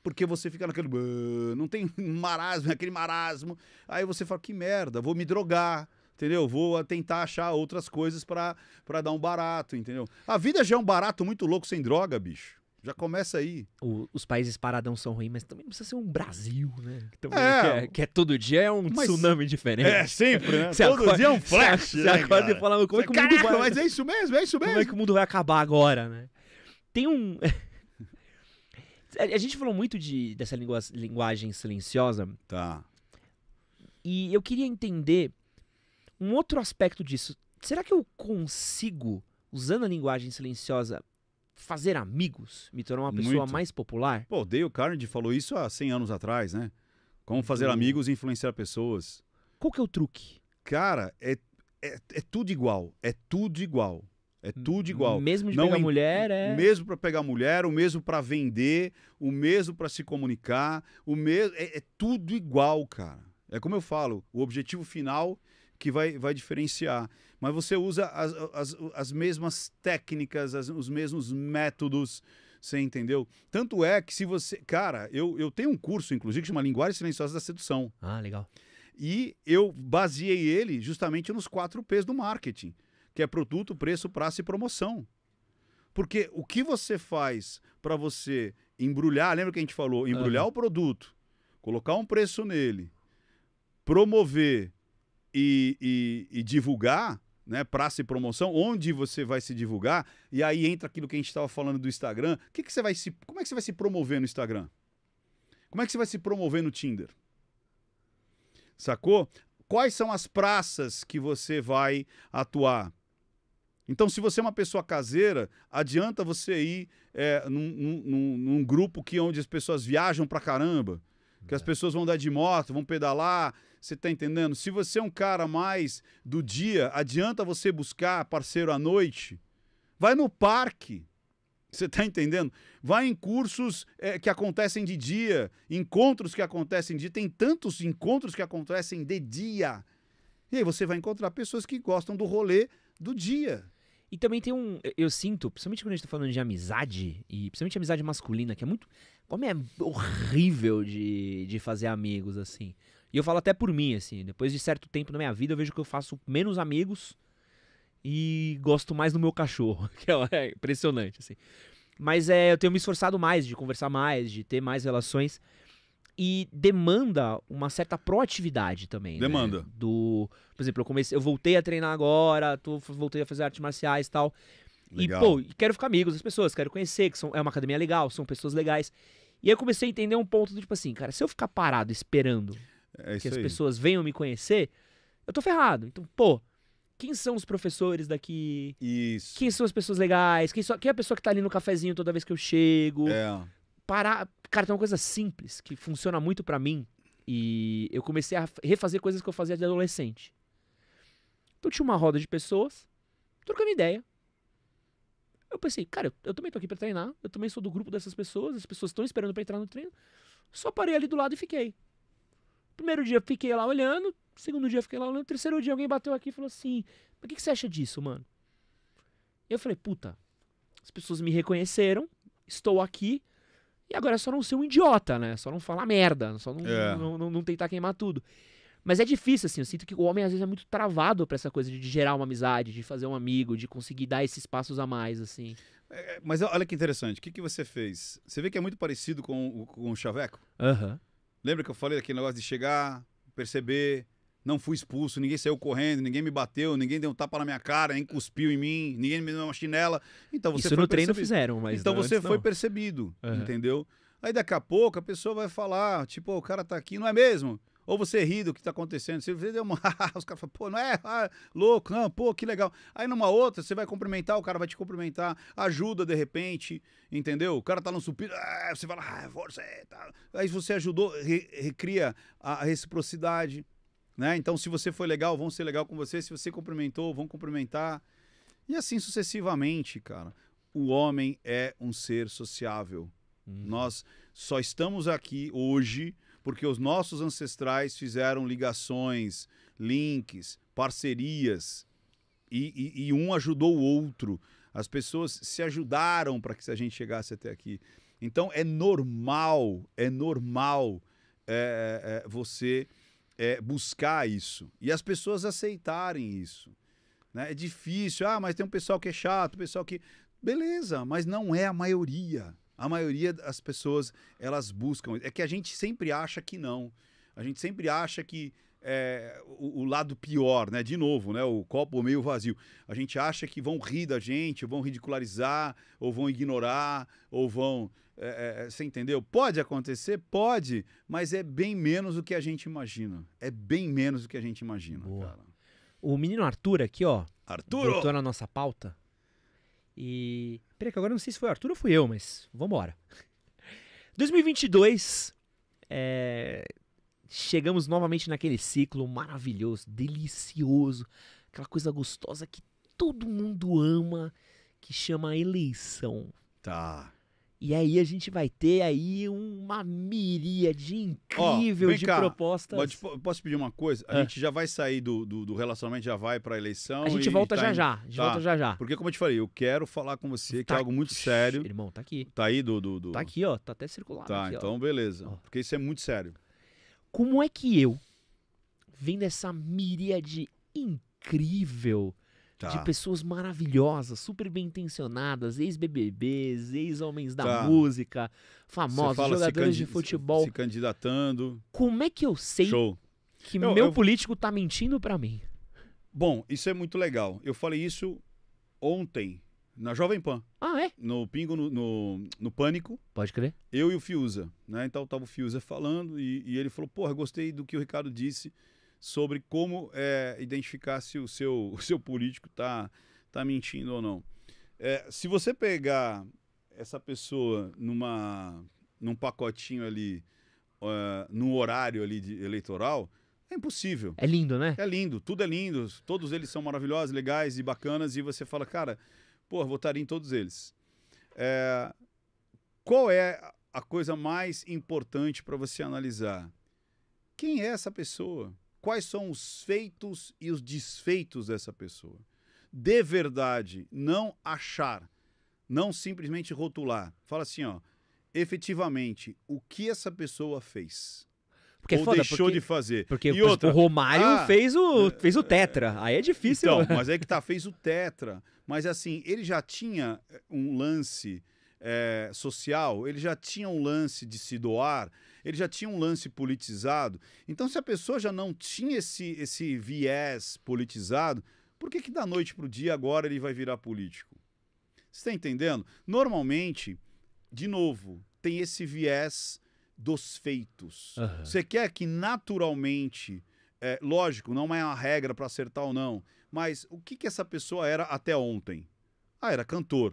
Porque você fica naquele. Uh, não tem marasmo, é aquele marasmo. Aí você fala, que merda, vou me drogar. Entendeu? Vou tentar achar outras coisas para dar um barato, entendeu? A vida já é um barato muito louco sem droga, bicho. Já começa aí. O, os países paradão são ruins, mas também não precisa ser um Brasil, né? Que, então, é, que, é, que é, todo dia é um mas, tsunami diferente. É, sempre, né? todo acorda, dia é um flash. Você, né, você acorda cara? e fala, como é que o mundo vai... mas é isso mesmo, é isso mesmo. Como é que o mundo vai acabar agora, né? Tem um... a gente falou muito de, dessa linguagem silenciosa. Tá. E eu queria entender um outro aspecto disso. Será que eu consigo, usando a linguagem silenciosa, fazer amigos, me tornar uma pessoa Muito. mais popular. Pô, Dale Carnegie falou isso há 100 anos atrás, né? Como fazer uhum. amigos e influenciar pessoas. Qual que é o truque? Cara, é, é, é tudo igual. É tudo igual. É tudo igual. Mesmo de Não pegar em... mulher, é. Mesmo para pegar mulher, o mesmo para vender, o mesmo para se comunicar, o mesmo. É, é, tudo igual, cara. É como eu falo, o objetivo final que vai, vai diferenciar. Mas você usa as, as, as mesmas técnicas, as, os mesmos métodos, você entendeu? Tanto é que se você. Cara, eu, eu tenho um curso, inclusive, que chama Linguagem Silenciosa da Sedução. Ah, legal. E eu baseei ele justamente nos quatro P's do marketing, que é produto, preço, praça e promoção. Porque o que você faz para você embrulhar, lembra que a gente falou? Embrulhar uhum. o produto, colocar um preço nele, promover e, e, e divulgar, né, praça e promoção, onde você vai se divulgar, e aí entra aquilo que a gente estava falando do Instagram. Que que você vai se, como é que você vai se promover no Instagram? Como é que você vai se promover no Tinder? Sacou? Quais são as praças que você vai atuar? Então, se você é uma pessoa caseira, adianta você ir é, num, num, num grupo que onde as pessoas viajam pra caramba, que é. as pessoas vão dar de moto, vão pedalar, você está entendendo? Se você é um cara mais do dia, adianta você buscar parceiro à noite. Vai no parque. Você está entendendo? Vai em cursos é, que acontecem de dia, encontros que acontecem de dia. Tem tantos encontros que acontecem de dia. E aí você vai encontrar pessoas que gostam do rolê do dia. E também tem um. Eu sinto, principalmente quando a gente tá falando de amizade, e principalmente amizade masculina, que é muito. Como é horrível de, de fazer amigos, assim. E eu falo até por mim, assim. Depois de certo tempo na minha vida, eu vejo que eu faço menos amigos e gosto mais do meu cachorro, que é, é, impressionante, assim. Mas é, eu tenho me esforçado mais de conversar mais, de ter mais relações. E demanda uma certa proatividade também. Né? Demanda. Né? Do, por exemplo, eu comecei, eu voltei a treinar agora, tô, voltei a fazer artes marciais e tal. Legal. E, pô, quero ficar amigo das pessoas, quero conhecer, que são, é uma academia legal, são pessoas legais. E aí eu comecei a entender um ponto do tipo assim, cara, se eu ficar parado esperando é que as aí. pessoas venham me conhecer, eu tô ferrado. Então, pô, quem são os professores daqui? Isso. Quem são as pessoas legais? Quem, so... quem é a pessoa que tá ali no cafezinho toda vez que eu chego? É. Parar. Cara, tem uma coisa simples que funciona muito para mim. E eu comecei a refazer coisas que eu fazia de adolescente. Então tinha uma roda de pessoas, trocando ideia. Eu pensei, cara, eu, eu também tô aqui pra treinar, eu também sou do grupo dessas pessoas, as pessoas estão esperando para entrar no treino. Só parei ali do lado e fiquei. Primeiro dia fiquei lá olhando, segundo dia fiquei lá olhando, terceiro dia alguém bateu aqui e falou assim: Mas o que, que você acha disso, mano? Eu falei: Puta, as pessoas me reconheceram, estou aqui, e agora é só não ser um idiota, né? Só não falar merda, só não, é. não, não, não tentar queimar tudo. Mas é difícil, assim. Eu sinto que o homem às vezes é muito travado para essa coisa de gerar uma amizade, de fazer um amigo, de conseguir dar esses passos a mais, assim. É, é mas olha que interessante. O que, que você fez? Você vê que é muito parecido com, com o Chaveco? Aham. Uhum. Lembra que eu falei daquele negócio de chegar, perceber, não fui expulso, ninguém saiu correndo, ninguém me bateu, ninguém deu um tapa na minha cara, nem cuspiu em mim, ninguém me deu uma chinela. Então você Isso no treino fizeram, mas Então não, você foi não. percebido, uhum. entendeu? Aí daqui a pouco a pessoa vai falar, tipo, o cara tá aqui, não é mesmo? Ou você ri do que está acontecendo. Você vê, uma... os caras falam, pô, não é ah, louco, não, pô, que legal. Aí numa outra, você vai cumprimentar, o cara vai te cumprimentar, ajuda de repente, entendeu? O cara tá no supino, ah, você fala, ah, força, tá. Aí você ajudou, re recria a reciprocidade, né? Então, se você foi legal, vão ser legal com você. Se você cumprimentou, vão cumprimentar. E assim sucessivamente, cara. O homem é um ser sociável. Hum. Nós só estamos aqui hoje porque os nossos ancestrais fizeram ligações, links, parcerias, e, e, e um ajudou o outro. As pessoas se ajudaram para que a gente chegasse até aqui. Então é normal, é normal é, é, é você é, buscar isso e as pessoas aceitarem isso. Né? É difícil, ah, mas tem um pessoal que é chato, pessoal que. Beleza, mas não é a maioria. A maioria das pessoas, elas buscam. É que a gente sempre acha que não. A gente sempre acha que é, o, o, lado pior, né? De novo, né? O copo meio vazio. A gente acha que vão rir da gente, vão ridicularizar, ou vão ignorar, ou vão. É, é, é você entendeu? Pode acontecer? Pode, mas é bem menos do que a gente imagina. É bem menos do que a gente imagina, O menino Arthur aqui, ó. Arthur! voltou na nossa pauta. E Peraí que agora não sei se foi o Arthur ou fui eu, mas vambora. 2022, é... chegamos novamente naquele ciclo maravilhoso, delicioso, aquela coisa gostosa que todo mundo ama, que chama eleição. Tá. E aí a gente vai ter aí uma miríade incrível oh, de cá, propostas. posso pedir uma coisa? A é. gente já vai sair do, do, do relacionamento, já vai para a eleição. A gente volta tá já em... já. A gente tá. volta já já. Porque, como eu te falei, eu quero falar com você tá. que é tá algo muito sério. Irmão, tá aqui. Tá aí, do, do, do... Tá aqui, ó. Tá até circulado. Tá, aqui, então ó. beleza. Ó. Porque isso é muito sério. Como é que eu, vendo essa miríade incrível Tá. de pessoas maravilhosas, super bem intencionadas, ex-BBBs, ex-homens da tá. música, famosos, jogadores de futebol. Se candidatando. Como é que eu sei Show. que eu, meu eu... político tá mentindo para mim? Bom, isso é muito legal. Eu falei isso ontem na Jovem Pan. Ah, é? No Pingo, no, no, no, Pânico. Pode crer. Eu e o Fiuza, né? Então tava o Fiuza falando e, e ele falou, porra, gostei do que o Ricardo disse sobre como é, identificar se o seu, o seu político está tá mentindo ou não. É, se você pegar essa pessoa numa, num pacotinho ali, uh, num horário ali de, eleitoral, é impossível. É lindo, né? É lindo, tudo é lindo, todos eles são maravilhosos, legais e bacanas, e você fala, cara, pô, votaria em todos eles. É, qual é a coisa mais importante para você analisar? Quem é essa pessoa? quais são os feitos e os desfeitos dessa pessoa. De verdade, não achar, não simplesmente rotular. Fala assim, ó, efetivamente, o que essa pessoa fez? Porque é ou é foda, deixou porque, de fazer. Porque e outra, o Romário ah, fez, o, é, fez o Tetra. É. Aí é difícil. Então, mas é que tá, fez o Tetra. Mas assim, ele já tinha eh, um lance é, social, ele já tinha um lance de se doar, ele já tinha um lance politizado. Então, se a pessoa já não tinha esse, esse viés politizado, por que, que da noite para o dia agora ele vai virar político? Você está entendendo? Normalmente, de novo, tem esse viés dos feitos. Uhum. Você quer que naturalmente. É, lógico, não é uma regra para acertar ou não, mas o que, que essa pessoa era até ontem? Ah, era cantor.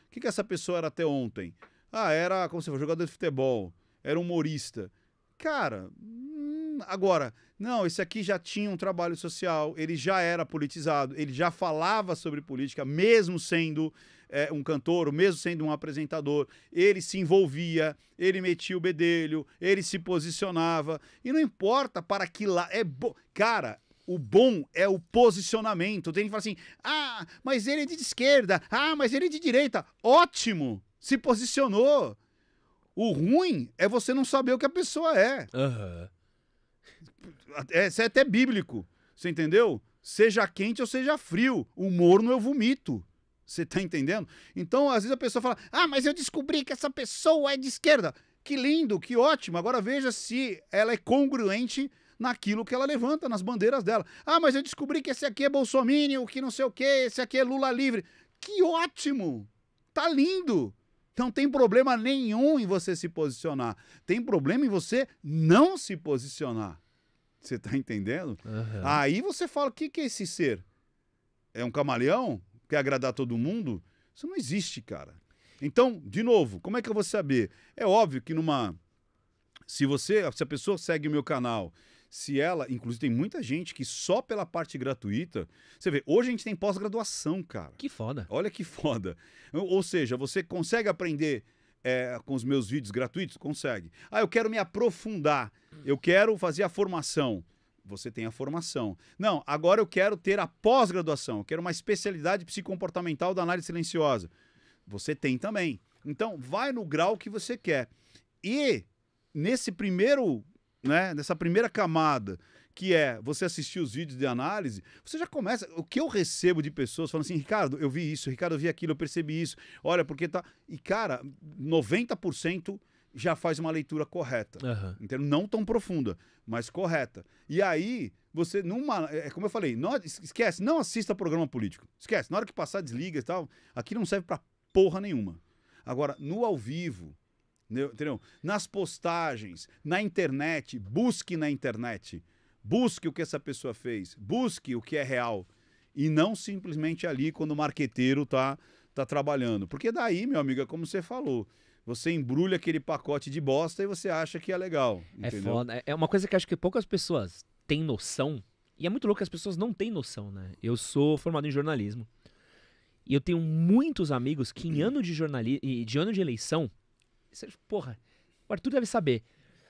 O que, que essa pessoa era até ontem? Ah, era, como se fosse jogador de futebol era humorista. Cara, hum, agora, não, esse aqui já tinha um trabalho social, ele já era politizado, ele já falava sobre política, mesmo sendo é, um cantor, mesmo sendo um apresentador, ele se envolvia, ele metia o bedelho, ele se posicionava, e não importa para que lá. É bo... Cara, o bom é o posicionamento. Tem que falar assim: ah, mas ele é de esquerda, ah, mas ele é de direita. Ótimo! Se posicionou. O ruim é você não saber o que a pessoa é. Uhum. É, isso é até bíblico. Você entendeu? Seja quente ou seja frio. O morno eu vomito. Você tá entendendo? Então, às vezes a pessoa fala: Ah, mas eu descobri que essa pessoa é de esquerda. Que lindo, que ótimo. Agora veja se ela é congruente naquilo que ela levanta, nas bandeiras dela. Ah, mas eu descobri que esse aqui é Bolsonaro, que não sei o quê, esse aqui é Lula livre. Que ótimo! Tá lindo! Então, não tem problema nenhum em você se posicionar. Tem problema em você não se posicionar. Você está entendendo? Uhum. Aí você fala: o que, que é esse ser? É um camaleão? Quer agradar todo mundo? Isso não existe, cara. Então, de novo, como é que eu vou saber? É óbvio que numa. Se você. Se a pessoa segue o meu canal se ela, inclusive tem muita gente que só pela parte gratuita, você vê, hoje a gente tem pós-graduação, cara. Que foda. Olha que foda. Ou seja, você consegue aprender é, com os meus vídeos gratuitos? Consegue. Ah, eu quero me aprofundar, eu quero fazer a formação. Você tem a formação. Não, agora eu quero ter a pós-graduação, eu quero uma especialidade psicomportamental da análise silenciosa. Você tem também. Então, vai no grau que você quer. E nesse primeiro né? Nessa primeira camada, que é você assistir os vídeos de análise, você já começa. O que eu recebo de pessoas falando assim, Ricardo, eu vi isso, Ricardo, eu vi aquilo, eu percebi isso, olha, porque tá. E, cara, 90% já faz uma leitura correta. Uhum. Entendeu? Não tão profunda, mas correta. E aí, você numa. É, é como eu falei, não, esquece, não assista programa político. Esquece. Na hora que passar, desliga e tal. Aqui não serve para porra nenhuma. Agora, no ao vivo, Entendeu? Nas postagens, na internet, busque na internet. Busque o que essa pessoa fez, busque o que é real. E não simplesmente ali quando o marqueteiro tá, tá trabalhando. Porque daí, meu amigo, é como você falou você embrulha aquele pacote de bosta e você acha que é legal. É entendeu? É foda. É uma coisa que acho que poucas pessoas têm noção. E é muito louco que as pessoas não têm noção, né? Eu sou formado em jornalismo. E eu tenho muitos amigos que em ano de jornalismo de ano de eleição é, porra, o Arthur deve saber.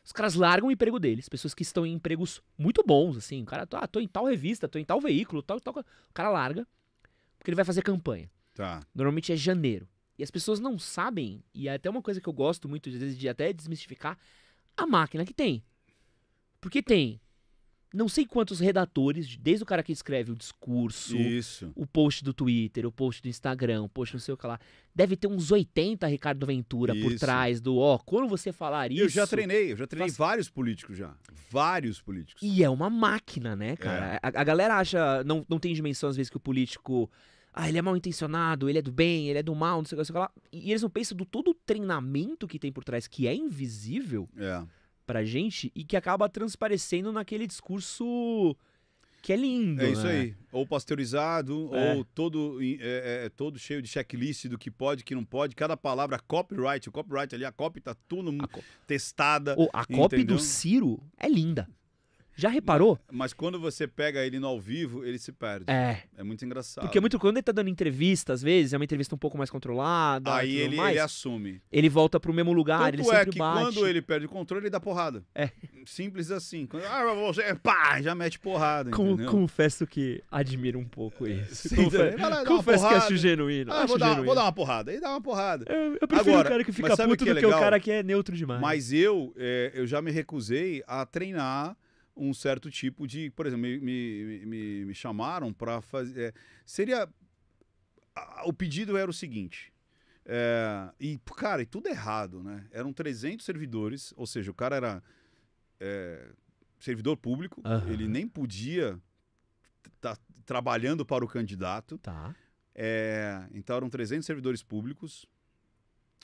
Os caras largam o emprego deles, pessoas que estão em empregos muito bons, assim. O cara, ah, tô em tal revista, tô em tal veículo, tal, tal. O cara larga, porque ele vai fazer campanha. Tá. Normalmente é janeiro. E as pessoas não sabem, e é até uma coisa que eu gosto muito, às vezes, de até desmistificar, a máquina que tem. Porque tem não sei quantos redatores, desde o cara que escreve o discurso, Isso. o post do Twitter, o post do Instagram, o post não sei o que lá. Deve ter uns 80 Ricardo Ventura isso. por trás do, ó, quando você falar isso. Eu já treinei, eu já treinei faz... vários políticos já. Vários políticos. E é uma máquina, né, cara? É. A, a, galera acha, não, não tem dimensão às vezes que o político. Ah, ele é mal intencionado, ele é do bem, ele é do mal, não sei o que, não sei o que lá. E eles não pensam do todo o treinamento que tem por trás, que é invisível. É pra gente e que acaba transparecendo naquele discurso que é lindo. É isso né? aí. Ou pasteurizado, é. ou todo, é, é, é, todo cheio de checklist do que pode, que não pode. Cada palavra copyright, o copyright ali, a copy tá tudo co... testada. a copy entendeu? do Ciro é linda. Já reparou? Mas, quando você pega ele no ao vivo, ele se perde. É. É muito engraçado. Porque é muito quando ele tá dando entrevista, às vezes, é uma entrevista um pouco mais controlada. Aí ele, mais, ele assume. Ele volta pro mesmo lugar, Tanto ele sempre é que bate. quando ele perde o controle, ele dá porrada. É. Simples assim. Quando, ah, você, pá, já mete porrada, Com, Confesso que admiro um pouco é, isso. Sim, confesso, lá, confesso que acho genuíno. Ah, acho vou, genuíno. Dar, vou dar uma porrada. Aí dá uma porrada. Eu, eu prefiro Agora, o cara que fica puto que é do que o cara que é neutro demais. Mas eu, é, eu já me recusei a treinar um certo tipo de. Por exemplo, me, me, me, me chamaram para fazer. É, seria. o pedido era o seguinte. É, e, cara, e tudo errado, né? Eram 300 servidores, ou seja, o cara era é, servidor público, uhum. ele nem podia estar tá trabalhando para o candidato. Tá. É, então eram 300 servidores públicos.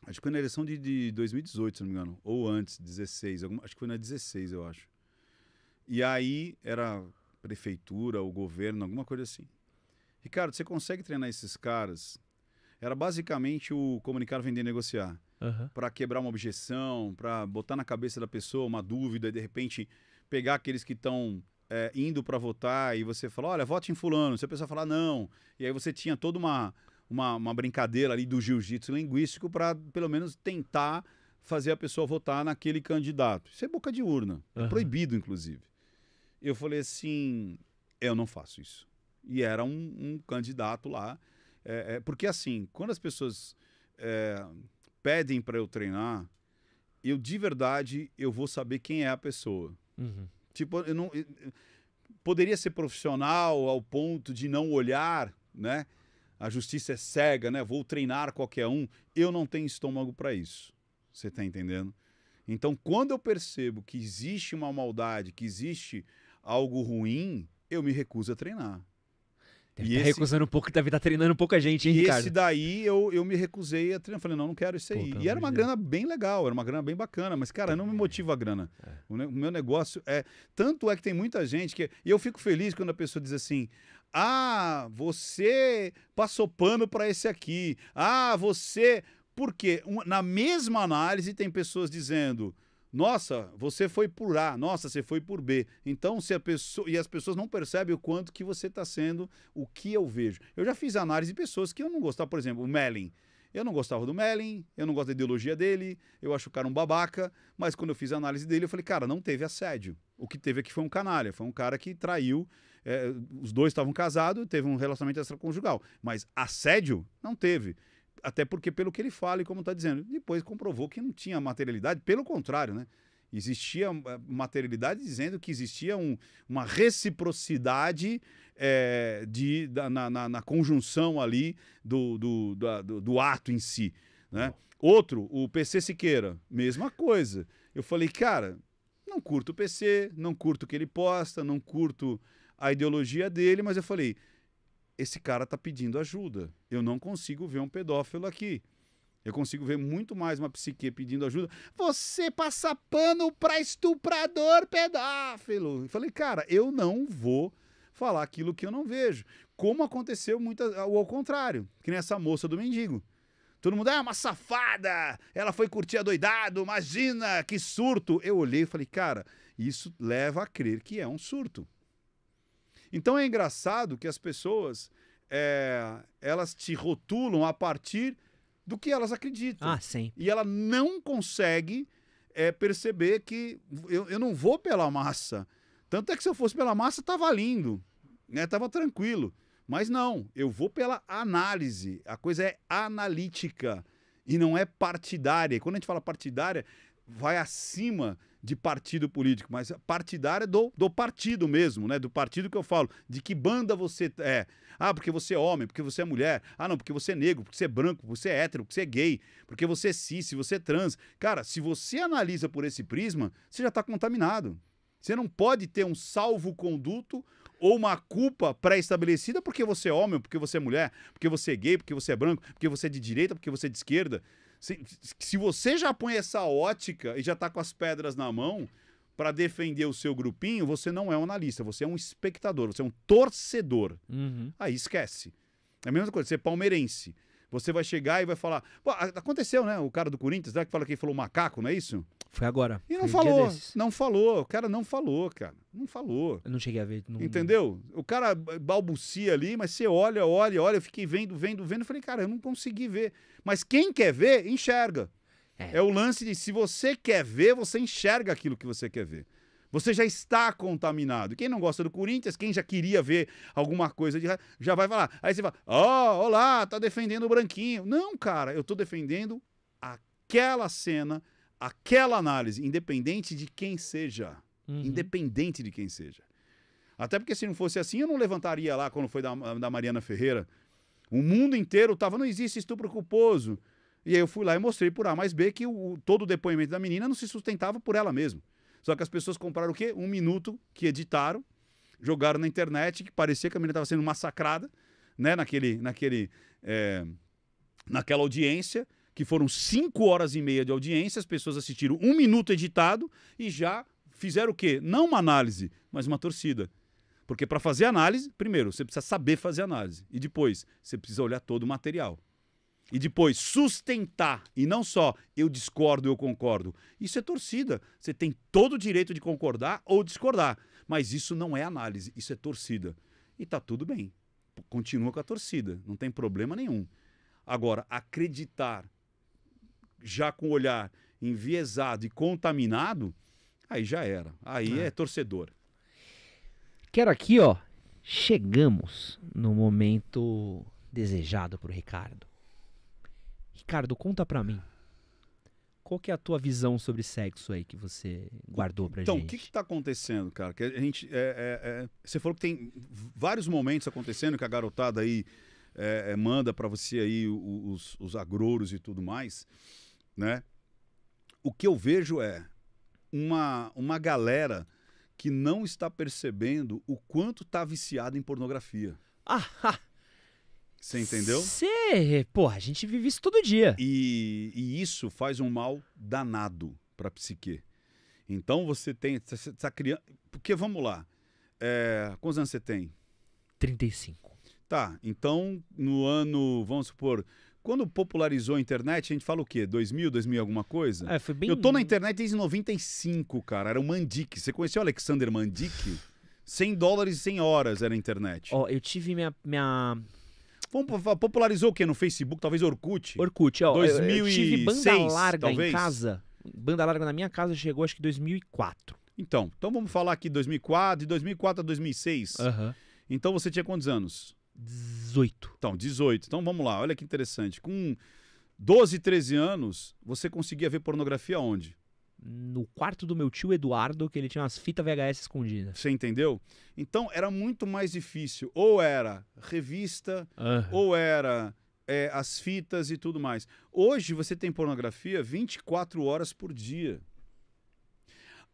Acho que foi na eleição de, de 2018, se não me engano, ou antes, 16, alguma, acho que foi na 16, eu acho. E aí era prefeitura, o governo, alguma coisa assim. Ricardo, você consegue treinar esses caras? Era basicamente o comunicar, vender, negociar. Uhum. Para quebrar uma objeção, para botar na cabeça da pessoa uma dúvida e de repente pegar aqueles que estão é, indo para votar e você fala, olha, vote em fulano. Se a pessoa falar não, e aí você tinha toda uma, uma, uma brincadeira ali do jiu-jitsu linguístico para pelo menos tentar fazer a pessoa votar naquele candidato. Isso é boca de urna. Uhum. É proibido, inclusive. Eu falei assim: eu não faço isso. E era um, um candidato lá. É, é, porque assim, quando as pessoas é, pedem para eu treinar, eu de verdade eu vou saber quem é a pessoa. Uhum. Tipo, eu não. Eu, poderia ser profissional ao ponto de não olhar, né? A justiça é cega, né? Vou treinar qualquer um. Eu não tenho estômago para isso. Você está entendendo? Então, quando eu percebo que existe uma maldade, que existe algo ruim, eu me recuso a treinar. e tá esse... recusando pouco, deve estar tá treinando pouca gente, hein, e Ricardo? esse daí eu, eu me recusei a treinar. Falei, não, não quero isso aí. Pô, e era uma grana bem legal, era uma grana bem bacana, mas, cara, não me é. motiva a grana. É. O, meu negócio é. Tanto é que tem muita gente que. E eu fico feliz quando a pessoa diz assim. Ah, você passou pano para esse aqui. Ah, você. Porque na mesma análise tem pessoas dizendo: nossa, você foi por A, nossa, você foi por B. Então, se a pessoa. E as pessoas não percebem o quanto que você está sendo, o que eu vejo. Eu já fiz análise de pessoas que eu não gostava, por exemplo, o Mellin. Eu não gostava do Mellin, eu não gosto da ideologia dele, eu acho o cara um babaca, mas quando eu fiz a análise dele, eu falei, cara, não teve assédio. O que teve aqui foi um canalha, foi um cara que traiu, é, os dois estavam casados, teve um relacionamento extraconjugal, mas assédio não teve até porque pelo que ele fala e como está dizendo. Depois comprovou que não tinha materialidade, pelo contrário, né? Existia eh, materialidade dizendo que existia um, uma reciprocidade é, de, da, na, na, na, conjunção ali do, do, da, do, do ato em si. Né? Outro, o PC Siqueira, mesma coisa. Eu falei, cara, não curto o PC, não curto o que ele posta, não curto a ideologia dele, mas eu falei, esse cara está pedindo ajuda. Eu não consigo ver um pedófilo aqui. Eu consigo ver muito mais uma psique pedindo ajuda. Você passa pano para estuprador pedófilo. Eu falei, cara, eu não vou falar aquilo que eu não vejo. Como aconteceu muitas, ao contrário, que nessa moça do mendigo. Todo mundo, é ah, uma safada, ela foi curtir a doidado, imagina, que surto. Eu olhei e falei, cara, isso leva a crer que é um surto. Então é engraçado que as pessoas é, elas te rotulam a partir do que elas acreditam. Ah, sim. E ela não consegue é, perceber que eu, eu não vou pela massa. Tanto é que se eu fosse pela massa, tava lindo, né? Tava tranquilo. Mas não, eu vou pela análise. A coisa é analítica e não é partidária. E quando a gente fala partidária, vai acima de partido político, mas partidária do, do partido mesmo, né? Do partido que eu falo, de que banda você é. Ah, porque você é homem, porque você é mulher. Ah, não, porque você é negro, porque você é branco, porque você é hétero, porque você é gay, porque você é cis, se você é trans. Cara, se você analisa por esse prisma, você já está contaminado. Você não pode ter um salvo-conduto ou uma culpa pré-estabelecida porque você é homem, porque você é mulher, porque você é gay, porque você é branco, porque você é de direita, porque você é de esquerda. Se, se você já põe essa ótica e já está com as pedras na mão para defender o seu grupinho, você não é um analista, você é um espectador, você é um torcedor. Uhum. Aí esquece. É a mesma coisa, você é palmeirense. Você vai chegar e vai falar. aconteceu, né? O cara do Corinthians, né, que fala que falou macaco, não é isso? Foi agora. E não Foi falou. Não falou. O cara não falou, cara. Não falou. Eu não cheguei a ver. Não... Entendeu? O cara balbucia ali, mas você olha, olha, olha. Eu fiquei vendo, vendo, vendo. Eu falei, cara, eu não consegui ver. Mas quem quer ver, enxerga. É. é o lance de se você quer ver, você enxerga aquilo que você quer ver. Você já está contaminado. Quem não gosta do Corinthians, quem já queria ver alguma coisa de já vai falar. Aí você fala: "Ó, oh, olá, tá defendendo o branquinho". Não, cara, eu tô defendendo aquela cena, aquela análise, independente de quem seja. Uhum. Independente de quem seja. Até porque se não fosse assim, eu não levantaria lá quando foi da, da Mariana Ferreira. O mundo inteiro estava, não existe estupro culposo. E aí eu fui lá e mostrei por A mais B que o, todo o depoimento da menina não se sustentava por ela mesma. Só que as pessoas compraram o quê? Um minuto que editaram, jogaram na internet, que parecia que a menina estava sendo massacrada, né? Naquele, naquele, é, naquela audiência, que foram cinco horas e meia de audiência, as pessoas assistiram um minuto editado e já fizeram o quê? Não uma análise, mas uma torcida. Porque para fazer análise, primeiro, você precisa saber fazer análise. E depois, você precisa olhar todo o material. E depois, sustentar. E não só eu discordo, eu concordo. Isso é torcida. Você tem todo o direito de concordar ou discordar. Mas isso não é análise, isso é torcida. E tá tudo bem. Continua com a torcida, não tem problema nenhum. Agora, acreditar já com o olhar enviesado e contaminado, aí já era. Aí é, é torcedor. Quero aqui, ó. Chegamos no momento desejado para o Ricardo. Ricardo, conta pra mim. Qual que é a tua visão sobre sexo aí que você guardou pra então, gente? Então, o que, que tá acontecendo, cara? Que a gente. É, é, é, você falou que tem vários momentos acontecendo que a garotada aí é, é, manda para você aí os, os agrouros e tudo mais, né? O que eu vejo é uma, uma galera que não está percebendo o quanto está viciada em pornografia. Ah, você entendeu? Você, pô, a gente vive isso todo dia. E, e isso faz um mal danado para a psique. Então você tem, você tá criando. porque vamos lá, é, quantos anos você tem? 35. Tá, então no ano, vamos supor, quando popularizou a internet, a gente fala o quê? 2000, 2000 alguma coisa? É, foi bem... Eu tô na internet desde 95, cara. Era o Mandic. Você conheceu o Alexander Mandic? 100 dólares e 100 horas era a internet. Ó, oh, eu tive minha, minha popularizou o quê? No Facebook, talvez Orkut? Orkut, ó. 2006, eu, eu tive banda larga talvez. em casa. Banda larga na minha casa chegou acho que 2004. Então, então vamos falar aqui 2004, de 2004 a 2006. Uhum. Então você tinha quantos anos? 18. Então, 18. Então vamos lá, olha que interessante. Com 12, 13 anos, você conseguia ver pornografia onde? no quarto do meu tio Eduardo, que ele tinha umas fitas VHS escondidas. Você entendeu? Então era muito mais difícil. Ou era revista, uhum. ou era é, as fitas e tudo mais. Hoje você tem pornografia 24 horas por dia.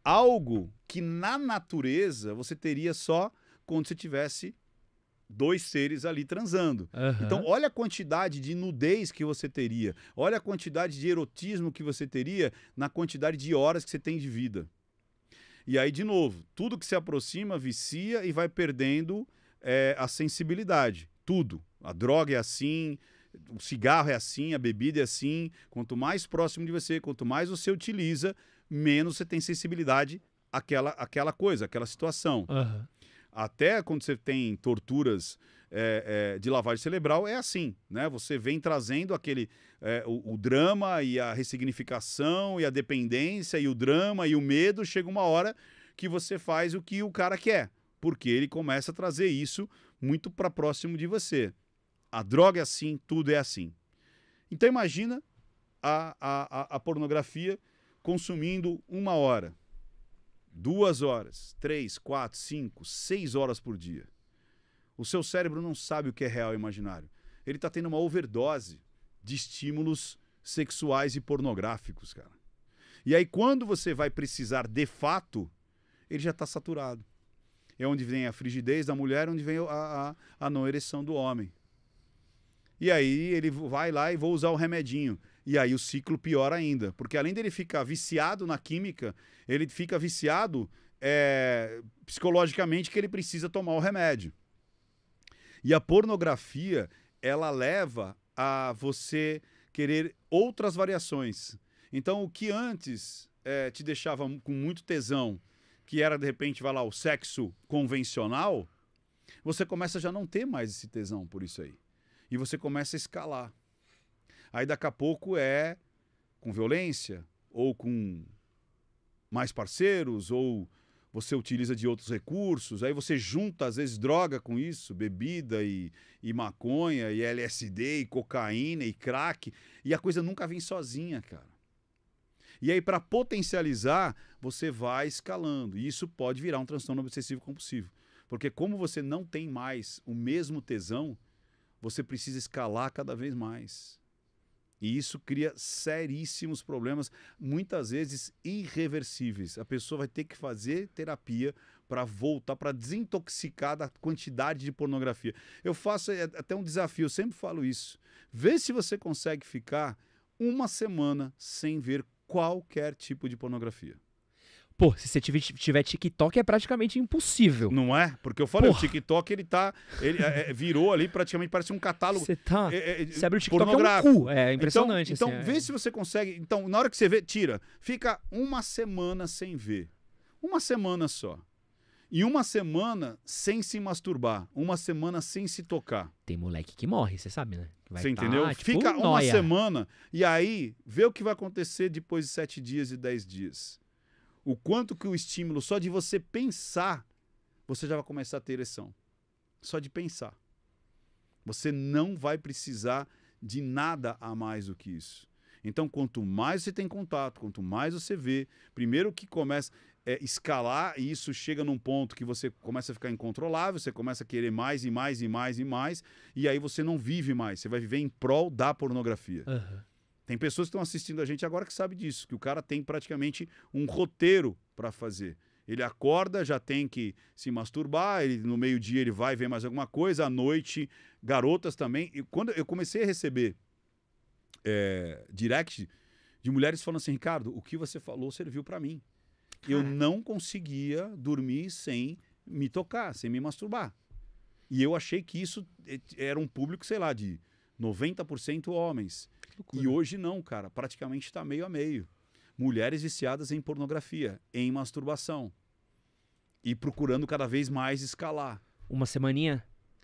Algo que na natureza você teria só quando você tivesse dois seres ali transando. Uhum. Então, olha a quantidade de nudez que você teria, olha a quantidade de erotismo que você teria na quantidade de horas que você tem de vida. E aí, de novo, tudo que se aproxima vicia e vai perdendo é, a sensibilidade. Tudo. A droga é assim, o cigarro é assim, a bebida é assim. Quanto mais próximo de você, quanto mais você utiliza, menos você tem sensibilidade àquela, àquela coisa, àquela situação. Uhum. Até quando você tem torturas é, é, de lavagem cerebral, é assim, né? Você vem trazendo aquele é, o, o, drama e a ressignificação e a dependência e o drama e o medo. Chega uma hora que você faz o que o cara quer, porque ele começa a trazer isso muito para próximo de você. A droga é assim, tudo é assim. Então imagina a, a, a pornografia consumindo uma hora duas horas, três, quatro, cinco, seis horas por dia. O seu cérebro não sabe o que é real e imaginário. Ele está tendo uma overdose de estímulos sexuais e pornográficos, cara. E aí, quando você vai precisar de fato, ele já está saturado. É onde vem a frigidez da mulher, é onde vem a, a, a não ereção do homem. E aí ele vai lá e vou usar o remedinho. E aí o ciclo piora ainda, porque além dele ficar viciado na química, ele fica viciado é, psicologicamente que ele precisa tomar o remédio. E a pornografia, ela leva a você querer outras variações. Então, o que antes é, te deixava com muito tesão, que era de repente, vai lá, o sexo convencional, você começa a já não ter mais esse tesão por isso aí. E você começa a escalar. Aí daqui a pouco é com violência, ou com mais parceiros, ou você utiliza de outros recursos, aí você junta, às vezes, droga com isso, bebida e, e maconha, e LSD, e cocaína, e crack, e a coisa nunca vem sozinha, cara. E aí, para potencializar, você vai escalando, e isso pode virar um transtorno obsessivo compulsivo. Porque como você não tem mais o mesmo tesão, você precisa escalar cada vez mais. E isso cria seríssimos problemas, muitas vezes irreversíveis. A pessoa vai ter que fazer terapia para voltar, para desintoxicar da quantidade de pornografia. Eu faço é, até um desafio, eu sempre falo isso. Vê se você consegue ficar uma semana sem ver qualquer tipo de pornografia. Pô, se você tiver, tiver TikTok é praticamente impossível. Não é? Porque eu falei, Porra. o TikTok ele tá. Ele é, é, virou ali praticamente parece um catálogo. Você tá. É, é, você abre o TikTok é um cu. É, é então, impressionante. Então, assim, é. vê se você consegue. Então, na hora que você vê, tira. Fica uma semana sem ver. Uma semana só. E uma semana sem se masturbar, uma semana sem se tocar. Tem moleque que morre, você sabe, né? Vai você tá, entendeu? Tipo, Fica uma noia. semana e aí vê o que vai acontecer depois de sete dias e dez dias. O quanto que o estímulo, só de você pensar, você já vai começar a ter ereção. Só de pensar. Você não vai precisar de nada a mais do que isso. Então, quanto mais você tem contato, quanto mais você vê, primeiro que começa é, escalar e isso chega num ponto que você começa a ficar incontrolável, você começa a querer mais e mais e mais e mais, e aí você não vive mais, você vai viver em prol da pornografia. Uhum. Tem pessoas que estão assistindo a gente agora que sabe disso, que o cara tem praticamente um roteiro para fazer. Ele acorda, já tem que se masturbar, ele, no meio-dia ele vai ver mais alguma coisa, à noite, garotas também. E quando eu comecei a receber é, direct de mulheres falando assim, Ricardo, o que você falou serviu para mim. Eu ah. não conseguia dormir sem me tocar, sem me masturbar. E eu achei que isso eh, era um público, sei lá, de 90% homens. E hoje não, cara. Praticamente está meio a meio. Mulheres viciadas em pornografia, em masturbação. E procurando cada vez mais escalar. Uma semaninha?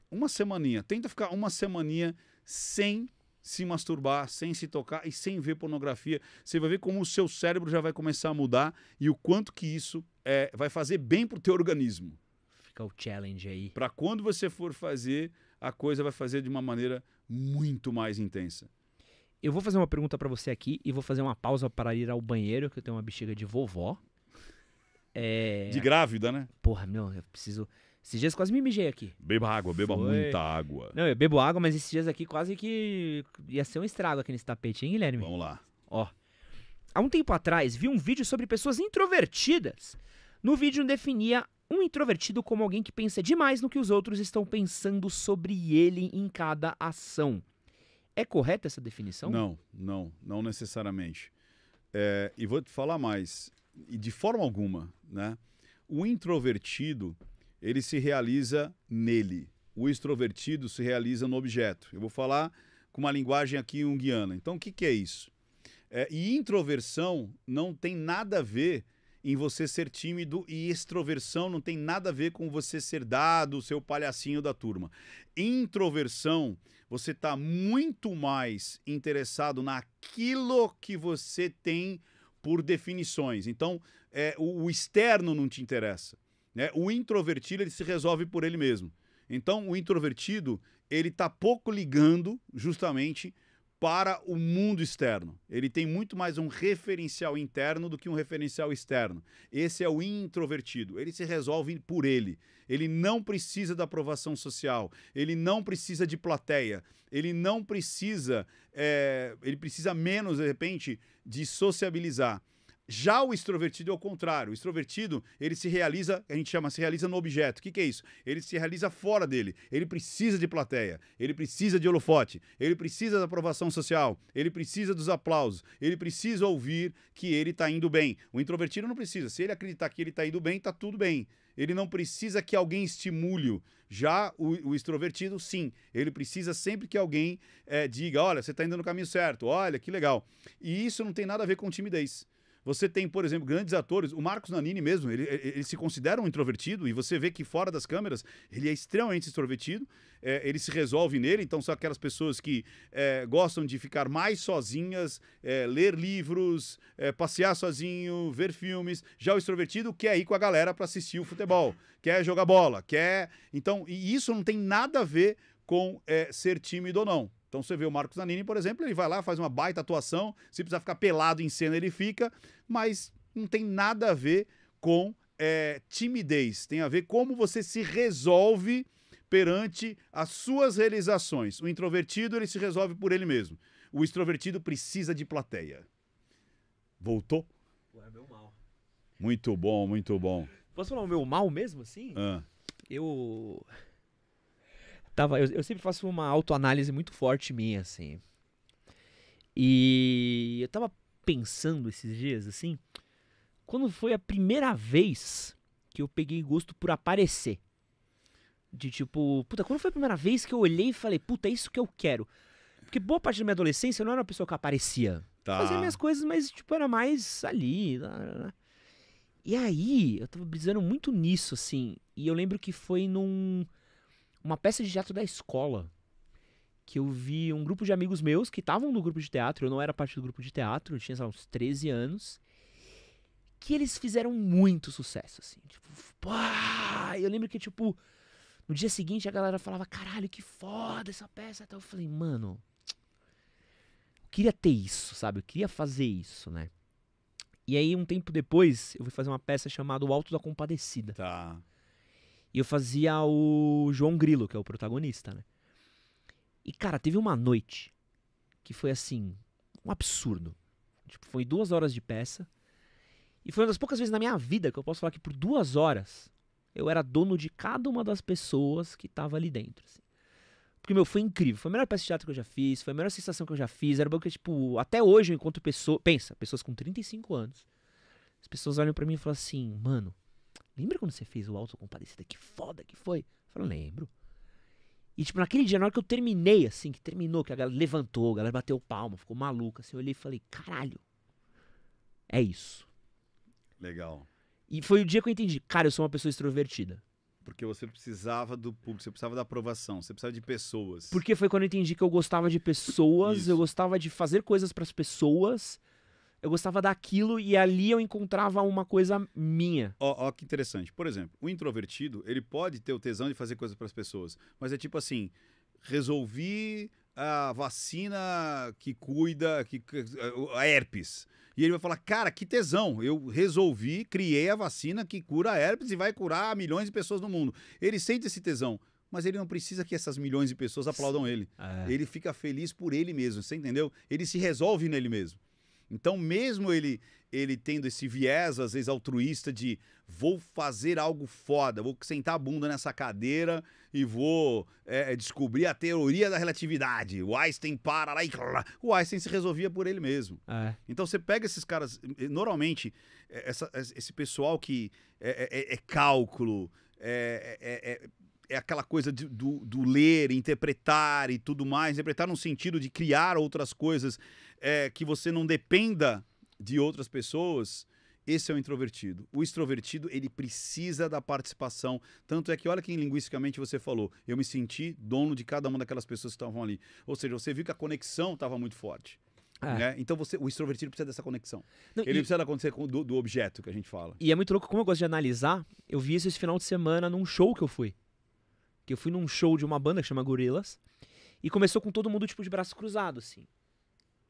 Uma semaninha. Tenta ficar uma semaninha sem se masturbar, sem se tocar e sem ver pornografia. Você vai ver como o seu cérebro já vai começar a mudar e o quanto que isso é, vai fazer bem pro teu organismo. Fica o challenge aí. Para quando você for fazer, a coisa vai fazer de uma maneira muito mais intensa. Eu vou fazer uma pergunta para você aqui e vou fazer uma pausa para ir ao banheiro, que eu tenho uma bexiga de vovó. É... De grávida, né? Porra, meu, eu preciso. Esses dias quase me mijei aqui. Beba água, beba Foi... muita água. Não, eu bebo água, mas esses dias aqui quase que ia ser um estrago aqui nesse tapete, hein, Guilherme? Vamos lá. Ó. Há um tempo atrás, vi um vídeo sobre pessoas introvertidas. No vídeo definia um introvertido como alguém que pensa demais no que os outros estão pensando sobre ele em cada ação. É correta essa definição? Não, não, não necessariamente. É, e vou te falar mais, e de forma alguma, né? O introvertido, ele se realiza nele. O extrovertido se realiza no objeto. Eu vou falar com uma linguagem aqui junguiana. Então, o que, que é isso? É, e introversão não tem nada a ver em você ser tímido e extroversão não tem nada a ver com você ser dado, o seu palhacinho da turma. Introversão, você está muito mais interessado naquilo que você tem por definições. Então, é, o, o, externo não te interessa. Né? O introvertido ele se resolve por ele mesmo. Então, o introvertido ele está pouco ligando justamente para o mundo externo. Ele tem muito mais um referencial interno do que um referencial externo. Esse é o introvertido. Ele se resolve por ele. Ele não precisa da aprovação social. Ele não precisa de plateia. Ele não precisa. É, ele precisa menos, de repente, de sociabilizar. Já o extrovertido é o contrário. O extrovertido, ele se realiza, a gente chama, se realiza no objeto. O que, que é isso? Ele se realiza fora dele. Ele precisa de plateia. Ele precisa de holofote. Ele precisa da aprovação social. Ele precisa dos aplausos. Ele precisa ouvir que ele está indo bem. O introvertido não precisa. Se ele acreditar que ele está indo bem, está tudo bem ele não precisa que alguém estimule. Já o, o, extrovertido, sim, ele precisa sempre que alguém é, diga: olha, você está indo no caminho certo, olha, que legal. E isso não tem nada a ver com timidez. Você tem, por exemplo, grandes atores, o Marcos Nanini mesmo, ele, ele se considera um introvertido e você vê que fora das câmeras ele é extremamente extrovertido, é, ele se resolve nele, então são aquelas pessoas que é, gostam de ficar mais sozinhas, é, ler livros, é, passear sozinho, ver filmes. Já o extrovertido quer ir com a galera para assistir o futebol, quer jogar bola, quer. Então, e isso não tem nada a ver com é, ser tímido ou não. Então você vê o Marcos Nanini, por exemplo, ele vai lá, faz uma baita atuação, se precisar ficar pelado em cena, ele fica, mas não tem nada a ver com é, timidez, tem a ver como você se resolve perante as suas realizações. O introvertido, ele se resolve por ele mesmo. O extrovertido precisa de plateia. Voltou? Ué, meu mal. Muito bom, muito bom. Posso falar o meu mal mesmo, assim? Ah. Eu tava, eu, eu sempre faço uma autoanálise muito forte minha, assim. E eu tava pensando esses dias, assim, quando foi a primeira vez que eu peguei gosto por aparecer. De tipo, puta, quando foi a primeira vez que eu olhei e falei, puta, é isso que eu quero. Porque boa parte da minha adolescência eu não era uma pessoa que aparecia. Tá. Fazia minhas coisas, mas tipo, era mais ali. Lá, lá, lá. E aí, eu tava brisando muito nisso, assim. E eu lembro que foi num uma peça de teatro da escola que eu vi um grupo de amigos meus que estavam no grupo de teatro, eu não era parte do grupo de teatro, eu tinha sei lá, uns 13 anos, que eles fizeram muito sucesso, assim, tipo, pá! eu lembro que, tipo, no dia seguinte a galera falava, caralho, que foda essa peça, então eu falei, mano, eu queria ter isso, sabe, eu queria fazer isso, né. E aí, um tempo depois, eu fui fazer uma peça chamada O Alto da Compadecida. Tá. E eu fazia o João Grilo, que é o protagonista, né? E, cara, teve uma noite que foi assim, um absurdo. Tipo, foi duas horas de peça. E foi uma das poucas vezes na minha vida que eu posso falar que por duas horas eu era dono de cada uma das pessoas que tava ali dentro. Assim. Porque, meu, foi incrível. Foi a melhor peça de teatro que eu já fiz, foi a melhor sensação que eu já fiz. Era bom que, tipo, até hoje eu encontro pessoas. Pensa, pessoas com 35 anos. As pessoas olham para mim e falam assim, mano, Lembra quando você fez o Autocompadecida? Que foda que foi? Eu falei, lembro. E, tipo, naquele dia, na hora que eu terminei, assim, que terminou, que a galera levantou, a galera bateu palma, ficou maluca, assim, eu olhei e falei, caralho, é isso. Legal. E foi o dia que eu entendi, cara, eu sou uma pessoa extrovertida. Porque você precisava do público, você precisava da aprovação, você precisava de pessoas. Porque foi quando eu entendi que eu gostava de pessoas, isso. eu gostava de fazer coisas para as pessoas eu gostava daquilo e ali eu encontrava uma coisa minha. Ó, que interessante. Por exemplo, o introvertido, ele pode ter o tesão de fazer coisas para as pessoas, mas é tipo assim, resolvi a vacina que cuida, que, a herpes. E ele vai falar, cara, que tesão, eu resolvi, criei a vacina que cura a herpes e vai curar milhões de pessoas no mundo. Ele sente esse tesão, mas ele não precisa que essas milhões de pessoas aplaudam ele. É. Ele fica feliz por ele mesmo, você entendeu? Ele se resolve nele mesmo. Então, mesmo ele ele tendo esse viés, às vezes, altruísta de vou fazer algo foda, vou sentar a bunda nessa cadeira e vou é, é descobrir a teoria da relatividade. O Einstein para lá e... O Einstein se resolvia por ele mesmo. É. Então, você pega esses caras... Normalmente, é, essa, esse pessoal que é, é, é cálculo, é, é aquela coisa de, do, do, ler, interpretar e tudo mais, interpretar no sentido de criar outras coisas é, que você não dependa de outras pessoas. Esse é o introvertido. O extrovertido, ele precisa da participação. Tanto é que, olha que linguisticamente você falou, eu me senti dono de cada uma daquelas pessoas que estavam ali. Ou seja, você viu que a conexão estava muito forte. É. Né? Então você, o extrovertido precisa dessa conexão. Não, ele e... precisa acontecer do, do objeto que a gente fala. E é muito louco como eu gosto de analisar. Eu vi isso esse final de semana num show que eu fui que eu fui num show de uma banda que chama Gorilas. E começou com todo mundo, tipo, de braço cruzado, assim.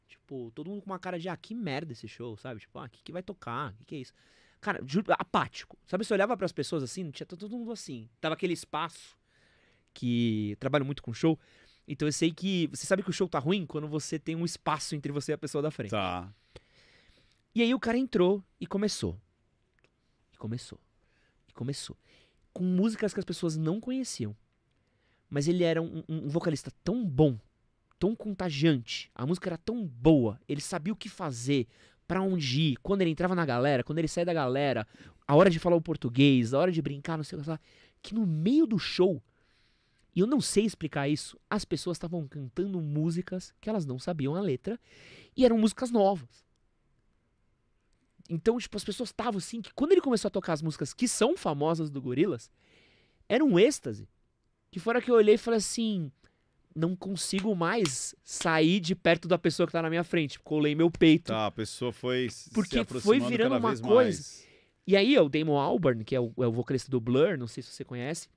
Tipo, todo mundo com uma cara de, ah, que merda esse show, sabe? Tipo, ah, o que, que vai tocar? O que, que é isso? Cara, juro, apático. Sabe, você olhava para as pessoas assim, tinha todo mundo assim. Tava aquele espaço que trabalho muito com show. Então eu sei que. Você sabe que o show tá ruim quando você tem um espaço entre você e a pessoa da frente. Tá. E aí o cara entrou e começou. E começou. E começou. Com músicas que as pessoas não conheciam mas ele era um, um, um, vocalista tão bom, tão contagiante, a música era tão boa, ele sabia o que fazer, para onde ir, quando ele entrava na galera, quando ele saía da galera, a hora de falar o português, a hora de brincar, não sei o que lá, que no meio do show, e eu não sei explicar isso, as pessoas estavam cantando músicas que elas não sabiam a letra e eram músicas novas. Então, tipo, as pessoas estavam assim, que quando ele começou a tocar as músicas que são famosas do Gorilas, era um êxtase. Que fora que eu olhei e falei assim: não consigo mais sair de perto da pessoa que tá na minha frente. Colei meu peito. Tá, a pessoa foi. Se porque se foi virando uma coisa. Mais. E aí, o Damon Albarn, que é o, é o vocalista do Blur, não sei se você conhece,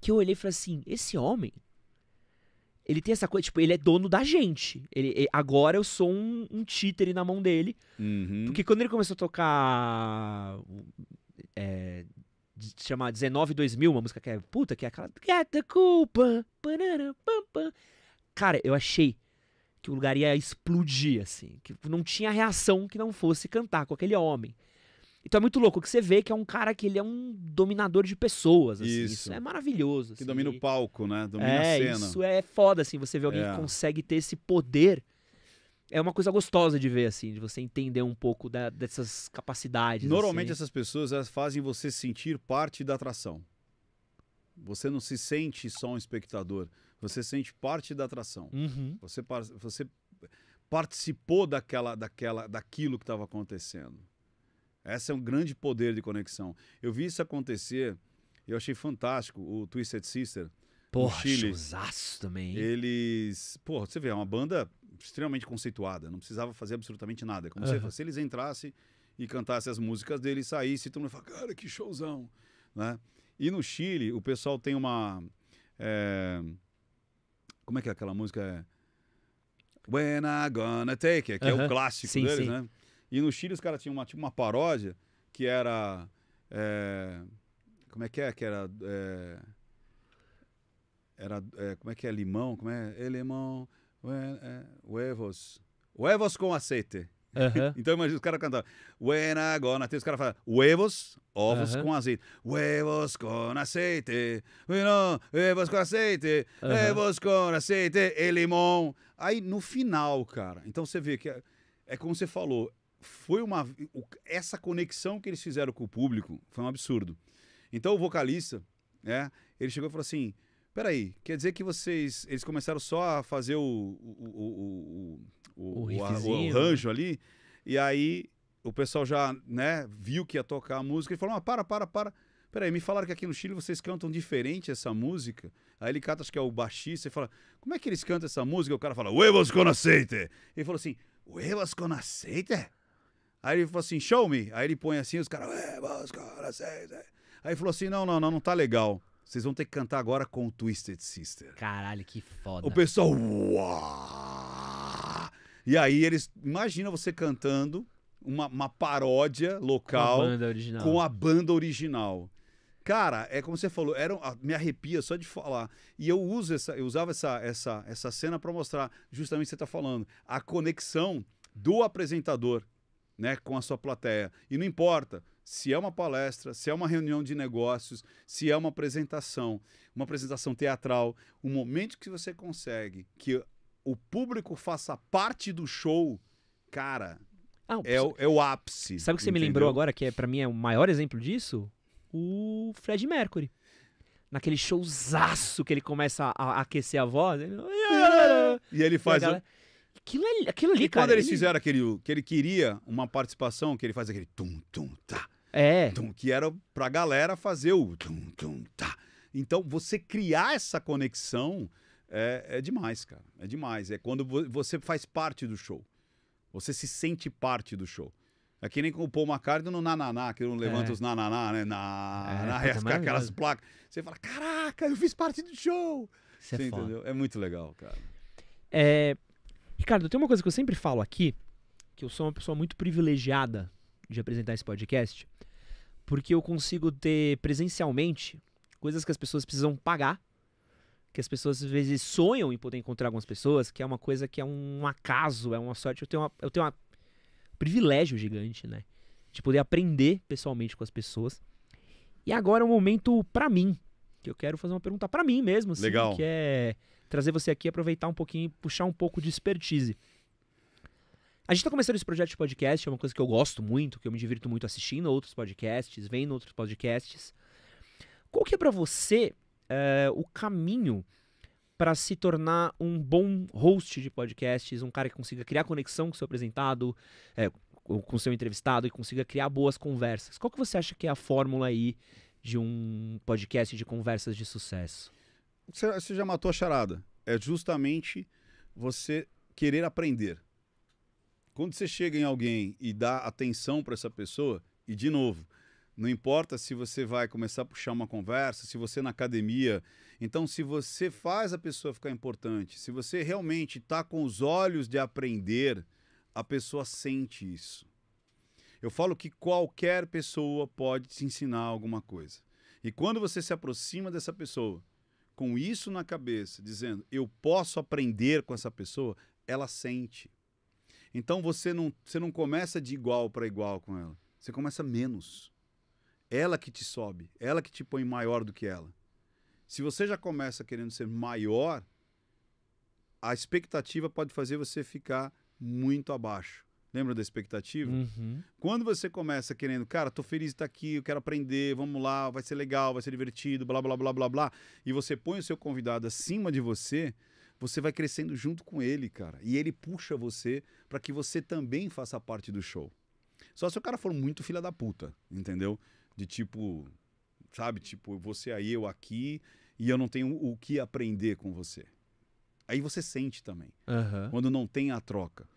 que eu olhei e falei assim: esse homem, ele tem essa coisa, tipo, ele é dono da gente. Ele, ele agora eu sou um, um títere na mão dele. Uhum. Porque quando ele começou a tocar é, chamar 192000 uma música que é puta, que é aquela. Get the culpa! Cara, eu achei que o lugar ia explodir, assim. Que não tinha reação que não fosse cantar com aquele homem. Então é muito louco que você vê que é um cara que ele é um dominador de pessoas, assim. Isso, isso é maravilhoso. Que assim. domina o palco, né? Domina é, a cena. Isso é foda, assim, você vê alguém é. que consegue ter esse poder é uma coisa gostosa de ver, assim, de você entender um pouco da, dessas capacidades. Assim. Normalmente assim. essas pessoas elas fazem você sentir parte da atração. Você não se sente só um espectador, você sente parte da atração. Uhum. Você, você participou daquela, daquela, daquilo que estava acontecendo. Essa é um grande poder de conexão. Eu vi isso acontecer, eu achei fantástico o Twisted Sister. Porra, Chile. também. Eles. Porra, você vê, é uma banda extremamente conceituada, não precisava fazer absolutamente nada. É como uhum. se, se, eles entrassem e cantassem as músicas deles, saísse e todo mundo fala, cara, que showzão. Né? E no Chile, o pessoal tem uma. É... Como é que é aquela música? When I Gonna Take It, que uhum. é o clássico sim, deles, sim. né? E no Chile os caras tinham uma, tipo, uma paródia que era. É... Como é que é? Que era. É... Era. como é que é? Limão? Como é? É limão. É, huevos. Huevos com aceite. Uhum. então imagina os caras cantando Buena gonna Os caras falam huevos, ovos uhum. com azeite. Huevos com aceite. Bueno, huevos com aceite. Uhum. Huevos com aceite e limão. Aí no final, cara. Então você vê que é, é como você falou. Foi uma. Essa conexão que eles fizeram com o público foi um absurdo. Então o vocalista, né? Ele chegou e falou assim: Peraí, quer dizer que vocês. Eles começaram só a fazer o. o, o, o, o, o né? arranjo ali. E aí o pessoal já, né, viu que ia tocar a música e falou: ah, para, para, para. Peraí, me falaram que aqui no Chile vocês cantam diferente essa música. Aí ele cata, acho que é o baixista, e fala: Como é que eles cantam essa música? E o cara fala: Huevos con aceite. Ele falou assim: Huevos con aceite? Aí ele falou assim: Show me. Aí ele põe assim, os caras: Huevos con aceite. Aí falou assim: Não, não, não, não tá legal. Vocês vão ter que cantar agora com o Twisted Sister. Caralho, que foda. O pessoal. E aí eles. Imagina você cantando uma, uma paródia local com a, com a banda original. Cara, é como você falou, era, me arrepia só de falar. E eu uso essa, eu usava essa, essa, essa cena para mostrar justamente o que você está falando, a conexão do apresentador, né, com a sua plateia. E não importa se é uma palestra, se é uma reunião de negócios, se é uma apresentação, uma apresentação teatral, o momento que você consegue que o público faça parte do show, cara, ah, é, o, é o ápice. Sabe o que você me lembrou agora, que é para mim é o maior exemplo disso? O Fred Mercury. Naquele showzaço que ele começa a, a aquecer a voz. Ele... E ele faz. E galera... Aquilo, aquilo ali, e cara. Quando eles ele... fizeram aquele. que ele queria uma participação, que ele faz aquele tum, tum, tá é. Tum, então, que era pra galera fazer o. Tum, tum, tá. Então, você criar essa conexão é, é demais, cara. É demais. É quando você faz parte do show. Você se sente parte do show. É que nem com o Paul McCartney no Nananá, que não levanta é. os Nananá, né? Na, é, na, aquelas placas. Você fala, caraca, eu fiz parte do show. É você é entendeu? É muito legal, cara. É... Ricardo, tem uma coisa que eu sempre falo aqui, que eu sou uma pessoa muito privilegiada de apresentar esse podcast, porque eu consigo ter presencialmente coisas que as pessoas precisam pagar, que as pessoas às vezes sonham em poder encontrar algumas pessoas, que é uma coisa que é um acaso, é uma sorte. Eu tenho, uma, eu tenho um privilégio gigante, né? De poder aprender pessoalmente com as pessoas. E agora é um momento para mim, que eu quero fazer uma pergunta para mim mesmo, assim, Legal. que é trazer você aqui, aproveitar um pouquinho, puxar um pouco de expertise. A gente tá começando esse projeto de podcast, é uma coisa que eu gosto muito, que eu me divirto muito assistindo outros podcasts, vendo outros podcasts. Qual que é para você é, o caminho para se tornar um bom host de podcasts, um cara que consiga criar conexão com seu apresentado, é, com seu entrevistado e consiga criar boas conversas? Qual que você acha que é a fórmula aí de um podcast de conversas de sucesso? Você já matou a charada. É justamente você querer aprender quando você chega em alguém e dá atenção para essa pessoa, e de novo, não importa se você vai começar a puxar uma conversa, se você é na academia. Então, se você faz a pessoa ficar importante, se você realmente está com os olhos de aprender, a pessoa sente isso. Eu falo que qualquer pessoa pode te ensinar alguma coisa. E quando você se aproxima dessa pessoa, com isso na cabeça, dizendo eu posso aprender com essa pessoa, ela sente. Então você não, você não começa de igual para igual com ela. Você começa menos. Ela que te sobe, ela que te põe maior do que ela. Se você já começa querendo ser maior, a expectativa pode fazer você ficar muito abaixo. Lembra da expectativa? Uhum. Quando você começa querendo, cara, tô feliz de estar tá aqui, eu quero aprender, vamos lá, vai ser legal, vai ser divertido, blá, blá, blá, blá, blá, e você põe o seu convidado acima de você, você vai crescendo junto com ele, cara. E ele puxa você para que você também faça parte do show. Só se o cara for muito filha da puta, entendeu? De tipo, sabe? Tipo, você aí, eu aqui, e eu não tenho o que aprender com você. Aí você sente também. Uhum. Quando não tem a troca.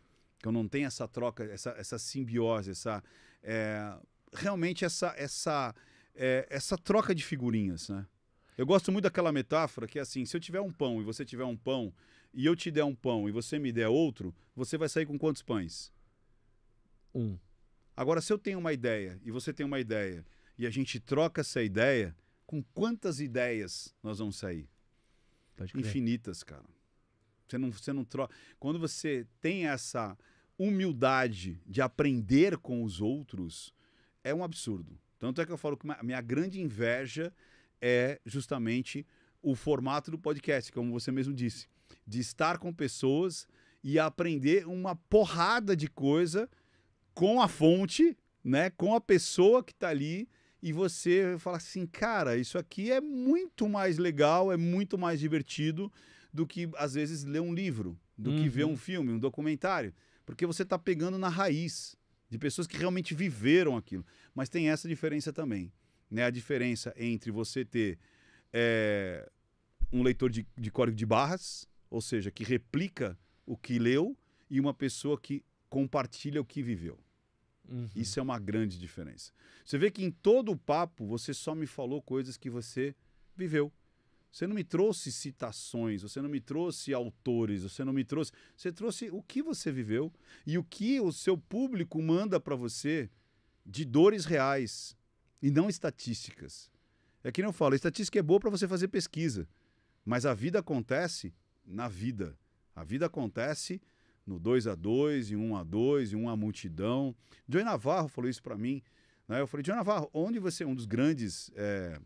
Quando não tem essa troca, essa, essa simbiose, essa. É, realmente essa, essa, é, essa troca de figurinhas, né? Eu gosto muito daquela metáfora que é assim: se eu tiver um pão e você tiver um pão, e eu te der um pão e você me der outro, você vai sair com quantos pães? Um. Agora, se eu tenho uma ideia e você tem uma ideia, e a gente troca essa ideia, com quantas ideias nós vamos sair? Infinitas, cara. Você não, você não troca. Quando você tem essa humildade de aprender com os outros, é um absurdo. Tanto é que eu falo que a minha grande inveja é justamente o formato do podcast, como você mesmo disse, de estar com pessoas e aprender uma porrada de coisa com a fonte, né, com a pessoa que está ali e você fala assim, cara, isso aqui é muito mais legal, é muito mais divertido do que às vezes ler um livro, do uhum. que ver um uhum. filme, um documentário, porque você está pegando na raiz de pessoas que realmente viveram aquilo. Mas tem essa diferença também. Né? A diferença entre você ter é, um leitor de, de código de barras, ou seja, que replica o que leu, e uma pessoa que compartilha o que viveu. Uhum. Isso é uma grande diferença. Você vê que em todo o papo você só me falou coisas que você viveu. Você não me trouxe citações, você não me trouxe autores, você não me trouxe. Você trouxe o que você viveu e o que o seu público manda para você de dores reais, e não estatísticas. É que não falo, estatística é boa para você fazer pesquisa, mas a vida acontece na vida. A vida acontece no 2 a 2 em 1 um a 2 em 1 um a multidão. Joey Navarro falou isso para mim. Né? Eu falei, Joey Navarro, onde você é um dos grandes é,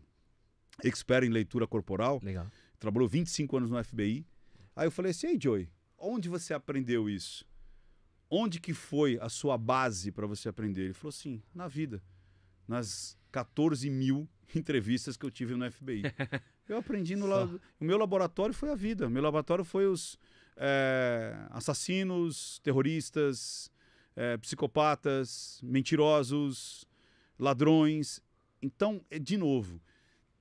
expert em leitura corporal, Legal. trabalhou 25 anos no FBI. Aí eu falei assim, ei Joey, onde você aprendeu isso? Onde que foi a sua base para você aprender? Ele falou assim, na vida, nas 14 mil entrevistas que eu tive no FBI. Eu aprendi no lab... o meu laboratório foi a vida. Meu laboratório foi os é, assassinos, terroristas, é, psicopatas, mentirosos, ladrões. Então, é de novo.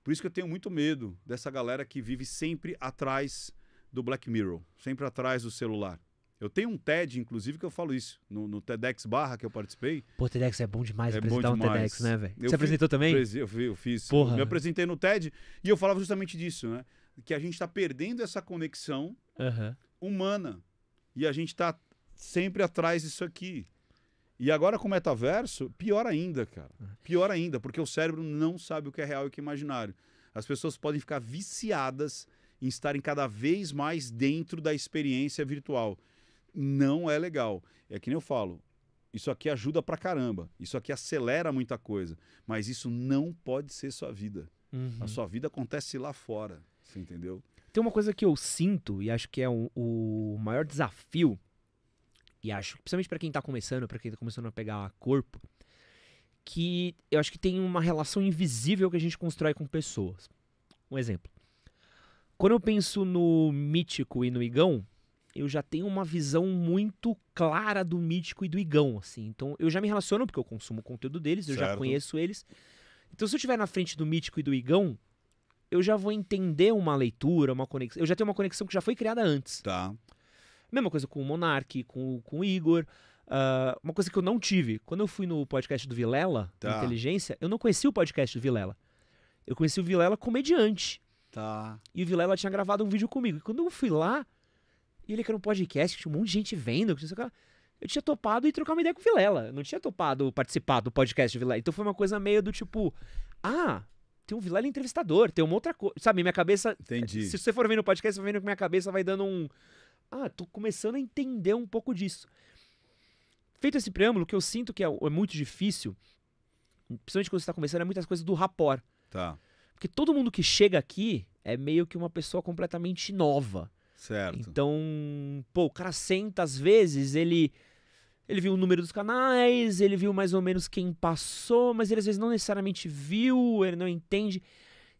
Por isso que eu tenho muito medo dessa galera que vive sempre atrás do Black Mirror, sempre atrás do celular. Eu tenho um TED, inclusive, que eu falo isso. No, no TEDx Barra que eu participei. Pô, TEDx é bom demais é apresentar bom demais. um TEDx, né, velho? Você fiz, apresentou também? Eu, fiz, eu fiz. Porra. Me apresentei no TED e eu falava justamente disso, né? Que a gente está perdendo essa conexão uhum. humana. E a gente está sempre atrás disso aqui. E agora com o metaverso, pior ainda, cara. Ah. Pior ainda, porque o cérebro não sabe o que é real e o que é imaginário. As pessoas podem ficar viciadas em estarem cada vez mais dentro da experiência virtual não é legal. É que nem eu falo, isso aqui ajuda pra caramba, isso aqui acelera muita coisa, mas isso não pode ser sua vida. Uhum. A sua vida acontece lá fora, você entendeu? Tem uma coisa que eu sinto e acho que é o, o maior desafio, e acho, principalmente para quem tá começando, para quem tá começando a pegar corpo, que eu acho que tem uma relação invisível que a gente constrói com pessoas. Um exemplo. Quando eu penso no Mítico e no Igão, eu já tenho uma visão muito clara do Mítico e do Igão, assim. Então, eu já me relaciono porque eu consumo o conteúdo deles, eu certo. já conheço eles. Então, se eu estiver na frente do Mítico e do Igão, eu já vou entender uma leitura, uma conexão. Eu já tenho uma conexão que já foi criada antes. Tá. Mesma coisa com o Monark, com, com o Igor. Uh, uma coisa que eu não tive. Quando eu fui no podcast do Vilela, tá. Inteligência, eu não conhecia o podcast do Vilela. Eu conheci o Vilela comediante. Tá. E o Vilela tinha gravado um vídeo comigo. E quando eu fui lá, e ele que um podcast, que tinha um monte de gente vendo, que Eu tinha topado e trocar uma ideia com o Vilela. Não tinha topado participar do podcast do Vilela. Então foi uma coisa meio do tipo, ah, tem um Vilela entrevistador, tem uma outra coisa. Sabe, minha cabeça. Entendi. Se você for vendo o podcast, você vai vendo que minha cabeça vai dando um. Ah, tô começando a entender um pouco disso. Feito esse preâmbulo, que eu sinto que é, é muito difícil, principalmente quando você está começando, é muitas coisas do rapor. Tá. Porque todo mundo que chega aqui é meio que uma pessoa completamente nova. Certo. Então, pô, o cara senta, às vezes, ele. Ele viu o número dos canais, ele viu mais ou menos quem passou, mas ele às vezes não necessariamente viu, ele não entende.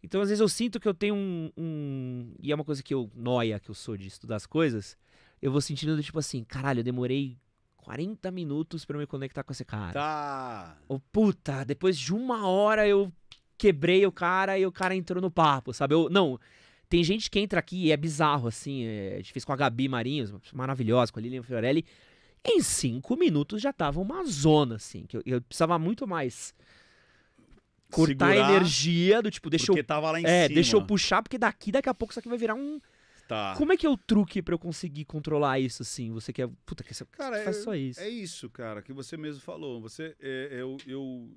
Então, às vezes, eu sinto que eu tenho um. um e é uma coisa que eu. noia que eu sou de estudar as coisas. Eu vou sentindo, tipo assim, caralho, eu demorei 40 minutos para me conectar com esse cara. Tá. Ou, puta, depois de uma hora eu quebrei o cara e o cara entrou no papo, sabe? Eu, não tem gente que entra aqui e é bizarro, assim. É, a gente fez com a Gabi Marinhos, maravilhosa, com a Lilian Fiorelli. Em cinco minutos já tava uma zona, assim. Que eu, eu precisava muito mais cortar Segurar, a energia do tipo, deixa porque eu. tava lá em é, cima. deixa eu puxar, porque daqui, daqui a pouco isso aqui vai virar um. Tá. Como é que é o truque para eu conseguir controlar isso assim? Você quer. Puta, que você cara, faz é, só isso. É isso, cara, que você mesmo falou. Você. É, é eu, eu...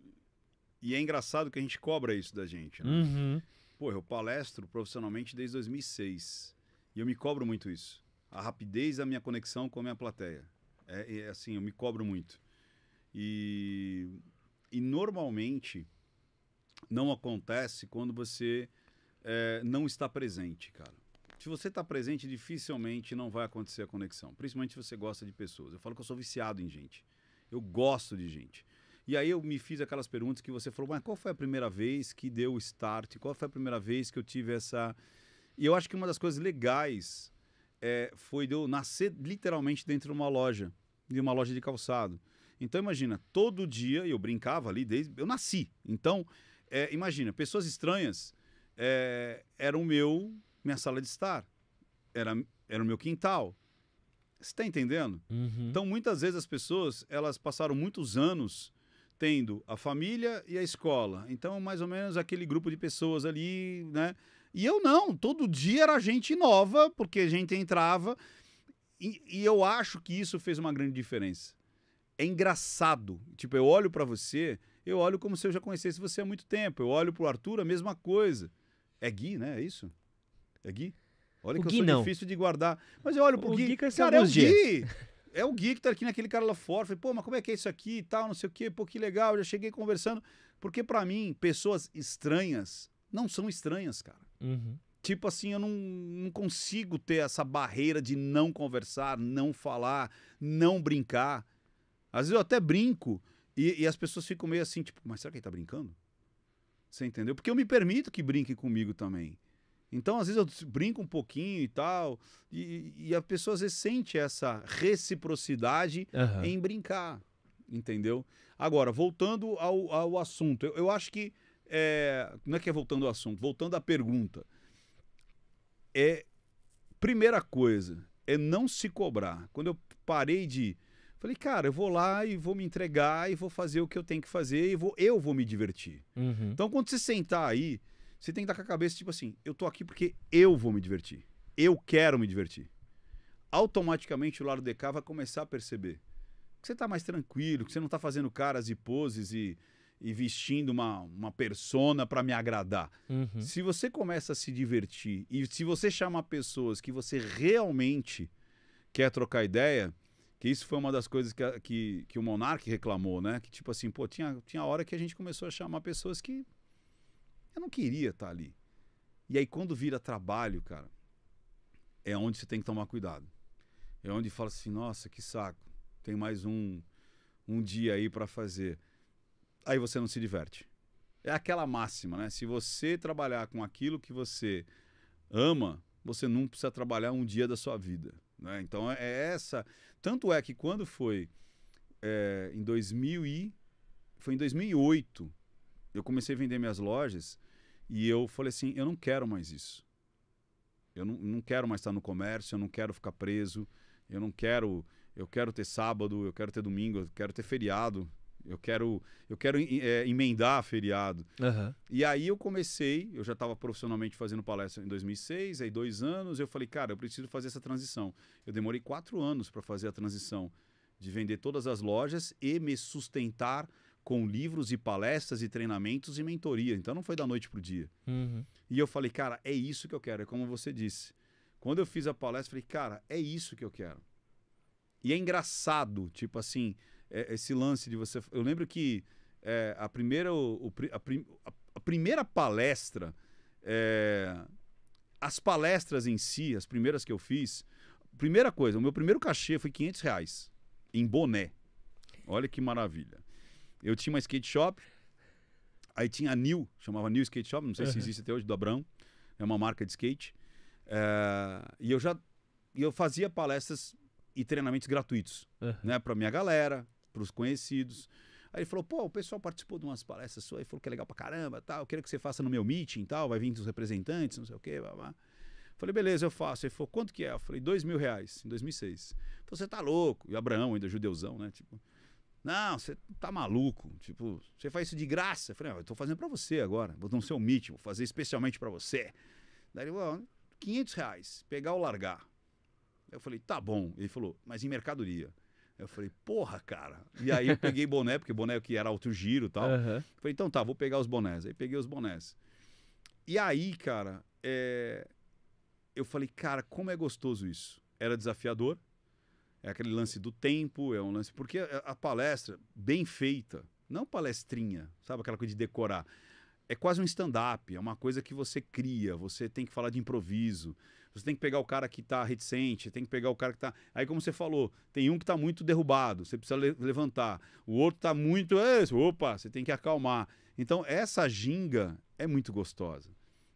E é engraçado que a gente cobra isso da gente, né? Uhum pô, eu palestro profissionalmente desde 2006 e eu me cobro muito isso. A rapidez da minha conexão com a minha plateia. É, é assim, eu me cobro muito. E, e normalmente não acontece quando você é, não está presente, cara. Se você está presente, dificilmente não vai acontecer a conexão. Principalmente se você gosta de pessoas. Eu falo que eu sou viciado em gente. Eu gosto de gente. E aí eu me fiz aquelas perguntas que você falou, mas qual foi a primeira vez que deu o start? Qual foi a primeira vez que eu tive essa. E eu acho que uma das coisas legais é, foi de eu nascer literalmente dentro de uma loja, de uma loja de calçado. Então imagina, todo dia eu brincava ali desde. Eu nasci. Então, é, imagina, pessoas estranhas é, eram meu, minha sala de estar. Era, era o meu quintal. Você está entendendo? Uhum. Então, muitas vezes as pessoas elas passaram muitos anos tendo a família e a escola. Então, mais ou menos aquele grupo de pessoas ali, né? E eu não, todo dia era gente nova, porque a gente entrava. E, e eu acho que isso fez uma grande diferença. É engraçado. Tipo, eu olho para você, eu olho como se eu já conhecesse você há muito tempo. Eu olho pro Arthur, a mesma coisa. É Gui, né? É isso? É Gui? Olha o que Gui eu sou não. difícil de guardar. Mas eu olho pro o Gui. Gui cara, é o Gui. é o Gui que tá aqui naquele né? cara lá fora. Falei, pô, mas como é que é isso aqui e tal, não sei o quê, pô, que legal, já cheguei conversando. Porque para mim, pessoas estranhas não são estranhas, cara. Uhum. Tipo assim, eu não, não consigo ter essa barreira de não conversar, não falar, não brincar. Às vezes eu até brinco e, e as pessoas ficam meio assim, tipo, mas será que ele tá brincando? Você entendeu? Porque eu me permito que brinquem comigo também. Então, às vezes, eu brinco um pouquinho e tal, e, e a pessoa às vezes sente essa reciprocidade uhum. em brincar, entendeu? Agora, voltando ao, ao assunto, eu, eu acho que. É, não é que é voltando ao assunto, voltando à pergunta. É. Primeira coisa é não se cobrar. Quando eu parei de. Falei, cara, eu vou lá e vou me entregar e vou fazer o que eu tenho que fazer e vou, eu vou me divertir. Uhum. Então, quando você sentar aí você tem que estar com a cabeça, tipo assim, eu tô aqui porque eu vou me divertir. Eu quero me divertir. Automaticamente o lado de cá vai começar a perceber que você tá mais tranquilo, que você não tá fazendo caras e poses e, e vestindo uma, uma persona para me agradar. Uhum. Se você começa a se divertir e se você chama pessoas que você realmente quer trocar ideia, que isso foi uma das coisas que, que, que o Monark reclamou, né? Que tipo assim, pô, tinha, tinha hora que a gente começou a chamar pessoas que eu não queria estar tá ali. E aí, quando vira trabalho, cara, é onde você tem que tomar cuidado. É onde fala assim: nossa, que saco, tem mais um, um dia aí para fazer. Aí você não se diverte. É aquela máxima, né? Se você trabalhar com aquilo que você ama, você não precisa trabalhar um dia da sua vida. Né? Então é, é essa. Tanto é que quando foi é, em 2000 e foi em 2008 eu comecei a vender minhas lojas e eu falei assim: eu não quero mais isso. Eu não, não quero mais estar no comércio, eu não quero ficar preso, eu não quero. Eu quero ter sábado, eu quero ter domingo, eu quero ter feriado, eu quero, eu quero é, emendar feriado. Uhum. E aí eu comecei, eu já estava profissionalmente fazendo palestra em 2006, aí dois anos, eu falei, cara, eu preciso fazer essa transição. Eu demorei quatro anos para fazer a transição de vender todas as lojas e me sustentar com livros e palestras e treinamentos e mentoria. Então não foi da noite para o dia. Uhum. E eu falei, cara, é isso que eu quero. É como você disse. Quando eu fiz a palestra, falei, cara, é isso que eu quero. E é engraçado, tipo assim, é, esse lance de você. Eu lembro que é, a, primeira, o, a, prim... a, primeira palestra, é... as palestras em si, as primeiras que eu fiz, primeira coisa, o meu primeiro cachê foi 500 reais em boné. Olha que maravilha. Eu tinha uma skate shop, aí tinha a New, chamava New Skate Shop, não sei uhum. se existe até hoje, do Abrão, é uma marca de skate. É, e eu já eu fazia palestras e treinamentos gratuitos, uhum. né, para minha galera, para os conhecidos. Aí ele falou, pô, o pessoal participou de umas palestras suas e falou que é legal pra caramba, tal, eu quero que você faça no meu meeting tal, vai vir os representantes, não sei o quê, blá, blá. Falei, beleza, eu faço. Ele falou, quanto que é? Eu falei, dois mil reais, em 2006. Falei, você tá louco. E Abraão, ainda judeuzão, né? Tipo, não, você tá maluco. Tipo, você faz isso de graça. Eu falei, ah, eu tô fazendo para você agora. Vou dar um seu meet, vou fazer especialmente para você. Daí ele falou, 500 reais, pegar ou largar. Eu falei, tá bom. Ele falou, mas em mercadoria. Eu falei, porra, cara. E aí eu peguei boné, porque boné que era alto giro e tal. Uhum. Falei, então tá, vou pegar os bonés. Aí peguei os bonés. E aí, cara, é... eu falei, cara, como é gostoso isso. Era desafiador, é aquele lance do tempo, é um lance. Porque a palestra, bem feita, não palestrinha, sabe aquela coisa de decorar. É quase um stand-up, é uma coisa que você cria, você tem que falar de improviso, você tem que pegar o cara que está reticente, tem que pegar o cara que está. Aí, como você falou, tem um que está muito derrubado, você precisa le levantar. O outro está muito. É, opa, você tem que acalmar. Então, essa ginga é muito gostosa,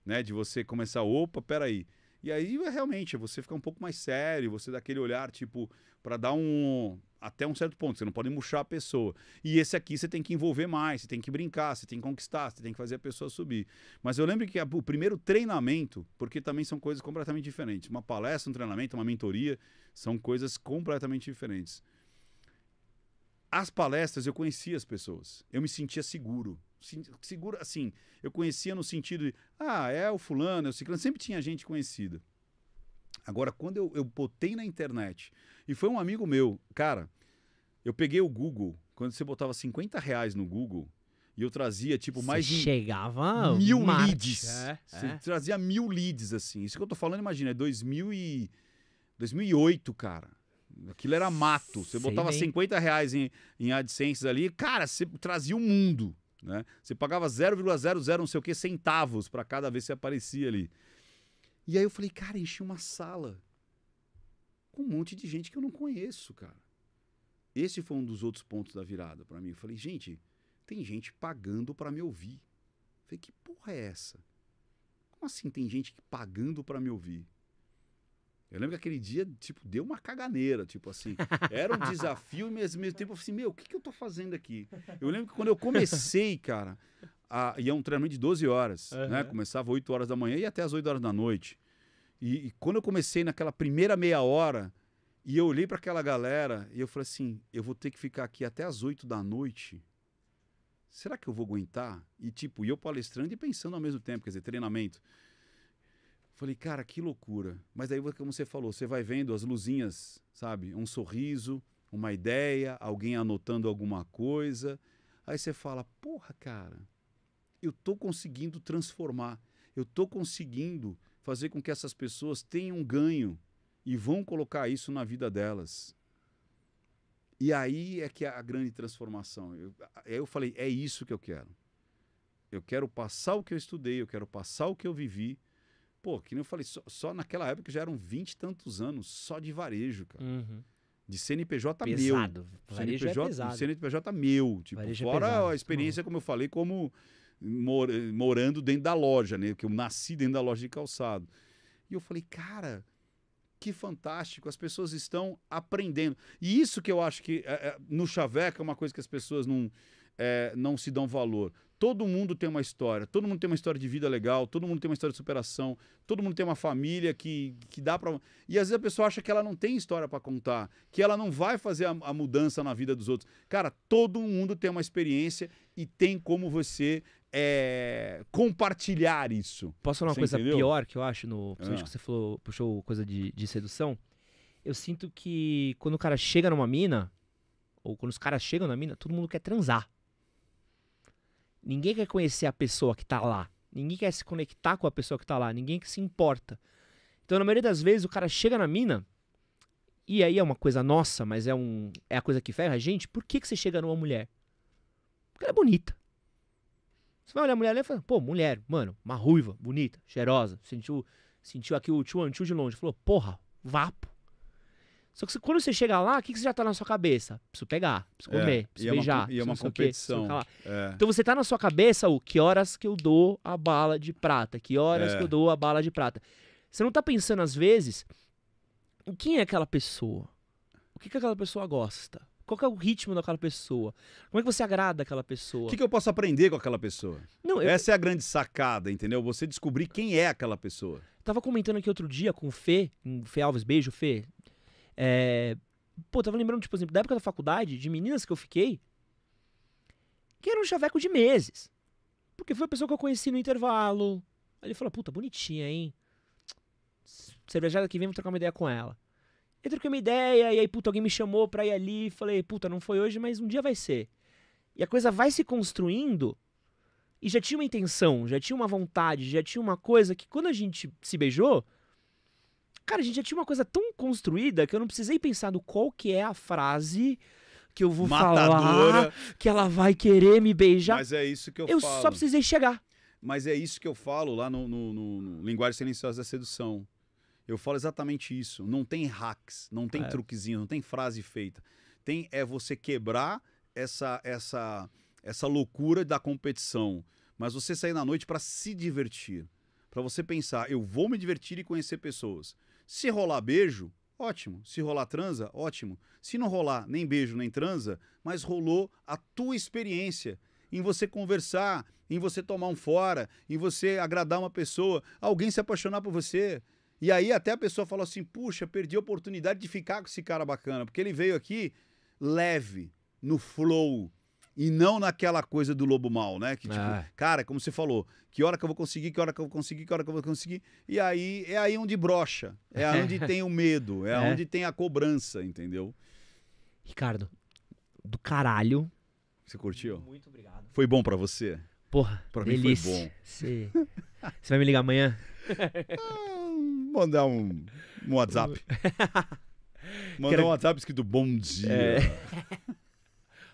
né? De você começar, opa, peraí. aí e aí é, realmente você fica um pouco mais sério, você dá aquele olhar tipo para dar um até um certo ponto, você não pode murchar a pessoa. E esse aqui você tem que envolver mais, você tem que brincar, você tem que conquistar, você tem que fazer a pessoa subir. Mas eu lembro que a, o primeiro treinamento, porque também são coisas completamente diferentes. Uma palestra, um treinamento, uma mentoria, são coisas completamente diferentes. As palestras eu conhecia as pessoas, eu me sentia seguro segura, assim, eu conhecia no sentido de, ah, é o fulano, é o ciclano, sempre tinha gente conhecida. Agora, quando eu, eu botei na internet, e foi um amigo meu, cara, eu peguei o Google, quando você botava 50 reais no Google, e eu trazia, tipo, mais você de. Chegava mil Marte, leads. É, é. você é. trazia mil leads, assim. Isso que eu tô falando, imagina, é 2000 e... 2008, cara. Aquilo era mato. Você Sei botava bem. 50 reais em, em AdSense ali, cara, você trazia o mundo. Né? Você pagava 0,00 não sei o que centavos para cada vez que você aparecia ali. E aí eu falei, cara, enchi uma sala com um monte de gente que eu não conheço, cara. Esse foi um dos outros pontos da virada para mim. Eu falei, gente, tem gente pagando para me ouvir. Eu falei, que porra é essa? Como assim tem gente pagando para me ouvir? Eu lembro que aquele dia, tipo, deu uma caganeira, tipo assim. Era um desafio, mas ao mesmo tempo eu falei tipo assim, meu, o que, que eu tô fazendo aqui? Eu lembro que quando eu comecei, cara, a, ia é um treinamento de 12 horas, uhum. né? Começava 8 horas da manhã e até as 8 horas da noite. E, e quando eu comecei naquela primeira meia hora, e eu olhei para aquela galera e eu falei assim, eu vou ter que ficar aqui até as 8 da noite. Será que eu vou aguentar? E tipo, eu palestrando e pensando ao mesmo tempo, quer dizer, treinamento. Falei, cara, que loucura. Mas aí, como você falou, você vai vendo as luzinhas, sabe? Um sorriso, uma ideia, alguém anotando alguma coisa. Aí você fala, porra, cara, eu tô conseguindo transformar. Eu tô conseguindo fazer com que essas pessoas tenham um ganho e vão colocar isso na vida delas. E aí é que é a grande transformação. Eu, eu falei, é isso que eu quero. Eu quero passar o que eu estudei, eu quero passar o que eu vivi Pô, que nem eu falei, só, só naquela época já eram 20 e tantos anos só de varejo, cara. Uhum. De CNPJ pesado. meu. Varejo CNPJ, é pesado. CNPJ meu. Tipo, varejo é fora é a experiência, uhum. como eu falei, como mor morando dentro da loja, né? Que eu nasci dentro da loja de calçado. E eu falei, cara, que fantástico, as pessoas estão aprendendo. E isso que eu acho que é, é, no Chaveca é uma coisa que as pessoas não, é, não se dão valor. Todo mundo tem uma história, todo mundo tem uma história de vida legal, todo mundo tem uma história de superação, todo mundo tem uma família que, que dá para. E às vezes a pessoa acha que ela não tem história para contar, que ela não vai fazer a, a, mudança na vida dos outros. Cara, todo mundo tem uma experiência e tem como você é, compartilhar isso. Posso falar uma você coisa entendeu? pior que eu acho, no, principalmente ah. que você falou, puxou coisa de, de sedução? Eu sinto que quando o cara chega numa mina, ou quando os caras chegam na mina, todo mundo quer transar. Ninguém quer conhecer a pessoa que tá lá. Ninguém quer se conectar com a pessoa que tá lá. Ninguém que se importa. Então, na maioria das vezes, o cara chega na mina. E aí é uma coisa nossa, mas é, um, é a coisa que ferra a gente. Por que, que você chega numa mulher? Porque ela é bonita. Você vai olhar a mulher ali e fala, pô, mulher, mano, uma ruiva, bonita, cheirosa. Sentiu, sentiu aqui o tchuan tchu de longe. Falou, porra, vapo. Só que quando você chega lá, o que, que você já tá na sua cabeça? Preciso pegar, preciso é, comer, é, preciso e beijar. É uma, e é uma competição. Quê, é. Então você tá na sua cabeça o que horas que eu dou a bala de prata, que horas é. que eu dou a bala de prata. Você não tá pensando, às vezes, em quem é aquela pessoa? O que, que aquela pessoa gosta? Qual é o ritmo daquela pessoa? Como é que você agrada aquela pessoa? O que, que eu posso aprender com aquela pessoa? Não, eu... Essa é a grande sacada, entendeu? Você descobrir quem é aquela pessoa. Eu tava comentando aqui outro dia com o Fê, um Fê Alves, beijo, Fê. É... Pô, tava lembrando, tipo, exemplo, assim, da época da faculdade, de meninas que eu fiquei, que era um chaveco de meses. Porque foi a pessoa que eu conheci no intervalo. Aí ele falou, puta, bonitinha, hein? Cervejada que vem, vou trocar uma ideia com ela. Eu troquei uma ideia, e aí, puta, alguém me chamou pra ir ali. Falei, puta, não foi hoje, mas um dia vai ser. E a coisa vai se construindo. E já tinha uma intenção, já tinha uma vontade, já tinha uma coisa que quando a gente se beijou, Cara, a gente já tinha uma coisa tão construída que eu não precisei pensar no qual que é a frase que eu vou Matadora. falar, que ela vai querer me beijar. Mas é isso que eu, eu falo. Eu só precisei chegar. Mas é isso que eu falo lá no, no, no, no Linguagem Silenciosa da Sedução. Eu falo exatamente isso. Não tem hacks, não tem é. truquezinho, não tem frase feita. Tem é você quebrar essa essa essa loucura da competição, mas você sair na noite para se divertir, para você pensar, eu vou me divertir e conhecer pessoas. Se rolar beijo, ótimo. Se rolar transa, ótimo. Se não rolar nem beijo nem transa, mas rolou a tua experiência em você conversar, em você tomar um fora, em você agradar uma pessoa, alguém se apaixonar por você. E aí até a pessoa fala assim: puxa, perdi a oportunidade de ficar com esse cara bacana, porque ele veio aqui leve, no flow, e não naquela coisa do lobo mal, né? Que tipo, ah. cara, como você falou, que hora que eu vou conseguir, que hora que eu vou conseguir, que hora que eu vou conseguir. E aí é aí onde brocha, é, onde tem o medo, é, é onde tem a cobrança, entendeu? Ricardo, do caralho. Você curtiu? Muito obrigado. Foi bom para você? Porra, pra delícia. mim foi bom. Você vai me ligar amanhã? ah, mandar um, um WhatsApp. Mandar Quero... um WhatsApp escrito bom dia. É.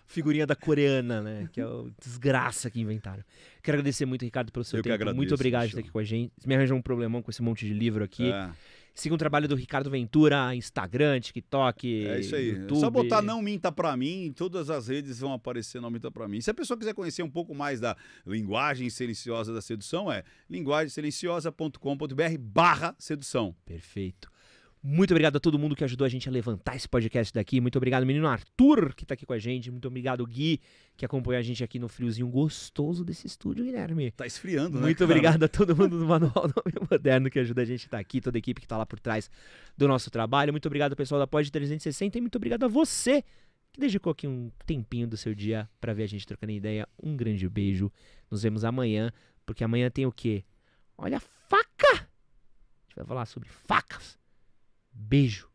figurinha da coreana, né? Que é o desgraça que inventaram. Quero agradecer muito, Ricardo, pelo seu Eu tempo. Agradeço, muito obrigado por estar aqui com a gente. Me arranjou um problemão com esse monte de livro aqui. É. Siga o trabalho do Ricardo Ventura, Instagram, TikTok. É isso aí. É YouTube. Só botar Não Minta Pra Mim, todas as redes vão aparecer Não Minta Pra Mim. Se a pessoa quiser conhecer um pouco mais da linguagem silenciosa da sedução, é linguagemsilenciosa.com.br barra sedução. Perfeito. Muito obrigado a todo mundo que ajudou a gente a levantar esse podcast daqui. Muito obrigado, menino Arthur, que tá aqui com a gente. Muito obrigado, Gui, que acompanhou a gente aqui no friozinho gostoso desse estúdio, Guilherme. Tá esfriando, né? Muito cara? obrigado a todo mundo do Manual Nome Moderno que ajuda a gente a estar tá aqui, toda a equipe que tá lá por trás do nosso trabalho. Muito obrigado, pessoal da Pod 360 e muito obrigado a você que dedicou aqui um tempinho do seu dia para ver a gente trocando ideia. Um grande beijo. Nos vemos amanhã, porque amanhã tem o quê? Olha a faca! A gente vai falar sobre facas. Beijo.